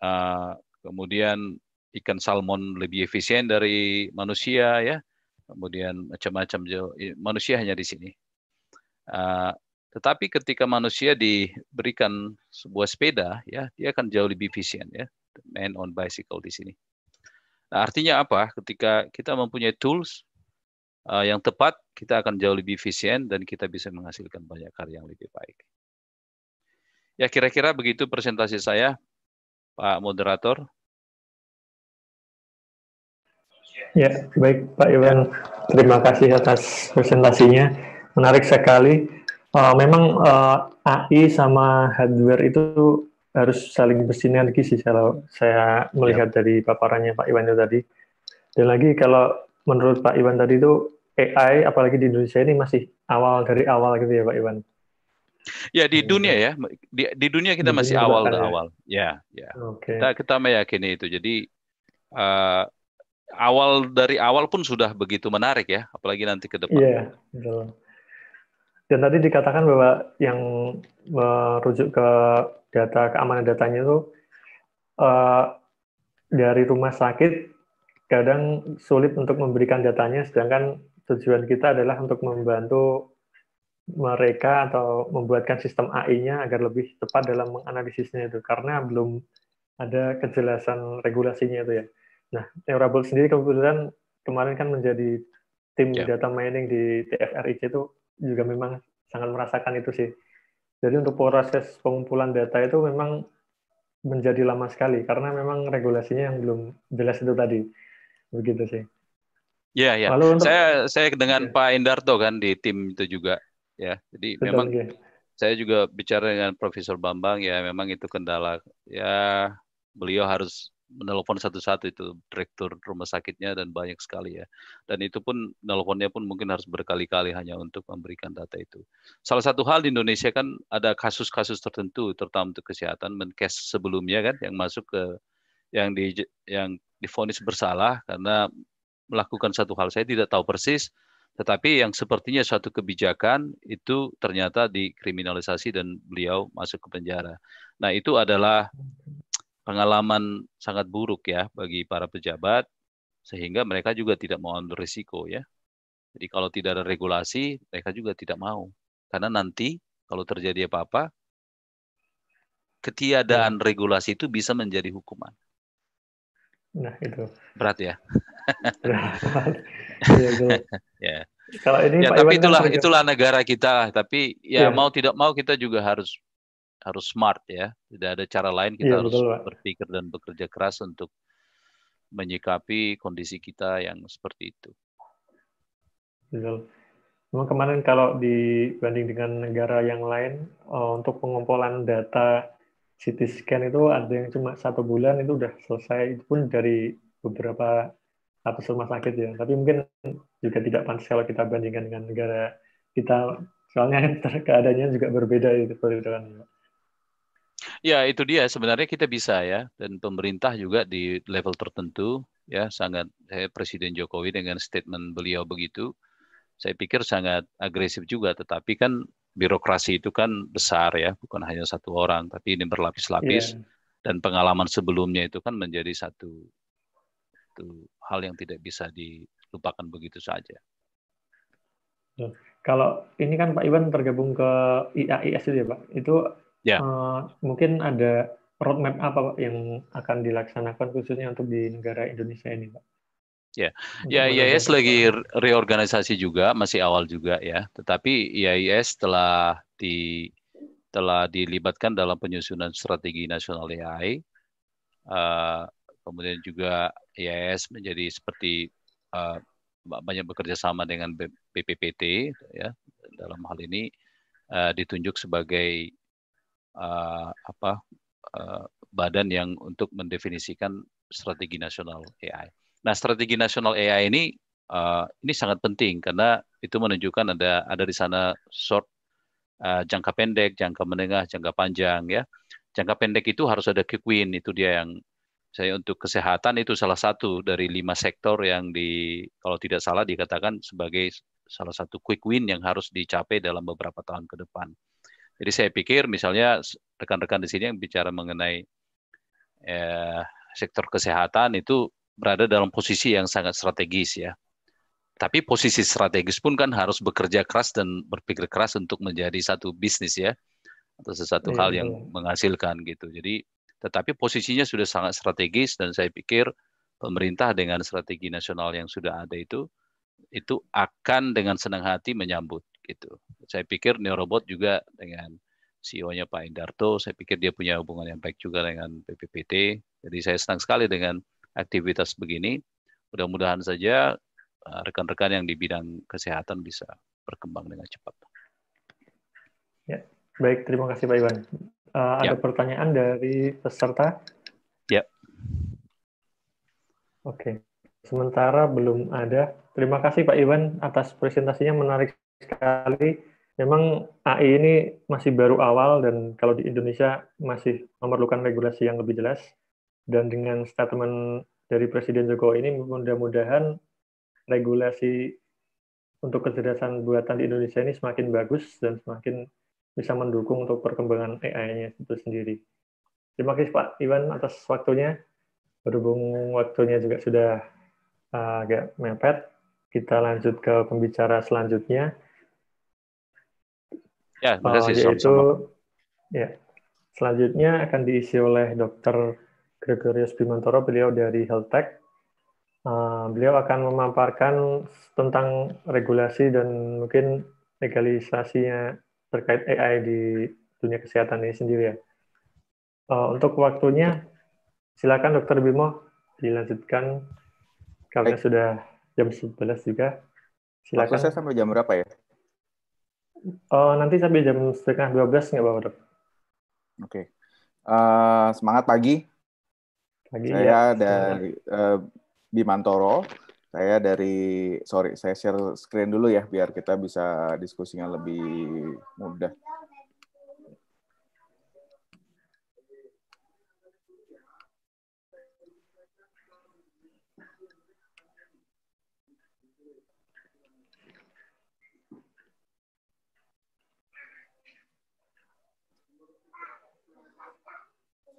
uh, kemudian ikan salmon lebih efisien dari manusia ya kemudian macam-macam manusia hanya di sini uh, tetapi ketika manusia diberikan sebuah sepeda ya dia akan jauh lebih efisien ya man on bicycle di sini nah, artinya apa ketika kita mempunyai tools uh, yang tepat kita akan jauh lebih efisien dan kita bisa menghasilkan banyak karya yang lebih baik ya kira-kira begitu presentasi saya Pak moderator Ya, baik Pak Iwan. Terima kasih atas presentasinya. Menarik sekali. Uh, memang uh, eh, AI sama hardware itu harus saling bersinergi sih kalau saya melihat ya. dari paparannya Pak Iwan itu tadi. Dan lagi kalau menurut Pak Iwan tadi itu AI apalagi di Indonesia ini masih awal dari awal gitu ya Pak Iwan. Ya di iya. dunia ya di, di dunia kita di masih awal ya. awal. Ya, ya. ya. Okay. Kita kita meyakini itu. Jadi uh, awal dari awal pun sudah begitu menarik ya, apalagi nanti ke depan. Iya, betul. Dan tadi dikatakan bahwa yang merujuk ke data keamanan datanya itu uh, dari rumah sakit kadang sulit untuk memberikan datanya, sedangkan tujuan kita adalah untuk membantu mereka atau membuatkan sistem AI-nya agar lebih cepat dalam menganalisisnya itu karena belum ada kejelasan regulasinya itu ya. Nah, Neurable sendiri kebetulan kemarin kan menjadi tim yeah. data mining di TFRIC itu juga memang sangat merasakan itu sih. Jadi untuk proses pengumpulan data itu memang menjadi lama sekali karena memang regulasinya yang belum jelas itu tadi. Begitu sih. Ya, ya. Lalu untuk, saya saya dengan ya. Pak Indarto kan di tim itu juga ya. Jadi Betul, memang ya. saya juga bicara dengan Profesor Bambang ya memang itu kendala. Ya beliau harus menelpon satu-satu itu direktur rumah sakitnya dan banyak sekali ya. Dan itu pun nelponnya pun mungkin harus berkali-kali hanya untuk memberikan data itu. Salah satu hal di Indonesia kan ada kasus-kasus tertentu terutama untuk kesehatan menkes sebelumnya kan yang masuk ke yang di yang difonis bersalah karena melakukan satu hal saya tidak tahu persis tetapi yang sepertinya suatu kebijakan itu ternyata dikriminalisasi dan beliau masuk ke penjara. Nah, itu adalah pengalaman sangat buruk ya bagi para pejabat sehingga mereka juga tidak mau ambil risiko ya. Jadi kalau tidak ada regulasi, mereka juga tidak mau. Karena nanti kalau terjadi apa-apa, ketiadaan ya. regulasi itu bisa menjadi hukuman. Nah, itu. Berat ya? Iya, ya, Kalau ini ya, tapi kan itulah itulah negara kita, tapi ya, ya mau tidak mau kita juga harus harus smart ya. Tidak ada cara lain kita ya, harus betul, berpikir dan bekerja keras untuk menyikapi kondisi kita yang seperti itu. Betul. Memang kemarin kalau dibanding dengan negara yang lain eh, untuk pengumpulan data CT scan itu ada yang cuma satu bulan itu udah selesai itu pun dari beberapa ratus rumah sakit ya. Tapi mungkin juga tidak pantas kalau kita bandingkan dengan negara kita soalnya keadaannya juga berbeda itu perbedaan. Ya, itu dia sebenarnya kita bisa ya dan pemerintah juga di level tertentu ya sangat eh, Presiden Jokowi dengan statement beliau begitu saya pikir sangat agresif juga tetapi kan birokrasi itu kan besar ya bukan hanya satu orang tapi ini berlapis-lapis yeah. dan pengalaman sebelumnya itu kan menjadi satu, satu hal yang tidak bisa dilupakan begitu saja. Kalau ini kan Pak Iwan tergabung ke IAIS itu ya Pak, itu Yeah. Ya. Uh, mungkin ada roadmap apa Pak yang akan dilaksanakan khususnya untuk di negara Indonesia ini, Pak? Ya, ya IAS lagi reorganisasi juga, masih awal juga ya. Tetapi IAS telah di telah dilibatkan dalam penyusunan strategi nasional AI. Uh, eh, kemudian juga IAS menjadi seperti uh, banyak bekerja sama dengan BPPT ya dalam hal ini uh, ditunjuk sebagai uh, apa uh, badan yang untuk mendefinisikan strategi nasional AI. Nah, strategi nasional AI ini uh, ini sangat penting karena itu menunjukkan ada ada di sana short uh, jangka pendek, jangka menengah, jangka panjang ya. Jangka pendek itu harus ada quick win itu dia yang saya untuk kesehatan itu salah satu dari lima sektor yang di kalau tidak salah dikatakan sebagai salah satu quick win yang harus dicapai dalam beberapa tahun ke depan. Jadi saya pikir misalnya rekan-rekan di sini yang bicara mengenai eh, sektor kesehatan itu berada dalam posisi yang sangat strategis ya. Tapi posisi strategis pun kan harus bekerja keras dan berpikir keras untuk menjadi satu bisnis ya atau sesuatu iya, hal yang iya. menghasilkan gitu. Jadi tetapi posisinya sudah sangat strategis dan saya pikir pemerintah dengan strategi nasional yang sudah ada itu itu akan dengan senang hati menyambut gitu. Saya pikir Neurobot juga dengan CEO-nya Pak Indarto, saya pikir dia punya hubungan yang baik juga dengan PPPT. Jadi saya senang sekali dengan aktivitas begini. Mudah-mudahan saja eh, rekan-rekan yang di bidang kesehatan bisa berkembang dengan cepat. Ya, baik. Terima kasih Pak Iwan. Uh, ya. pertanyaan dari peserta? Ya. Oke. Sementara belum ada. Terima kasih Pak Iwan atas presentasinya menarik sekali. Memang AI ini masih baru awal dan kalau di Indonesia masih memerlukan regulasi yang lebih jelas. Dan dengan statement dari Presiden Jokowi ini mudah-mudahan regulasi untuk kecerdasan buatan di Indonesia ini semakin bagus dan semakin bisa mendukung untuk perkembangan AI-nya itu sendiri. Terima kasih Pak Iwan atas waktunya. Berhubung waktunya juga sudah eh, agak mepet, kita lanjut ke pembicara selanjutnya. Ya, oh, kasih. Uh, yaitu, ya, selanjutnya akan diisi oleh Dr. Gregorius Bimantoro, beliau dari Health Uh, beliau akan memaparkan tentang regulasi dan mungkin legalisasinya terkait AI di dunia kesehatan ini sendiri ya. Uh, untuk waktunya, silakan Dokter Bimo dilanjutkan karena sudah jam 11 juga. Silakan. Waktu saya sampai jam berapa ya? Uh, nanti sampai jam setengah 12 nggak apa Dok. Oke. Okay. Uh, eh, semangat pagi. Pagi, Saya ya. dari uh, Bimantoro. Saya dari, sorry, saya share screen dulu ya, biar kita bisa diskusinya lebih mudah.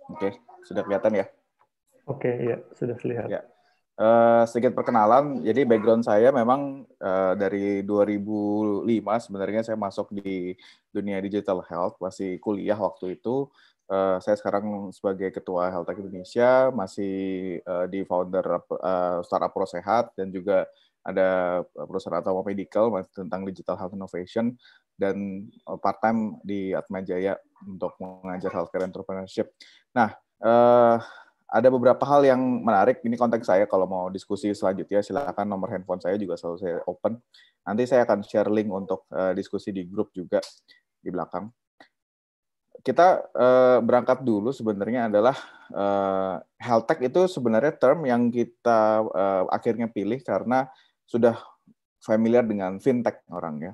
Oke, okay, sudah kelihatan ya? Oke, okay, ya sudah kelihatan. Ya. Uh, sedikit perkenalan, jadi background saya memang uh, dari 2005 sebenarnya saya masuk di dunia digital health, masih kuliah waktu itu. Uh, saya sekarang sebagai ketua Health Tech Indonesia, masih uh, di founder uh, startup Sehat, dan juga ada perusahaan atau medical tentang digital health innovation dan eh, part time di Atma Jaya untuk mengajar healthcare entrepreneurship. Nah, uh, ada beberapa hal yang menarik. Ini konteks saya kalau mau diskusi selanjutnya silakan nomor handphone saya juga selalu saya open. Nanti saya akan share link untuk uh, diskusi di grup juga di belakang. Kita uh, berangkat dulu sebenarnya adalah uh, health tech itu sebenarnya term yang kita uh, akhirnya pilih karena sudah familiar dengan fintech orang ya.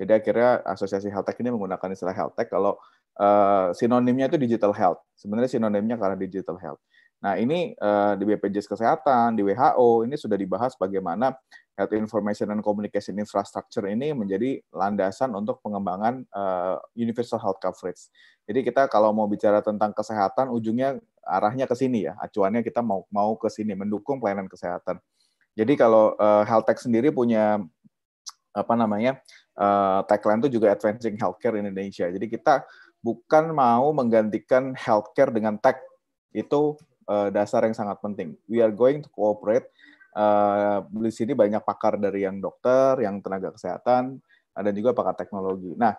Jadi akhirnya asosiasi health tech ini menggunakan istilah health tech kalau uh, sinonimnya itu digital health. Sebenarnya sinonimnya karena digital health. Nah, ini uh, di BPJS Kesehatan, di WHO ini sudah dibahas bagaimana health information and communication infrastructure ini menjadi landasan untuk pengembangan uh, universal health coverage. Jadi kita kalau mau bicara tentang kesehatan ujungnya arahnya ke sini ya, acuannya kita mau mau ke sini mendukung pelayanan kesehatan. Jadi kalau uh, health tech sendiri punya apa namanya uh, tagline itu juga advancing healthcare in Indonesia. Jadi kita bukan mau menggantikan healthcare dengan tech. Itu uh, dasar yang sangat penting. We are going to cooperate. Uh, di sini banyak pakar dari yang dokter, yang tenaga kesehatan, dan juga pakar teknologi. Nah,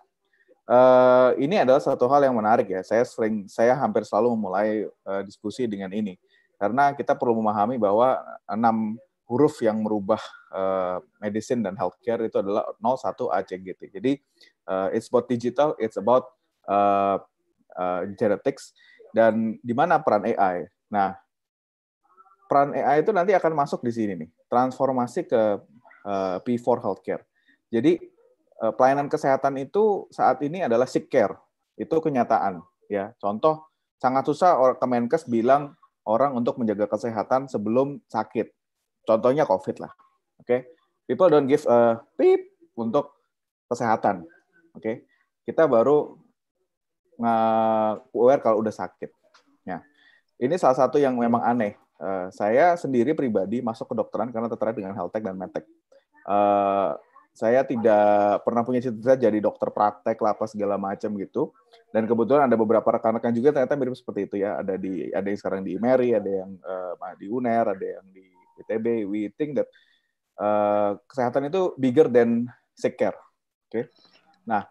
uh, ini adalah satu hal yang menarik ya. Saya sering, saya hampir selalu memulai uh, diskusi dengan ini karena kita perlu memahami bahwa enam huruf yang merubah uh, medicine dan healthcare itu adalah 01 ACGT. Jadi uh, it's about digital, it's about uh, uh, genetics dan di mana peran AI. Nah, peran AI itu nanti akan masuk di sini nih, transformasi ke uh, P4 healthcare. Jadi uh, pelayanan kesehatan itu saat ini adalah sick care. Itu kenyataan ya. Contoh sangat susah orang Kemenkes bilang orang untuk menjaga kesehatan sebelum sakit Contohnya COVID lah. Oke, okay? people don't give a pip untuk kesehatan. Oke, okay? kita baru aware kalau udah sakit. Ya, ini salah satu yang memang aneh. Eh, saya sendiri pribadi masuk ke dokteran karena tertarik dengan health tech dan medtech. Eh, saya tidak pernah punya cita-cita jadi dokter praktek lah apa segala macam gitu. Dan kebetulan ada beberapa rekan-rekan juga ternyata mirip seperti itu ya. Ada di ada yang sekarang di Imeri, ada yang uh, di UNER, ada yang di ITB, we think that uh, kesehatan itu bigger than sick care. Oke. Okay? Nah,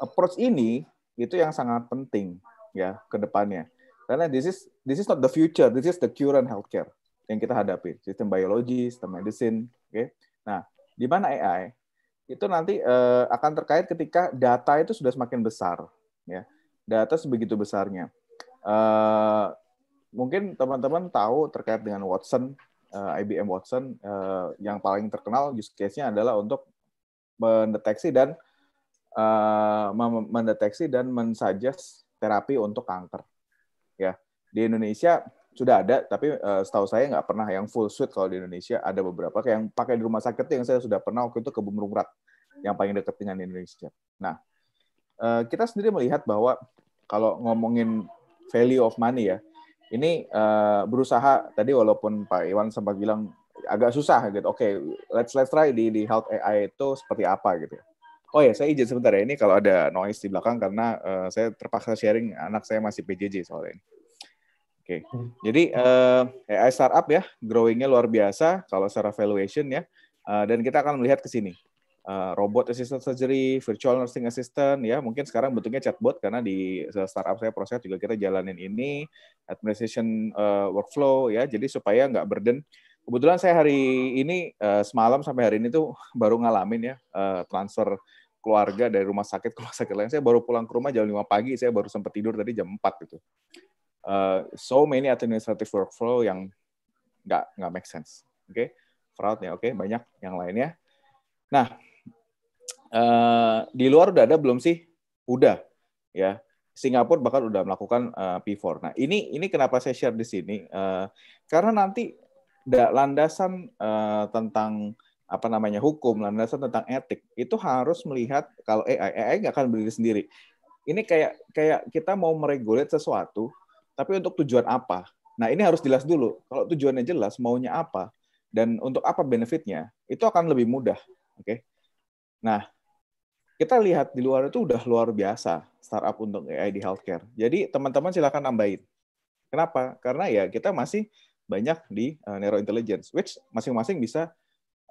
approach ini itu yang sangat penting ya ke depannya. Karena this is this is not the future, this is the current healthcare yang kita hadapi, sistem biologi, sistem medicine, oke. Okay? Nah, di mana AI itu nanti uh, akan terkait ketika data itu sudah semakin besar, ya. Data sebegitu besarnya. Uh, mungkin teman-teman tahu terkait dengan Watson uh, eh, IBM Watson uh, yang paling terkenal use case-nya adalah untuk mendeteksi dan uh, mendeteksi dan mensuggest terapi untuk kanker. Ya, di Indonesia sudah ada, tapi uh, setahu saya nggak pernah yang full suite kalau di Indonesia ada beberapa yang pakai di rumah sakit yang saya sudah pernah waktu itu ke Bumrungrat yang paling dekat dengan Indonesia. Nah, uh, kita sendiri melihat bahwa kalau ngomongin value of money ya, ini uh, berusaha tadi walaupun Pak Iwan sempat bilang agak susah gitu. Oke, okay, let's let's try di di health AI itu seperti apa gitu. Ya. Oh ya, saya izin sebentar ya ini kalau ada noise di belakang karena uh, saya terpaksa sharing anak saya masih PJJ soalnya ini. Oke, okay. jadi uh, eh, AI startup ya, growingnya luar biasa kalau secara valuation ya, uh, dan kita akan melihat ke sini. Eh, robot assistant surgery, virtual nursing assistant, ya mungkin sekarang bentuknya chatbot karena di startup saya proses juga kita jalanin ini administration uh, workflow ya, jadi supaya nggak burden. Kebetulan saya hari ini uh, semalam sampai hari ini tuh baru ngalamin ya uh, transfer keluarga dari rumah sakit ke rumah sakit lain. Saya baru pulang ke rumah jam 5 pagi, saya baru sempat tidur tadi jam 4 gitu. Uh, so many administrative workflow yang nggak nggak make sense. Oke, okay? fraudnya, oke, okay? banyak yang lainnya. Nah, Eh, di luar udah ada belum sih? Udah, ya. Singapura bahkan udah melakukan uh, eh, P4. Nah, ini ini kenapa saya share di sini? Uh, karena nanti da, landasan uh, tentang apa namanya hukum, landasan tentang etik itu harus melihat kalau AI AI nggak akan berdiri sendiri. Ini kayak kayak kita mau meregulir sesuatu, tapi untuk tujuan apa? Nah, ini harus jelas dulu. Kalau tujuannya jelas, maunya apa dan untuk apa benefitnya, itu akan lebih mudah. Oke. Okay? Nah, kita lihat di luar itu udah luar biasa startup untuk AI di healthcare. Jadi teman-teman silakan tambahin. Kenapa? Karena ya kita masih banyak di uh, eh, intelligence, which masing-masing bisa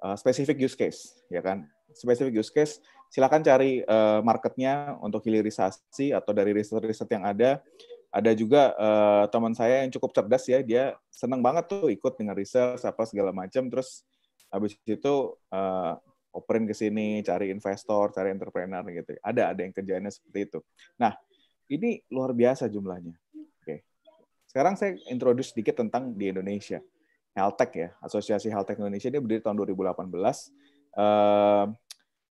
uh, specific use case, ya kan? Specific use case, silakan cari uh, marketnya untuk hilirisasi atau dari riset-riset yang ada. Ada juga uh, teman saya yang cukup cerdas ya, dia seneng banget tuh ikut dengan riset apa segala macam, terus habis itu uh, operin ke sini, cari investor, cari entrepreneur gitu. Ada ada yang kerjanya seperti itu. Nah, ini luar biasa jumlahnya. Oke. Sekarang saya introduce sedikit tentang di Indonesia. Heltech ya, Asosiasi Heltech Indonesia ini berdiri tahun 2018. Eh,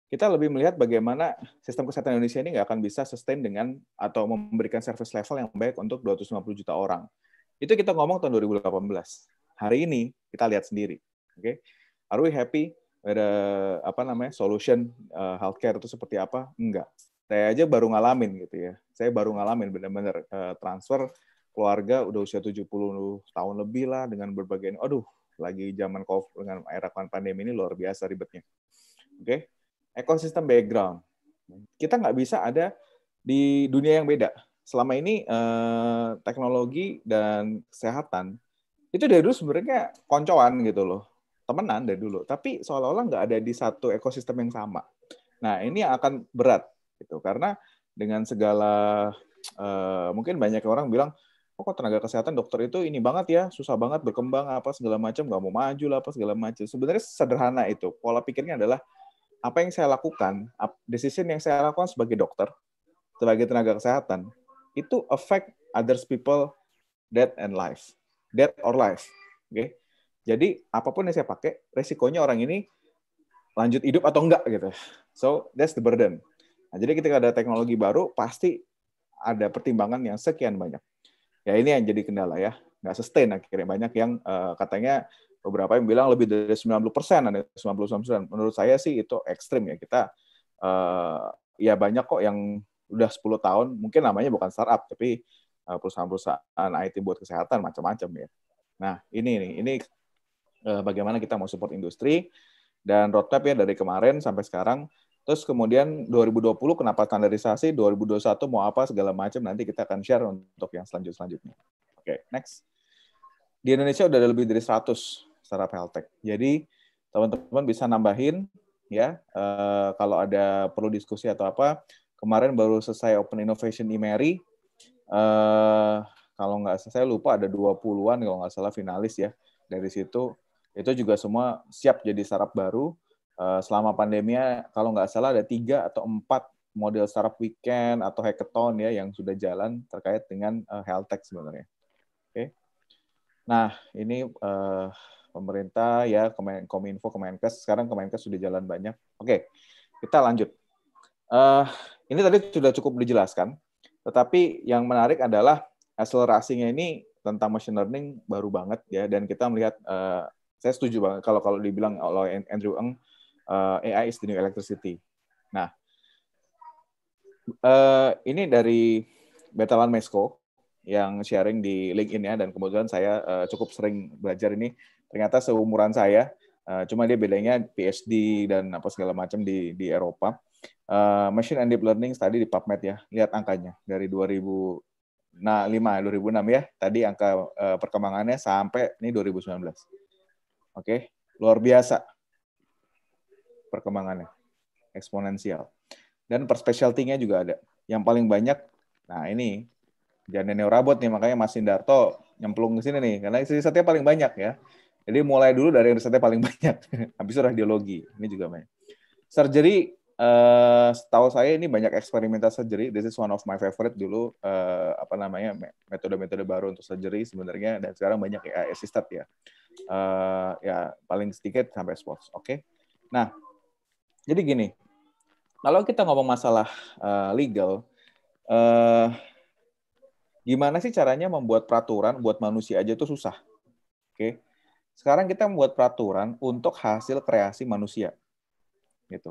kita lebih melihat bagaimana sistem kesehatan Indonesia ini nggak akan bisa sustain dengan atau memberikan service level yang baik untuk 250 juta orang. Itu kita ngomong tahun 2018. Hari ini kita lihat sendiri. Oke. Okay? Are we happy? ada apa namanya solution uh, healthcare itu seperti apa enggak saya aja baru ngalamin gitu ya saya baru ngalamin benar-benar uh, eh, transfer keluarga udah usia 70 tahun lebih lah dengan berbagai ini. aduh lagi zaman COVID dengan era pandemi ini luar biasa ribetnya oke okay? ekosistem background kita nggak bisa ada di dunia yang beda selama ini eh, teknologi dan kesehatan itu dari dulu sebenarnya koncoan gitu loh temenan dari dulu, tapi seolah-olah nggak ada di satu ekosistem yang sama. Nah, ini akan berat gitu karena dengan segala uh, mungkin banyak orang bilang oh, kok tenaga kesehatan dokter itu ini banget ya, susah banget berkembang apa segala macam, nggak mau maju lah apa segala macam. Sebenarnya sederhana itu. Pola pikirnya adalah apa yang saya lakukan, decision yang saya lakukan sebagai dokter, sebagai tenaga kesehatan, itu affect others people death and life, death or life. Oke. Okay? Jadi apapun yang saya pakai, resikonya orang ini lanjut hidup atau enggak gitu. So that's the burden. Nah, jadi ketika ada teknologi baru pasti ada pertimbangan yang sekian banyak. Ya ini yang jadi kendala ya. Nggak sustain akhirnya banyak yang uh, katanya beberapa yang bilang lebih dari 90 persen, ada 99. Menurut saya sih itu ekstrim ya kita uh, ya banyak kok yang udah 10 tahun mungkin namanya bukan startup tapi eh, perusahaan-perusahaan IT buat kesehatan macam-macam ya. Nah ini nih ini Eh, bagaimana kita mau support industri dan roadmap ya dari kemarin sampai sekarang. Terus kemudian 2020 kenapa standarisasi, 2021 mau apa segala macam nanti kita akan share untuk yang selanjut selanjutnya. Oke, okay, next. Di Indonesia udah ada lebih dari 100 startup health tech. Jadi teman-teman bisa nambahin ya uh, kalau ada perlu diskusi atau apa. Kemarin baru selesai Open Innovation IMERI. E eh, kalau nggak saya lupa ada 20-an kalau nggak salah finalis ya. Dari situ itu juga semua siap jadi startup baru. Eh, selama pandemi ya, kalau nggak salah ada tiga atau empat model startup weekend atau hackathon ya yang sudah jalan terkait dengan eh, health tech sebenarnya. Oke. Nah ini uh, pemerintah ya Kominfo, Kemenkes. Sekarang Kemenkes sudah jalan banyak. Oke, kita lanjut. Uh, ini tadi sudah cukup dijelaskan, tetapi yang menarik adalah akselerasinya ini tentang machine learning baru banget ya, dan kita melihat uh, saya setuju banget kalau kalau dibilang oleh Andrew Ng uh, eh, AI is the new electricity. Nah, uh, ini dari Betalan Mesko yang sharing di LinkedIn ya dan kemudian saya uh, cukup sering belajar ini ternyata seumuran saya uh, cuma dia bedanya PhD dan apa segala macam di di Eropa uh, machine and deep learning tadi di PubMed ya lihat angkanya dari 2000 nah 5 2006 ya tadi angka uh, perkembangannya sampai ini 2019 Oke, luar biasa perkembangannya, eksponensial. Dan per specialty-nya juga ada. Yang paling banyak, nah ini jangan neurobot nih, makanya Mas Indarto nyemplung ke sini nih, karena risetnya paling banyak ya. Jadi mulai dulu dari risetnya paling banyak, habis itu radiologi, ini juga banyak. Surgery, uh, setahu saya ini banyak eksperimental surgery, this is one of my favorite dulu, uh, apa namanya, metode-metode baru untuk surgery sebenarnya, dan sekarang banyak AI assisted ya uh, ya paling sedikit sampai sports. Oke. Okay? Nah, jadi gini, kalau kita ngomong masalah uh, legal, uh, gimana sih caranya membuat peraturan buat manusia aja itu susah. Oke. Okay? Sekarang kita membuat peraturan untuk hasil kreasi manusia. Gitu.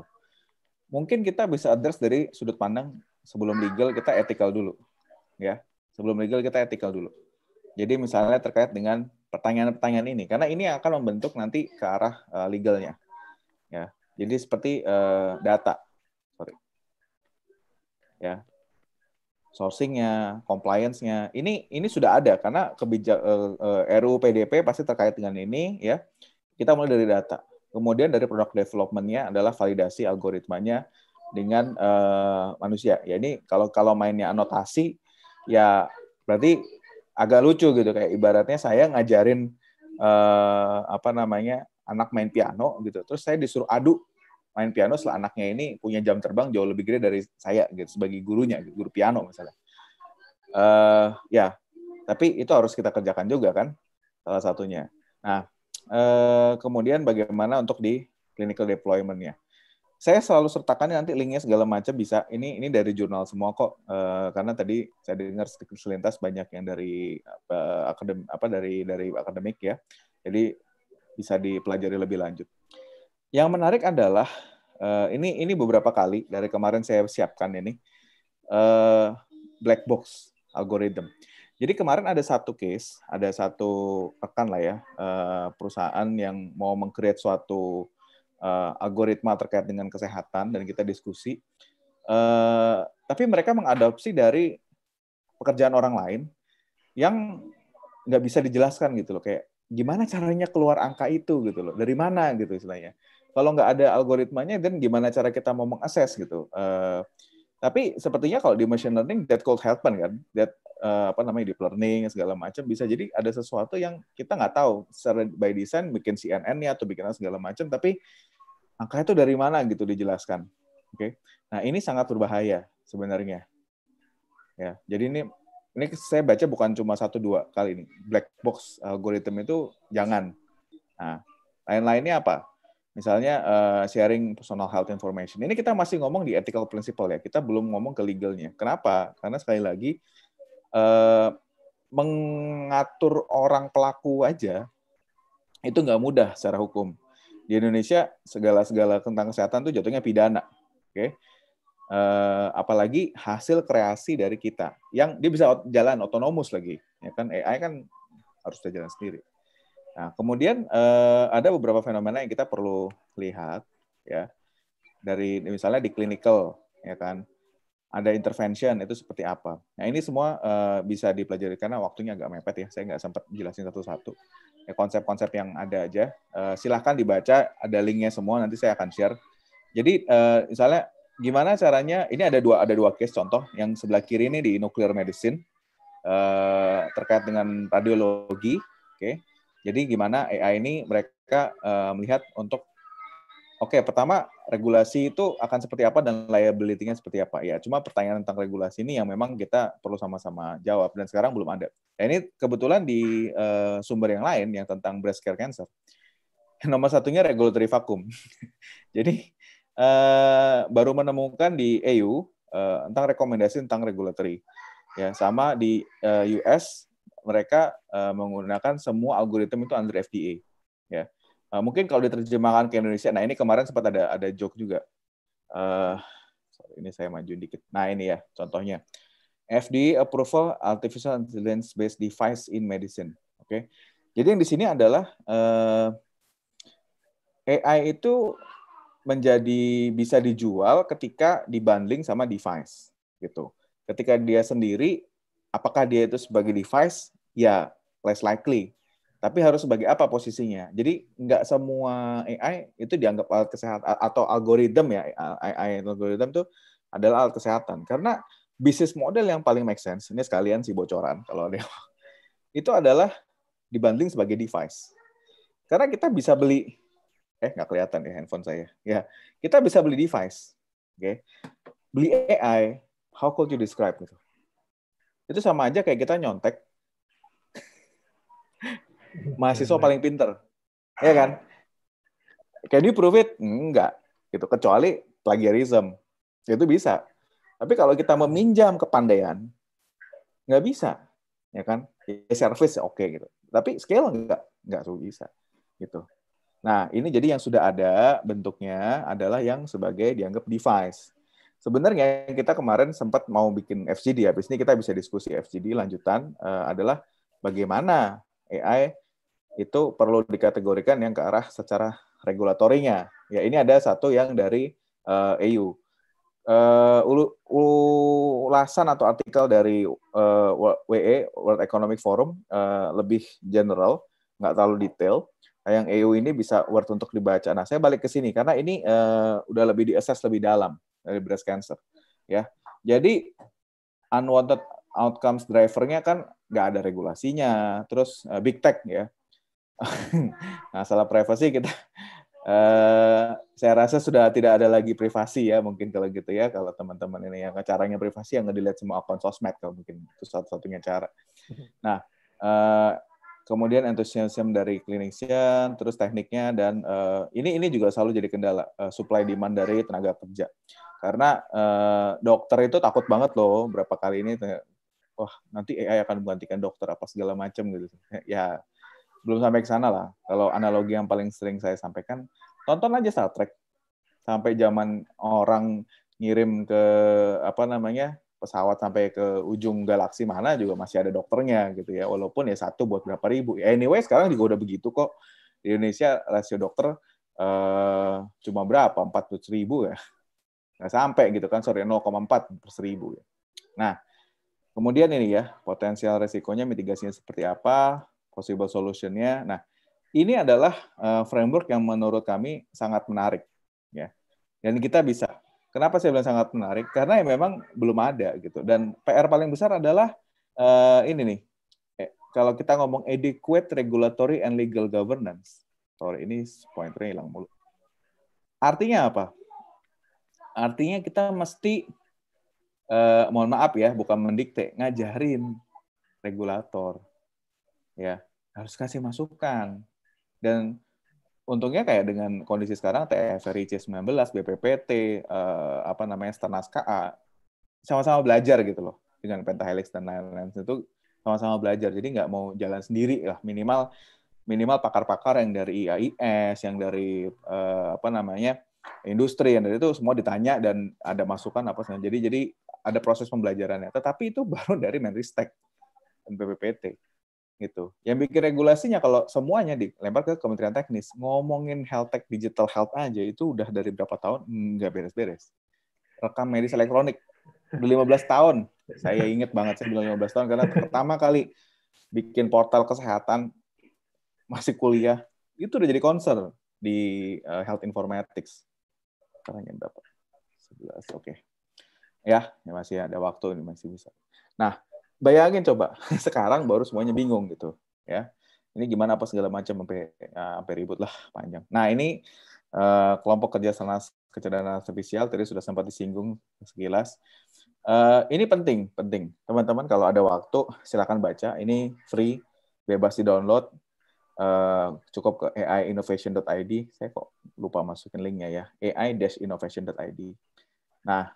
Mungkin kita bisa address dari sudut pandang sebelum legal kita etikal dulu. Ya. Sebelum legal kita etikal dulu. Jadi misalnya terkait dengan pertanyaan-pertanyaan ini karena ini akan membentuk nanti ke arah uh, legalnya. Ya. Jadi seperti uh, data, sorry. Ya. Sourcingnya, compliance-nya, ini ini sudah ada karena kebijak uh, eh, uh, RUU PDP pasti terkait dengan ini ya. Kita mulai dari data. Kemudian dari product development-nya adalah validasi algoritmanya dengan uh, manusia. Ya ini kalau kalau mainnya anotasi ya berarti agak lucu gitu kayak ibaratnya saya ngajarin eh, apa namanya anak main piano gitu. Terus saya disuruh adu main piano setelah anaknya ini punya jam terbang jauh lebih gede dari saya gitu sebagai gurunya guru piano misalnya. Uh, ya, tapi itu harus kita kerjakan juga kan salah satunya. Nah, uh, kemudian bagaimana untuk di clinical deployment-nya? saya selalu sertakan nanti linknya segala macam bisa ini ini dari jurnal semua kok uh, karena tadi saya dengar sedikit selintas banyak yang dari uh, akadem apa dari dari akademik ya jadi bisa dipelajari lebih lanjut yang menarik adalah uh, ini ini beberapa kali dari kemarin saya siapkan ini uh, black box algorithm. jadi kemarin ada satu case ada satu rekan lah ya uh, perusahaan yang mau mengcreate suatu uh, algoritma terkait dengan kesehatan dan kita diskusi. Uh, tapi mereka mengadopsi dari pekerjaan orang lain yang nggak bisa dijelaskan gitu loh kayak gimana caranya keluar angka itu gitu loh dari mana gitu istilahnya kalau nggak ada algoritmanya dan gimana cara kita mau mengakses gitu uh, tapi sepertinya kalau di machine learning that could happen kan, that uh, apa namanya deep learning segala macam bisa jadi ada sesuatu yang kita nggak tahu secara by design bikin CNN nya atau bikin segala macam, tapi angkanya itu dari mana gitu dijelaskan. Oke, okay? nah ini sangat berbahaya sebenarnya. Ya, jadi ini ini saya baca bukan cuma satu dua kali ini black box algorithm itu jangan. Nah, lain-lainnya apa? Misalnya uh, sharing personal health information. Ini kita masih ngomong di ethical principle ya. Kita belum ngomong ke legalnya. Kenapa? Karena sekali lagi uh, mengatur orang pelaku aja itu nggak mudah secara hukum. Di Indonesia segala-segala tentang kesehatan itu jatuhnya pidana. Oke. Okay? Uh, eh, apalagi hasil kreasi dari kita yang dia bisa jalan otonomus lagi ya kan AI kan harus jalan sendiri Nah, kemudian eh, ada beberapa fenomena yang kita perlu lihat ya. Dari misalnya di clinical ya kan ada intervention itu seperti apa. Nah, ini semua eh, bisa dipelajari karena waktunya agak mepet ya. Saya nggak sempat jelasin satu-satu. Ya, konsep-konsep yang ada aja. Eh, silahkan dibaca, ada linknya semua. Nanti saya akan share. Jadi eh, misalnya gimana caranya? Ini ada dua ada dua case contoh. Yang sebelah kiri ini di nuclear medicine eh, terkait dengan radiologi, oke. Okay jadi gimana AI ini mereka uh, melihat untuk oke okay, pertama regulasi itu akan seperti apa dan liability-nya seperti apa ya. Cuma pertanyaan tentang regulasi ini yang memang kita perlu sama-sama jawab dan sekarang belum ada. Nah, ini kebetulan di uh, sumber yang lain yang tentang breast care cancer. Nomor satunya regulatory vacuum. Jadi uh, baru menemukan di EU uh, tentang rekomendasi tentang regulatory ya sama di uh, US mereka uh, menggunakan semua algoritma itu under FDA. Ya, uh, mungkin kalau diterjemahkan ke Indonesia, nah ini kemarin sempat ada ada joke juga. Uh, ini saya maju dikit. Nah ini ya contohnya. FDA approval artificial intelligence based device in medicine. Oke. Okay? Jadi yang di sini adalah uh, AI itu menjadi bisa dijual ketika dibanding sama device gitu. Ketika dia sendiri apakah dia itu sebagai device ya less likely. Tapi harus sebagai apa posisinya? Jadi nggak semua AI itu dianggap alat kesehatan atau algoritma ya AI algoritma itu adalah alat kesehatan karena bisnis model yang paling make sense ini sekalian si bocoran kalau ada itu adalah dibanding sebagai device. Karena kita bisa beli eh nggak kelihatan ya handphone saya. Ya, kita bisa beli device. Oke. Okay. Beli AI, how could you describe itu? Itu sama aja kayak kita nyontek mahasiswa paling pinter, ya kan? Can you prove it? Enggak, gitu. Kecuali plagiarism, itu bisa. Tapi kalau kita meminjam kepandaian, nggak bisa, ya kan? Ya, service ya, oke okay, gitu. Tapi scale nggak nggak bisa, gitu. Nah, ini jadi yang sudah ada bentuknya adalah yang sebagai dianggap device. Sebenarnya kita kemarin sempat mau bikin FGD, habis ini kita bisa diskusi FGD lanjutan uh, adalah bagaimana AI itu perlu dikategorikan yang ke arah secara regulatorinya. Ya, ini ada satu yang dari uh, EU. Uh, ulasan atau artikel dari uh, eh, WE World Economic Forum uh, lebih general, nggak terlalu detail. Nah, yang EU ini bisa worth untuk dibaca. Nah, saya balik ke sini karena ini uh, udah lebih diakses lebih dalam dari breast cancer, ya. Jadi unwanted outcomes drivernya kan nggak ada regulasinya. Terus uh, big tech ya, nah, salah privasi kita Uh, saya rasa sudah tidak ada lagi privasi ya mungkin kalau gitu ya kalau teman-teman ini yang caranya privasi yang nggak dilihat semua akun sosmed kalau mungkin itu satu-satunya cara. Nah uh, kemudian antusiasme dari klinisian, terus tekniknya dan uh, ini ini juga selalu jadi kendala uh, supply demand dari tenaga kerja karena uh, dokter itu takut banget loh berapa kali ini wah nanti AI akan menggantikan dokter apa segala macam gitu ya belum sampai ke sana lah. Kalau analogi yang paling sering saya sampaikan, tonton aja Star Trek. Sampai zaman orang ngirim ke apa namanya pesawat sampai ke ujung galaksi mana juga masih ada dokternya gitu ya. Walaupun ya satu buat berapa ribu. Ya anyway sekarang juga udah begitu kok. Di Indonesia rasio dokter eh, cuma berapa? 400 ribu ya. Nggak sampai gitu kan, sorry 0,4 per seribu ya. Nah, kemudian ini ya, potensial resikonya mitigasinya seperti apa, possible solution-nya. Nah, ini adalah eh, framework yang menurut kami sangat menarik ya. Dan kita bisa. Kenapa saya bilang sangat menarik? Karena ya memang belum ada gitu. Dan PR paling besar adalah uh, ini nih. Eh, kalau kita ngomong adequate regulatory and legal governance. Sorry, ini pointernya hilang mulu. Artinya apa? Artinya kita mesti eh, mohon maaf ya, bukan mendikte, ngajarin regulator. Ya harus kasih masukan. Dan untungnya kayak dengan kondisi sekarang c 19, BPPT, eh, apa namanya Sternas KA sama-sama belajar gitu loh dengan Pentahelix dan lain-lain itu sama-sama belajar. Jadi nggak mau jalan sendiri lah minimal minimal pakar-pakar yang dari IAIS, yang dari eh, apa namanya industri yang dari itu semua ditanya dan ada masukan apa saja. Jadi jadi ada proses pembelajarannya. Tetapi itu baru dari Menristek dan BPPT gitu. Yang bikin regulasinya kalau semuanya dilempar ke Kementerian Teknis, ngomongin health tech digital health aja itu udah dari berapa tahun nggak beres-beres. Rekam medis elektronik udah 15 tahun. Saya inget banget saya bilang 15 tahun karena pertama kali bikin portal kesehatan masih kuliah itu udah jadi concern di uh, health informatics. Sekarang yang berapa? 11, oke. Okay. Ya, ya masih ada waktu ini masih bisa. Nah, bayangin coba sekarang baru semuanya bingung gitu ya ini gimana apa segala macam sampai ya, sampai ribut lah panjang nah ini eh, kelompok kerja sanas kecerdasan artifisial tadi sudah sempat disinggung sekilas eh, ini penting penting teman-teman kalau ada waktu silakan baca ini free bebas di download uh, eh, cukup ke aiinnovation.id saya kok lupa masukin linknya ya ai-innovation.id nah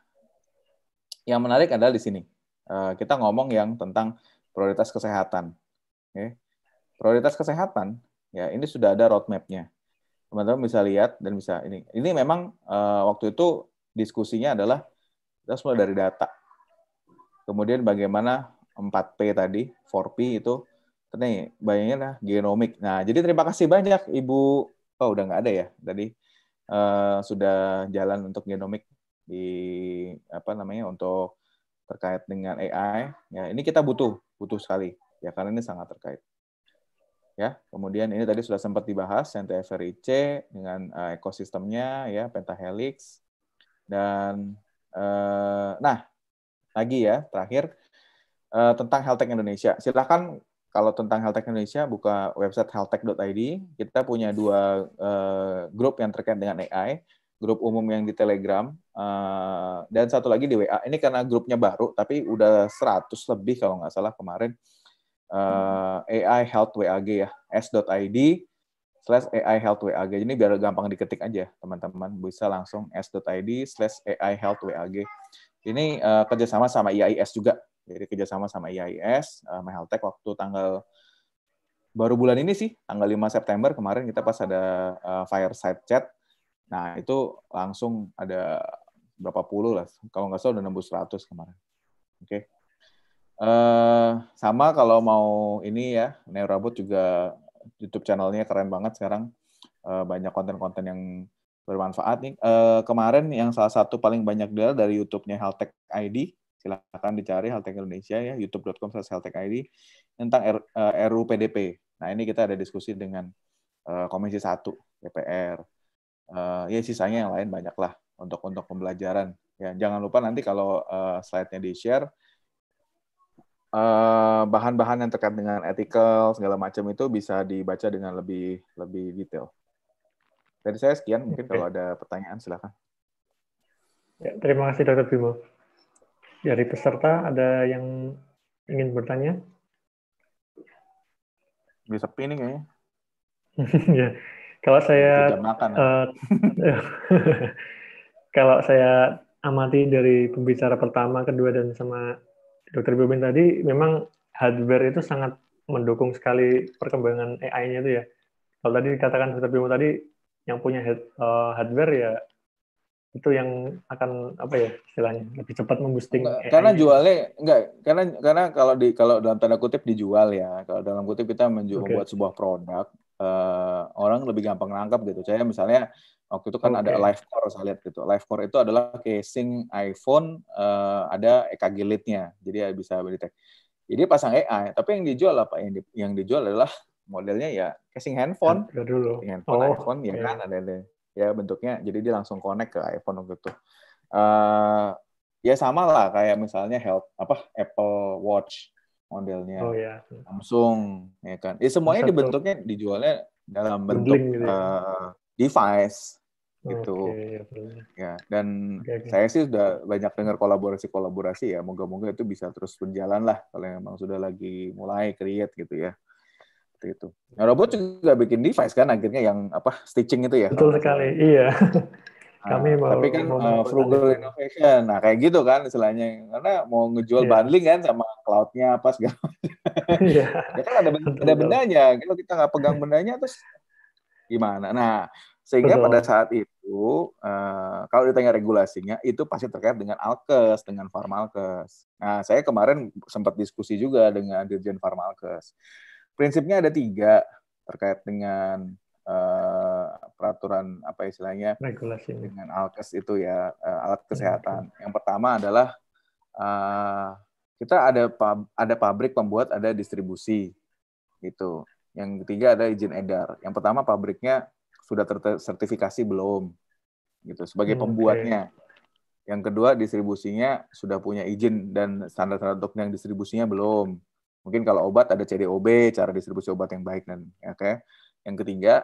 yang menarik adalah di sini Eh, kita ngomong yang tentang prioritas kesehatan. Okay. Prioritas kesehatan, ya ini sudah ada roadmap-nya. Teman-teman bisa lihat dan bisa ini. Ini memang uh, waktu itu diskusinya adalah kita semua dari data. Kemudian bagaimana 4P tadi, 4P itu, ini bayangin lah genomik. Nah, jadi terima kasih banyak Ibu, oh udah nggak ada ya tadi uh, sudah jalan untuk genomik di apa namanya untuk terkait dengan AI. Ya, ini kita butuh, butuh sekali ya karena ini sangat terkait. Ya, kemudian ini tadi sudah sempat dibahas CNTFRIC dengan uh, ekosistemnya ya pentahelix dan uh, nah lagi ya terakhir uh, tentang Heltech Indonesia. Silakan kalau tentang Heltech Indonesia buka website healthtech.id Kita punya dua uh, grup yang terkait dengan AI grup umum yang di Telegram, uh, dan satu lagi di WA. Ini karena grupnya baru, tapi udah 100 lebih kalau nggak salah kemarin. Uh, eh, AI Health WAG ya, s.id slash AI Health WAG. Jadi biar gampang diketik aja, teman-teman. Bisa langsung s.id slash AI Health WAG. Ini uh, kerjasama sama IIS juga. Jadi kerjasama sama IIS uh, MyHealthTech waktu tanggal baru bulan ini sih, tanggal 5 September kemarin kita pas ada uh, fireside chat Nah, itu langsung ada berapa puluh lah. Kalau nggak salah udah nembus 100 kemarin. Oke. Okay. Uh, eh, sama kalau mau ini ya, Neurabot juga YouTube channelnya keren banget sekarang. Uh, banyak konten-konten yang bermanfaat nih. Uh, kemarin yang salah satu paling banyak dolar dari YouTube-nya Haltech ID, silahkan dicari Haltech Indonesia ya, youtube.com slash Haltech ID, tentang R, uh, RUPDP. Nah ini kita ada diskusi dengan Komisi 1 DPR uh, ya sisanya yang lain banyaklah untuk untuk pembelajaran. Ya jangan lupa nanti kalau uh, slide-nya di share uh, eh, bahan-bahan yang terkait dengan ethical segala macam itu bisa dibaca dengan lebih lebih detail. Dari saya sekian, mungkin okay. kalau ada pertanyaan silakan. Ya, terima kasih dokter Bimo. Ya, Dari peserta ada yang ingin bertanya? Bisa sepi ya. Kalau saya uh, kalau saya amati dari pembicara pertama, kedua dan sama Dokter Bubin tadi, memang hardware itu sangat mendukung sekali perkembangan AI-nya itu ya. Kalau tadi dikatakan Dokter Bimo tadi yang punya head, uh, hardware ya itu yang akan apa ya istilahnya lebih cepat memboosting karena jualnya enggak karena karena kalau di kalau dalam tanda kutip dijual ya kalau dalam kutip kita menjual okay. membuat sebuah produk uh, orang lebih gampang nangkap gitu. Saya misalnya waktu itu kan okay. ada live core saya lihat gitu. Live core itu adalah casing iPhone uh, ada EKG lead-nya. Jadi ya bisa detect. Jadi pasang AI, tapi yang dijual apa? Yang, di, yang dijual adalah modelnya ya casing handphone. Ya, dulu. handphone, oh, iPhone, ya kan ada, ada ya bentuknya. Jadi dia langsung connect ke iPhone gitu. Uh, ya sama lah kayak misalnya health apa Apple Watch modelnya oh, ya. Samsung ya kan ya semuanya Satu. dibentuknya dijualnya dalam bentuk gitu. uh, device gitu okay, iya, ya dan okay, okay. saya sih sudah banyak dengar kolaborasi kolaborasi ya moga-moga itu bisa terus berjalan lah kalau memang sudah lagi mulai create gitu ya itu. Nah, robot juga bikin device kan akhirnya yang apa stitching itu ya. Betul sekali. Iya. Ah, kami mau, tapi kan mau uh, frugal innovation nah kayak gitu kan istilahnya karena mau ngejual yeah. bundling kan sama cloudnya apa segala yeah. ya kan ada benda ada bendanya kalau kita nggak pegang bendanya terus gimana nah sehingga Betul. pada saat itu uh, kalau ditanya regulasinya itu pasti terkait dengan alkes dengan farmalkes nah saya kemarin sempat diskusi juga dengan dirjen farmalkes prinsipnya ada tiga terkait dengan Eh, peraturan apa istilahnya regulasi dengan alkes itu ya eh, alat iya, kesehatan. Yang pertama adalah eh, kita ada ada pabrik pembuat, ada distribusi gitu. Yang ketiga ada izin edar. Yang pertama pabriknya sudah tersertifikasi belum gitu sebagai hmm, pembuatnya. Okay. Yang kedua, distribusinya sudah punya izin dan standar-standar untuk yang distribusinya belum. Mungkin kalau obat ada CDOB, cara distribusi obat yang baik dan ya Okay. Yang ketiga,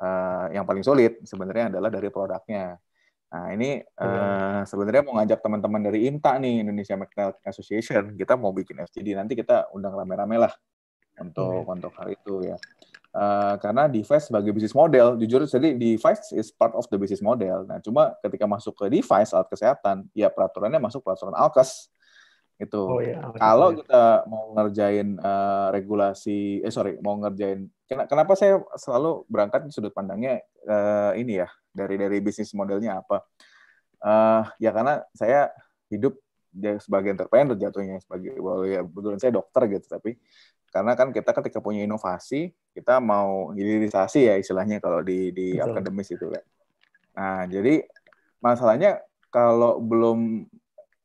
uh, yang paling sulit sebenarnya adalah dari produknya. Nah, ini uh, sebenarnya mau ngajak teman-teman dari IMTA nih, Indonesia Mechanical Association, kita mau bikin FGD, nanti kita undang rame-rame lah untuk hmm. untuk hal itu ya. Uh, karena device sebagai bisnis model, jujur jadi device is part of the business model. Nah, cuma ketika masuk ke device alat kesehatan, ya peraturannya masuk peraturan Alkes. Itu. Oh, iya. Kalau iya. kita mau ngerjain uh, regulasi, eh sorry, mau ngerjain. Ken kenapa saya selalu berangkat sudut pandangnya uh, ini ya dari dari bisnis modelnya apa? Uh, ya karena saya hidup ya sebagai entrepreneur jatuhnya sebagai well, ya kebetulan saya dokter gitu tapi karena kan kita ketika punya inovasi kita mau hilirisasi ya istilahnya kalau di di akademis itu kan. Nah jadi masalahnya kalau belum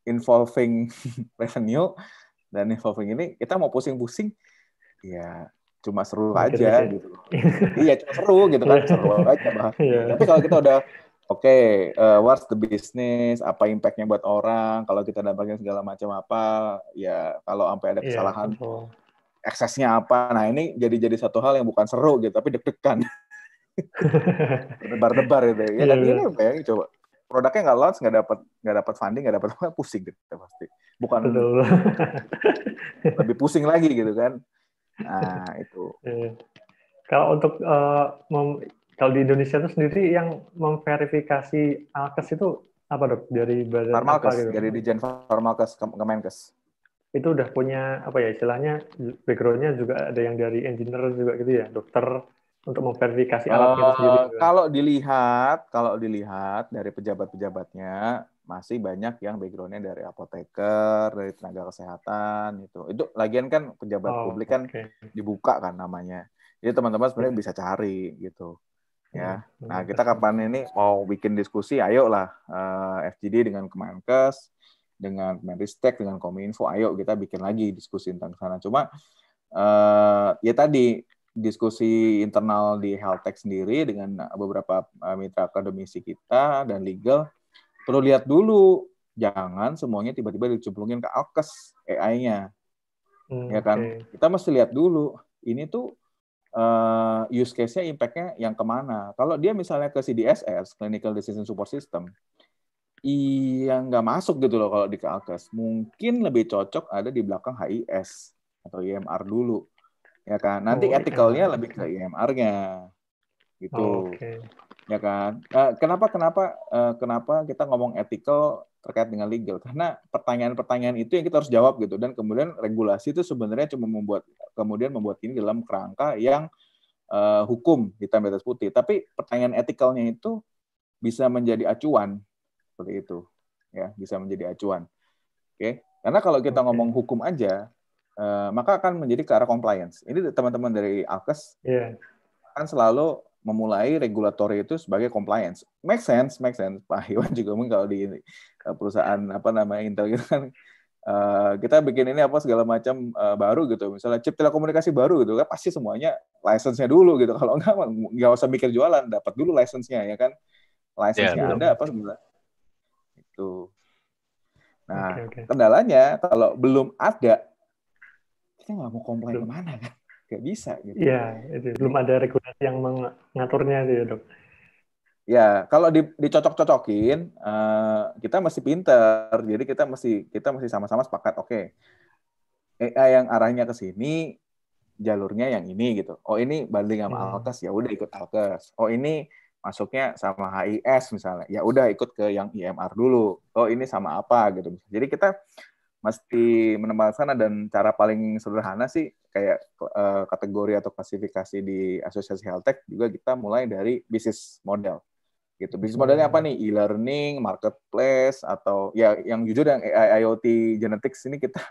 involving revenue dan involving ini kita mau pusing-pusing ya cuma seru aja gitu. iya cuma seru gitu kan seru aja bah. Iya. tapi kalau kita udah oke okay, uh, eh, what's the business apa impactnya buat orang kalau kita dapatkan segala macam apa ya kalau sampai ada iya, kesalahan yeah, eksesnya apa nah ini jadi jadi satu hal yang bukan seru gitu tapi deg-degan debar-debar gitu ya yeah, kan yeah. ini apa ya coba produknya nggak launch nggak dapat nggak dapat funding nggak dapat apa pusing gitu, pasti bukan lebih pusing lagi gitu kan nah itu iya. kalau untuk uh, mem, kalau di Indonesia itu sendiri yang memverifikasi alkes itu apa dok dari badan Farmalkes, apa gitu? dari Dijen Farmalkes Kemenkes itu udah punya apa ya istilahnya backgroundnya juga ada yang dari engineer juga gitu ya dokter untuk memverifikasi uh, itu eh, sendiri? Kalau dilihat, kalau dilihat dari pejabat-pejabatnya masih banyak yang backgroundnya dari apoteker, dari tenaga kesehatan itu. Itu lagian kan pejabat oh, publik kan okay. dibuka kan namanya. Jadi teman-teman sebenarnya iya. bisa cari gitu. Ya. Iya, nah, kita kapan ini mau bikin diskusi, ayolah uh, eh, FGD dengan Kemenkes, dengan Kemenristek, dengan Kominfo, ayo kita bikin lagi diskusi tentang sana. Cuma uh, ya tadi diskusi internal di Heltech sendiri dengan eh, beberapa eh, mitra akademisi kita dan legal perlu lihat dulu jangan semuanya tiba-tiba dicemplungin ke alkes AI-nya hmm, ya kan okay. kita mesti lihat dulu ini tuh uh, use case-nya impact-nya yang kemana kalau dia misalnya ke CDSS Clinical Decision Support System yang nggak masuk gitu loh kalau di ke alkes mungkin lebih cocok ada di belakang HIS atau IMR dulu ya kan nanti oh, etikalnya iya. lebih ke IMR-nya gitu oh, okay. ya kan nah, kenapa kenapa uh, kenapa kita ngomong etikal terkait dengan legal karena pertanyaan-pertanyaan itu yang kita harus jawab gitu dan kemudian regulasi itu sebenarnya cuma membuat kemudian membuat ini dalam kerangka yang uh, hukum hitam di atas putih tapi pertanyaan etikalnya itu bisa menjadi acuan seperti itu ya bisa menjadi acuan oke okay? karena kalau kita okay. ngomong hukum aja Eh, maka akan menjadi ke arah compliance. Ini teman-teman dari Alkes yeah. kan selalu memulai regulatory itu sebagai compliance. Make sense, make sense. Pak Iwan juga mungkin kalau di eh, perusahaan apa namanya Intel gitu kan uh, kita bikin ini apa segala macam uh, baru gitu. Misalnya chip telekomunikasi baru gitu kan pasti semuanya license-nya dulu gitu. Kalau enggak enggak usah mikir jualan, dapat dulu license-nya ya kan. License-nya yeah, ada apa segala. Itu. Nah, okay, okay. kendalanya kalau belum ada kita nggak mau komplain belum. kemana kan nggak bisa gitu ya itu belum ada regulasi yang mengaturnya gitu dok ya kalau dicocok-cocokin uh, kita masih pinter jadi kita mesti kita masih sama-sama sepakat oke okay, AI yang arahnya ke sini jalurnya yang ini gitu oh ini banding sama hmm. Alkes ya udah ikut Alkes oh ini masuknya sama HIS misalnya ya udah ikut ke yang IMR dulu oh ini sama apa gitu jadi kita mesti sana dan cara paling sederhana sih kayak uh, kategori atau klasifikasi di asosiasi health tech juga kita mulai dari bisnis model gitu bisnis modelnya apa nih e-learning marketplace atau ya yang jujur yang IoT genetics ini kita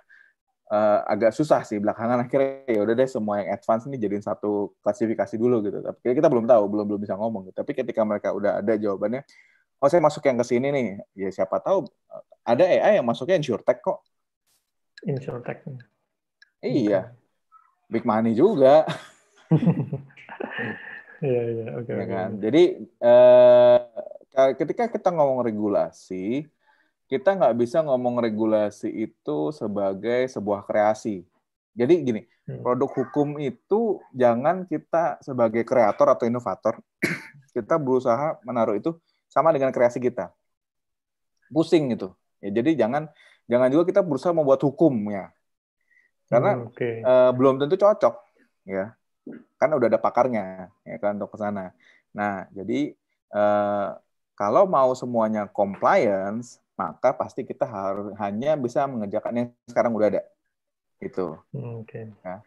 uh, agak susah sih belakangan akhirnya ya udah deh semua yang advance ini jadiin satu klasifikasi dulu gitu tapi kita belum tahu belum belum bisa ngomong gitu. tapi ketika mereka udah ada jawabannya oh saya masuk yang ke sini nih ya siapa tahu ada AI yang masuknya insurtech kok insurtechnya. Iya. Big money juga. Iya, iya. Oke. Ya kan? Jadi uh, ketika kita ngomong regulasi, kita nggak bisa ngomong regulasi itu sebagai sebuah kreasi. Jadi gini, hmm. produk hukum itu jangan kita sebagai kreator atau inovator, kita berusaha menaruh itu sama dengan kreasi kita. Pusing gitu. Ya, jadi jangan jangan juga kita berusaha membuat hukumnya karena hmm, okay. uh, eh, belum tentu cocok ya kan udah ada pakarnya ya kan untuk ke sana nah jadi uh, kalau mau semuanya compliance maka pasti kita harus hanya bisa mengerjakan yang sekarang udah ada itu hmm, okay. ya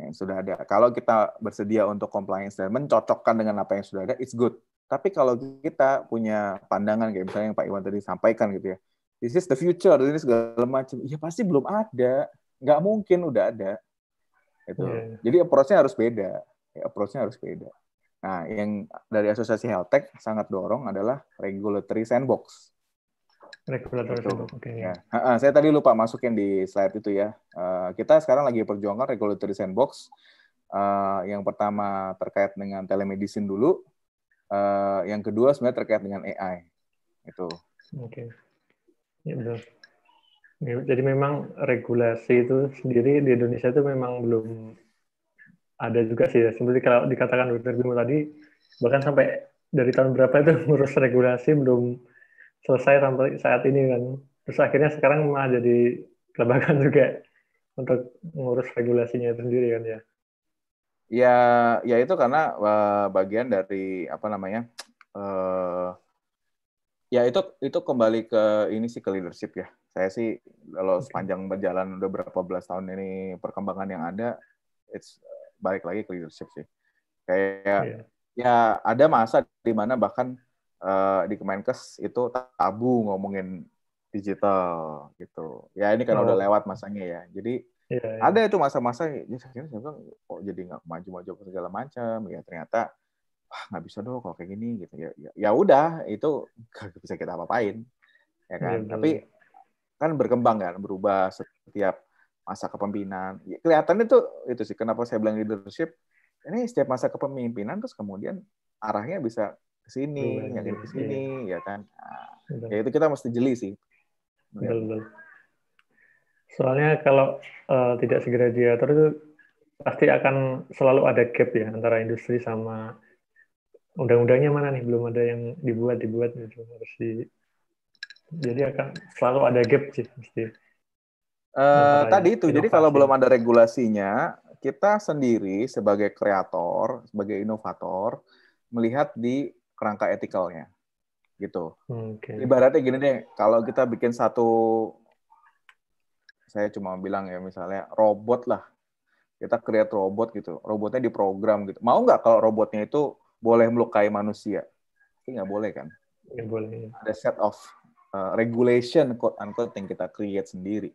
yang sudah ada kalau kita bersedia untuk compliance dan mencocokkan dengan apa yang sudah ada it's good tapi kalau kita punya pandangan kayak misalnya yang Pak Iwan tadi sampaikan gitu ya this is the future ini segala macam ya pasti belum ada nggak mungkin udah ada itu yeah. jadi approach-nya harus beda ya, approach-nya harus beda nah yang dari asosiasi health tech sangat dorong adalah regulatory sandbox regulatory gitu. sandbox oke okay. ya. saya tadi lupa masukin di slide itu ya eh, kita sekarang lagi perjuangkan regulatory sandbox eh, yang pertama terkait dengan telemedicine dulu eh, yang kedua sebenarnya terkait dengan AI itu oke Ya betul. Iya, jadi memang regulasi itu sendiri di Indonesia itu memang belum ada juga sih ya. Seperti kalau dikatakan Dr. Bimo tadi, bahkan sampai dari tahun berapa itu ngurus regulasi belum selesai sampai saat ini kan. Terus akhirnya sekarang malah jadi kelebakan juga untuk ngurus regulasinya itu sendiri kan ya. Ya, ya itu karena bagian dari apa namanya uh, ya itu itu kembali ke ini sih ke leadership ya. Saya sih kalau okay. sepanjang berjalan udah berapa belas tahun ini perkembangan yang ada, it's balik lagi ke leadership sih. Kayak yeah. ya ada masa di mana bahkan uh, di Kemenkes itu tabu ngomongin digital gitu. Ya ini kan oh. udah lewat masanya ya. Jadi yeah, yeah. ada itu masa-masa ya saya kok jadi nggak maju-maju segala macam ya ternyata ah nggak bisa dong kalau kayak gini gitu ya ya, ya udah itu gak bisa kita apa-apain ya kan hmm. tapi kan berkembang kan berubah setiap masa kepemimpinan ya, kelihatannya tuh itu sih kenapa saya bilang leadership ini setiap masa kepemimpinan terus kemudian arahnya bisa ke sini ya ke sini iya. ya kan nah, ya itu kita mesti jeli sih betul, betul. soalnya kalau uh, tidak segera diatur itu pasti akan selalu ada gap ya antara industri sama undang-undangnya mana nih belum ada yang dibuat dibuat gitu harus di jadi akan selalu ada gap sih mesti uh, tadi itu jadi kalau belum ada regulasinya kita sendiri sebagai kreator sebagai inovator melihat di kerangka etikalnya gitu okay. ibaratnya gini deh kalau kita bikin satu saya cuma bilang ya misalnya robot lah kita create robot gitu robotnya diprogram gitu mau nggak kalau robotnya itu boleh melukai manusia. Tapi nggak boleh kan? Nggak iya, boleh. Ada set of uh, regulation quote unquote yang kita create sendiri.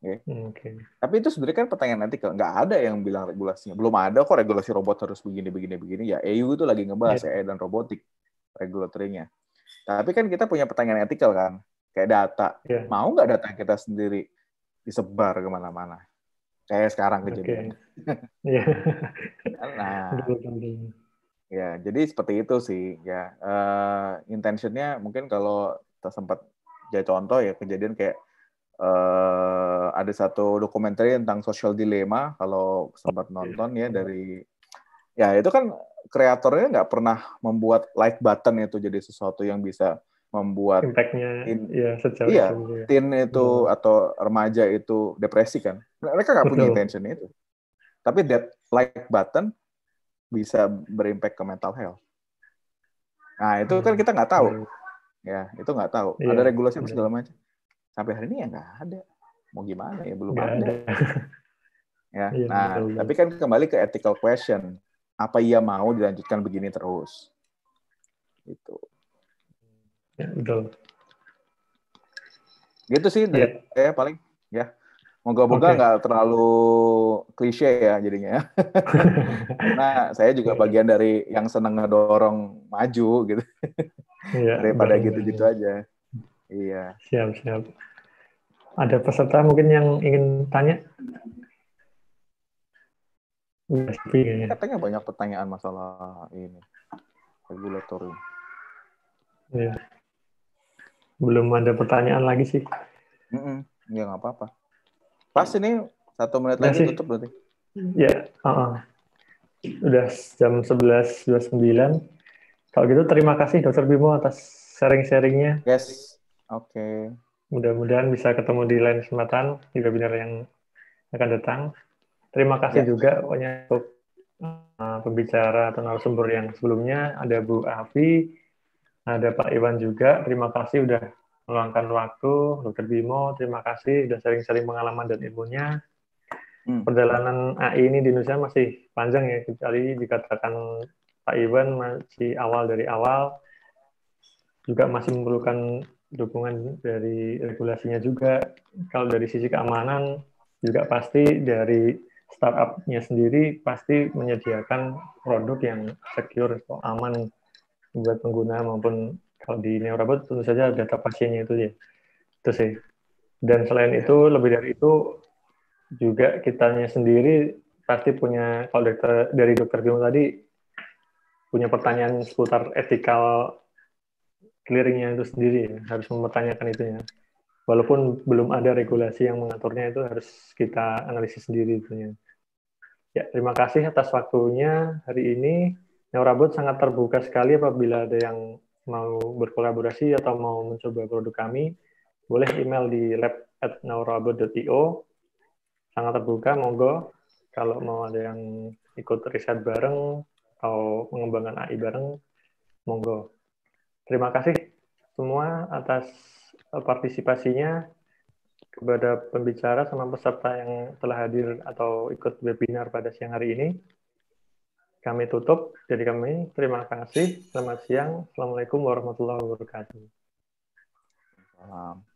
Okay. Hmm, okay. Tapi itu sebenarnya kan pertanyaan nanti kalau nggak ada yang bilang regulasinya. Belum ada kok regulasi robot harus begini begini begini. Ya EU itu lagi ngebahas yeah. AI dan robotik regulatornya. Tapi kan kita punya pertanyaan etikal kan, kayak data. Yeah. Mau nggak data kita sendiri disebar kemana-mana? Kayak sekarang kejadian. Okay. Yeah. nah, Ya, jadi seperti itu sih. Ya, uh, intentionnya mungkin kalau sempat jadi contoh ya kejadian kayak uh, ada satu dokumenter tentang social dilema kalau sempat iya. nonton ya dari ya itu kan kreatornya nggak pernah membuat like button itu jadi sesuatu yang bisa membuat impactnya in, ya secara iya, ya. teen itu hmm. atau remaja itu depresi kan mereka nggak punya intention itu tapi that like button bisa berimpact ke mental health. Nah itu hmm. kan kita nggak tahu, iya, iya. ya itu nggak tahu. Yeah. Ada regulasi yeah. segala macam. Sampai hari ini ya nggak ada. Mau gimana ya belum ada. ada. ya, iya, nah betul, tapi kan kembali ke ethical question. Apa ia mau dilanjutkan begini terus? Gitu. Ya, betul. Gitu sih, dari ya paling. Ya. Moga-moga nggak okay. terlalu klise ya jadinya. nah, saya juga bagian dari yang seneng ngedorong maju gitu. Iya, Daripada iya, iya, gitu-gitu iya. aja. Iya. Siap, siap. Ada peserta mungkin yang ingin tanya? Katanya banyak pertanyaan masalah ini. Regulator Belum ada pertanyaan lagi sih. Mm -mm. Ya nggak apa-apa. Pas ini satu menit lagi tutup berarti. Ya, uh -uh. udah jam sembilan. Kalau gitu terima kasih Dokter Bimo atas sharing-sharingnya. Yes, oke. Okay. Mudah-mudahan bisa ketemu di lain kesempatan di webinar yang akan datang. Terima kasih yes. Ya. juga pokoknya untuk uh, pembicara atau narasumber yang sebelumnya ada Bu Afi, ada Pak Iwan juga. Terima kasih udah meluangkan waktu. Dokter Bimo, terima kasih sudah sering-sering pengalaman dan ilmunya. Hmm. Perjalanan AI ini di Indonesia masih panjang ya, kecuali dikatakan Pak Iwan masih awal dari awal, juga masih memerlukan dukungan dari regulasinya juga. Kalau dari sisi keamanan, juga pasti dari startupnya sendiri pasti menyediakan produk yang secure atau aman buat pengguna maupun kalau di Neurobot tentu saja data pasiennya itu ya. Itu sih. Dan selain itu, iya. lebih dari itu juga kitanya sendiri pasti punya kalau dari dari dokter Bimo tadi punya pertanyaan seputar etikal clearingnya itu sendiri ya. harus mempertanyakan itunya walaupun belum ada regulasi yang mengaturnya itu harus kita analisis sendiri itunya ya terima kasih atas waktunya hari ini Neurabot sangat terbuka sekali apabila ada yang mau berkolaborasi atau mau mencoba produk kami, boleh email di lab neurobot.io. Sangat terbuka, monggo. Kalau mau ada yang ikut riset bareng atau mengembangkan AI bareng, monggo. Terima kasih semua atas eh, partisipasinya kepada pembicara sama peserta yang telah hadir atau ikut webinar pada siang hari ini kami tutup. Jadi kami terima kasih. Selamat siang. Assalamualaikum warahmatullahi wabarakatuh. Salam.